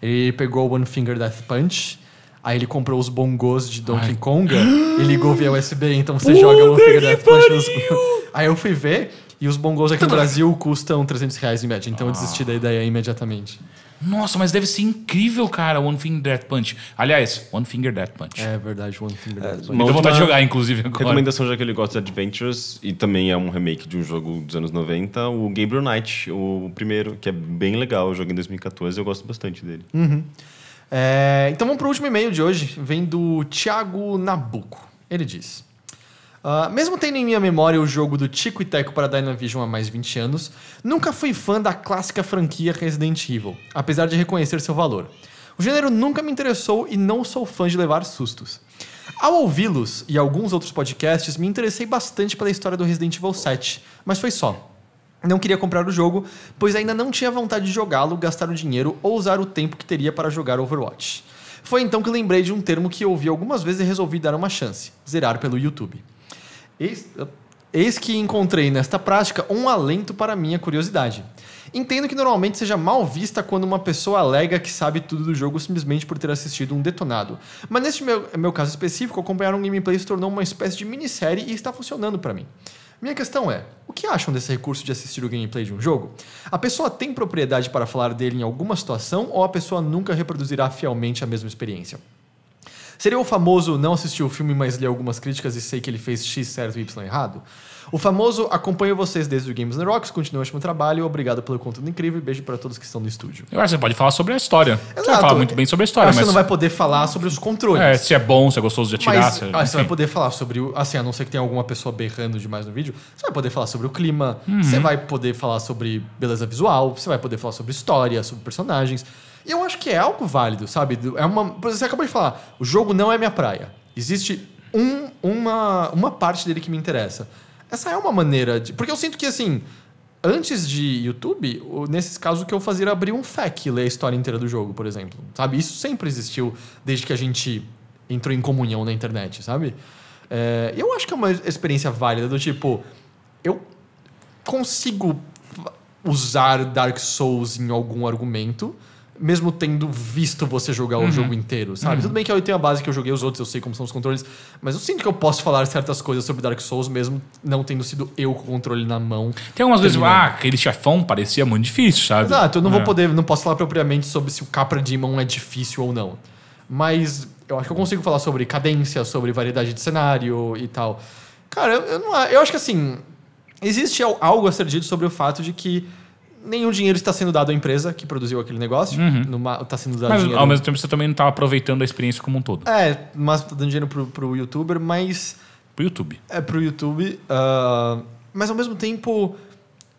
Ele pegou o One Finger Death Punch Aí ele comprou os bongos de Donkey Kong Konga e ligou via USB. Então você Puta joga o Finger Death Punch nos... Aí eu fui ver e os bongos aqui no Brasil custam 300 reais em média. Então ah. eu desisti da ah. ideia imediatamente. Nossa, mas deve ser incrível, cara, One Finger Death Punch. Aliás, One Finger Death Punch. É verdade, One Finger é, Death Punch. É, uma vontade de jogar, inclusive, agora. Recomendação, já que ele gosta de Adventures, e também é um remake de um jogo dos anos 90, o Gabriel Knight, o primeiro, que é bem legal, eu joguei em 2014, eu gosto bastante dele. Uhum. É, então vamos para o último e-mail de hoje. Vem do Thiago Nabuco. Ele diz. Uh, mesmo tendo em minha memória o jogo do Tico e Teco para Dynavision há mais de 20 anos, nunca fui fã da clássica franquia Resident Evil, apesar de reconhecer seu valor. O gênero nunca me interessou e não sou fã de levar sustos. Ao ouvi-los e alguns outros podcasts, me interessei bastante pela história do Resident Evil 7, mas foi só. Não queria comprar o jogo, pois ainda não tinha vontade de jogá-lo, gastar o dinheiro ou usar o tempo que teria para jogar Overwatch. Foi então que lembrei de um termo que ouvi algumas vezes e resolvi dar uma chance: zerar pelo YouTube. Eis, eis que encontrei nesta prática um alento para minha curiosidade. Entendo que normalmente seja mal vista quando uma pessoa alega que sabe tudo do jogo simplesmente por ter assistido um detonado. Mas neste meu, meu caso específico, acompanhar um gameplay se tornou uma espécie de minissérie e está funcionando para mim. Minha questão é: o que acham desse recurso de assistir o gameplay de um jogo? A pessoa tem propriedade para falar dele em alguma situação ou a pessoa nunca reproduzirá fielmente a mesma experiência? Seria o famoso não assistir o filme, mas ler algumas críticas e sei que ele fez X certo e Y errado? O famoso acompanho vocês desde o Games and Rocks, continua o ótimo trabalho, obrigado pelo conteúdo incrível e beijo para todos que estão no estúdio. Eu acho que você pode falar sobre a história. Exato. Você vai falar muito bem sobre a história, mas... Você não vai poder falar sobre os controles. É, se é bom, se é gostoso de atirar. Mas, se... É- ah, você vai poder falar sobre, o, assim, a não ser que tenha alguma pessoa berrando demais no vídeo, você vai poder falar sobre o clima, uhum. você vai poder falar sobre beleza visual, você vai poder falar sobre história, sobre personagens. E eu acho que é algo válido, sabe? É uma, você acabou de falar, o jogo não é minha praia. Existe um, uma, uma parte dele que me interessa. Essa é uma maneira de. Porque eu sinto que assim. Antes de YouTube, nesses casos o que eu fazia era abrir um FAQ e ler a história inteira do jogo, por exemplo. Sabe? Isso sempre existiu desde que a gente entrou em comunhão na internet, sabe? É, eu acho que é uma experiência válida do tipo, eu consigo usar Dark Souls em algum argumento, mesmo tendo visto você jogar uhum. o jogo inteiro, sabe? Uhum. Tudo bem que eu tenho a base que eu joguei os outros, eu sei como são os controles, mas eu sinto que eu posso falar certas coisas sobre Dark Souls mesmo não tendo sido eu com o controle na mão. Tem algumas vezes, ah, aquele chefão parecia muito difícil, sabe? Exato, eu não é. vou poder, não posso falar propriamente sobre se o Capra Demon é difícil ou não. Mas eu acho que eu consigo falar sobre cadência, sobre variedade de cenário e tal. Cara, eu, eu não, eu acho que assim, existe algo a ser dito sobre o fato de que nenhum dinheiro está sendo dado à empresa que produziu aquele negócio. Uhum. Numa, tá sendo dado mas dinheiro. ao mesmo tempo você também não está aproveitando a experiência como um todo. É, mas está dando dinheiro pro, o youtuber, mas. Pro YouTube. É, pro YouTube. Uh, mas ao mesmo tempo,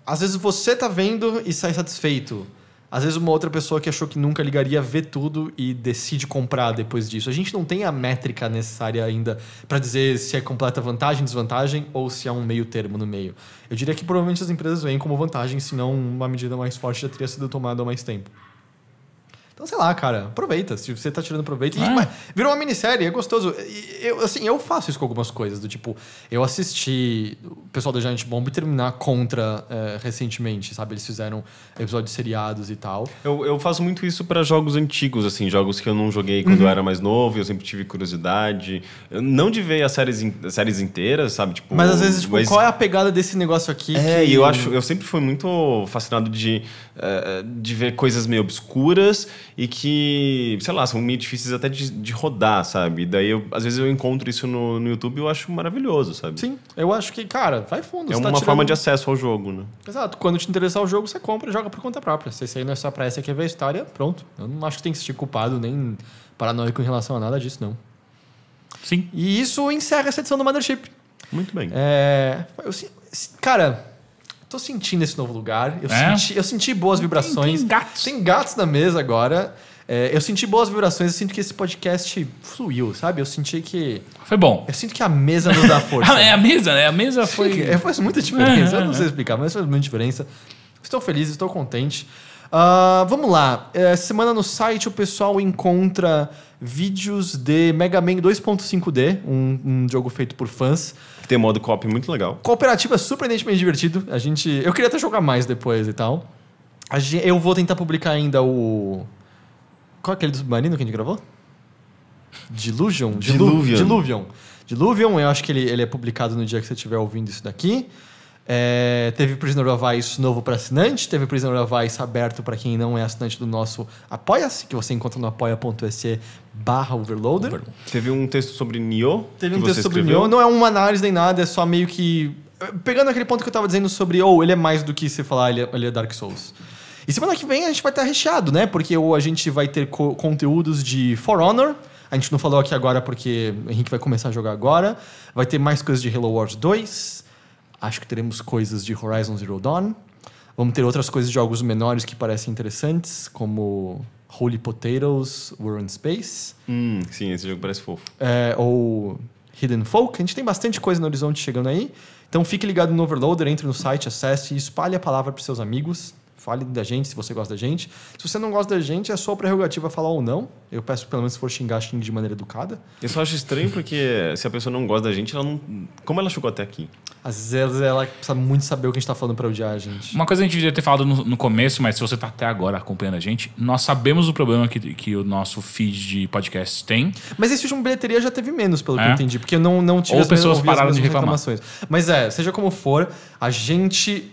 às vezes você está vendo e sai satisfeito. Às vezes uma outra pessoa que achou que nunca ligaria vê tudo e decide comprar depois disso. A gente não tem a métrica necessária ainda para dizer se é completa vantagem, desvantagem ou se há é um meio termo no meio. Eu diria que provavelmente as empresas veem como vantagem, senão uma medida mais forte já teria sido tomada há mais tempo. Então, sei lá, cara, aproveita. Se você tá tirando proveito. É. mas, virou uma minissérie, é gostoso. eu, assim, eu faço isso com algumas coisas. Do tipo, eu assisti o pessoal da Giant Bomb terminar contra é, recentemente, sabe? Eles fizeram episódios seriados e tal. Eu, eu faço muito isso para jogos antigos, assim, jogos que eu não joguei quando uhum. eu era mais novo, eu sempre tive curiosidade. Eu não de ver as séries, as séries inteiras, sabe? Tipo, mas às vezes, tipo, mas... qual é a pegada desse negócio aqui? É, e eu acho, eu sempre fui muito fascinado de, é, de ver coisas meio obscuras e que, sei lá, são meio difíceis até de, de rodar, sabe? E daí, eu, às vezes, eu encontro isso no, no YouTube e eu acho maravilhoso, sabe? Sim, eu acho que, cara, vai fundo. É tá uma tá tirando... forma de acesso ao jogo, né? Exato. Quando te interessar o jogo, você compra e joga por conta própria. Se isso aí não é só pra essa, quer ver a história, pronto. Eu não acho que tem que se sentir culpado nem paranoico em relação a nada disso, não. Sim. E isso encerra essa edição do Mothership. Muito bem. É... Eu, cara tô sentindo esse novo lugar. Eu, é? senti, eu senti boas vibrações. Tem, tem, gatos. Tem gatos na mesa agora. É, eu senti boas vibrações, eu sinto que esse podcast fluiu, sabe? Eu senti que. Foi bom. Eu sinto que a mesa nos dá força. é a mesa, né? A mesa foi. é faz muita diferença. eu não sei é, é, é. explicar, mas faz muita diferença. Estou feliz, estou contente. Uh, vamos lá. Essa semana no site o pessoal encontra vídeos de Mega Man 2.5D, um, um jogo feito por fãs tem modo cop muito legal. Cooperativo é surpreendentemente divertido. A gente. Eu queria até jogar mais depois e tal. Gente... eu vou tentar publicar ainda o. Qual é aquele do submarino que a gente gravou? Diluvion? Diluvion. Diluvion. Diluvion, eu acho que ele, ele é publicado no dia que você estiver ouvindo isso daqui. É, teve Prisoner of Ice novo para assinante, teve Prisoner of Ice aberto para quem não é assinante do nosso Apoia-se, que você encontra no apoia.se barra Overloader. Teve um texto sobre Nioh. Teve um texto sobre Nioh. Não é uma análise nem nada, é só meio que... Eh, pegando aquele ponto que eu tava dizendo sobre, ou oh, ele é mais do que se falar, ele é, ele é Dark Souls. E semana que vem a gente vai estar recheado, né? Porque ou a gente vai ter co conteúdos de For Honor, a gente não falou aqui agora porque o Henrique vai começar a jogar agora. Vai ter mais coisas de Halo Wars 2. Acho que teremos coisas de Horizon Zero Dawn. Vamos ter outras coisas de jogos menores que parecem interessantes, como Holy Potatoes, War in Space. Hum, sim, esse jogo parece fofo. É, ou Hidden Folk. A gente tem bastante coisa no horizonte chegando aí. Então fique ligado no Overloader, entre no site, acesse e espalhe a palavra para seus amigos fale da gente se você gosta da gente. Se você não gosta da gente, é sua prerrogativa falar ou não. Eu peço pelo menos se for xingar, xingue de maneira educada. Eu só acho estranho porque se a pessoa não gosta da gente, ela não. Como ela chegou até aqui? Às vezes ela precisa muito saber o que a gente tá falando pra odiar a gente. Uma coisa que a gente devia ter falado no, no começo, mas se você tá até agora acompanhando a gente, nós sabemos o problema que, que o nosso feed de podcast tem. Mas esse último bilheteria já teve menos, pelo é. que eu é. entendi, porque não, não tive Ou as pessoas mesmas, pararam de reclamar. reclamações. Mas é, seja como for, a gente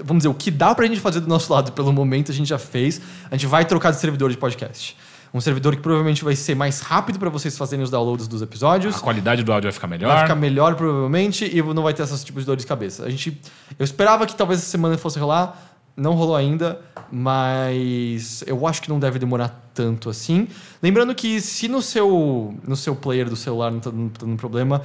vamos dizer, o que dá para a gente fazer do nosso lado pelo momento a gente já fez. A gente vai trocar de servidor de podcast. Um servidor que provavelmente vai ser mais rápido para vocês fazerem os downloads dos episódios. A qualidade do áudio vai ficar melhor. Vai ficar melhor, provavelmente, e não vai ter esses tipos de dores de cabeça. A gente, eu esperava que talvez essa semana fosse rolar, não rolou ainda, mas eu acho que não deve demorar tanto assim. Lembrando que se no seu, no seu player do celular não está dando, tá dando problema,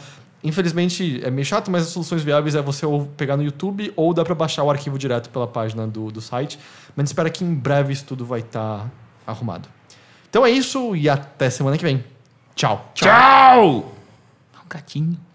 Infelizmente, é meio chato, mas as soluções viáveis é você ou pegar no YouTube ou dá para baixar o arquivo direto pela página do, do site. Mas espera que em breve isso tudo vai estar tá arrumado. Então é isso e até semana que vem. Tchau. Tchau! Tchau! Um gatinho.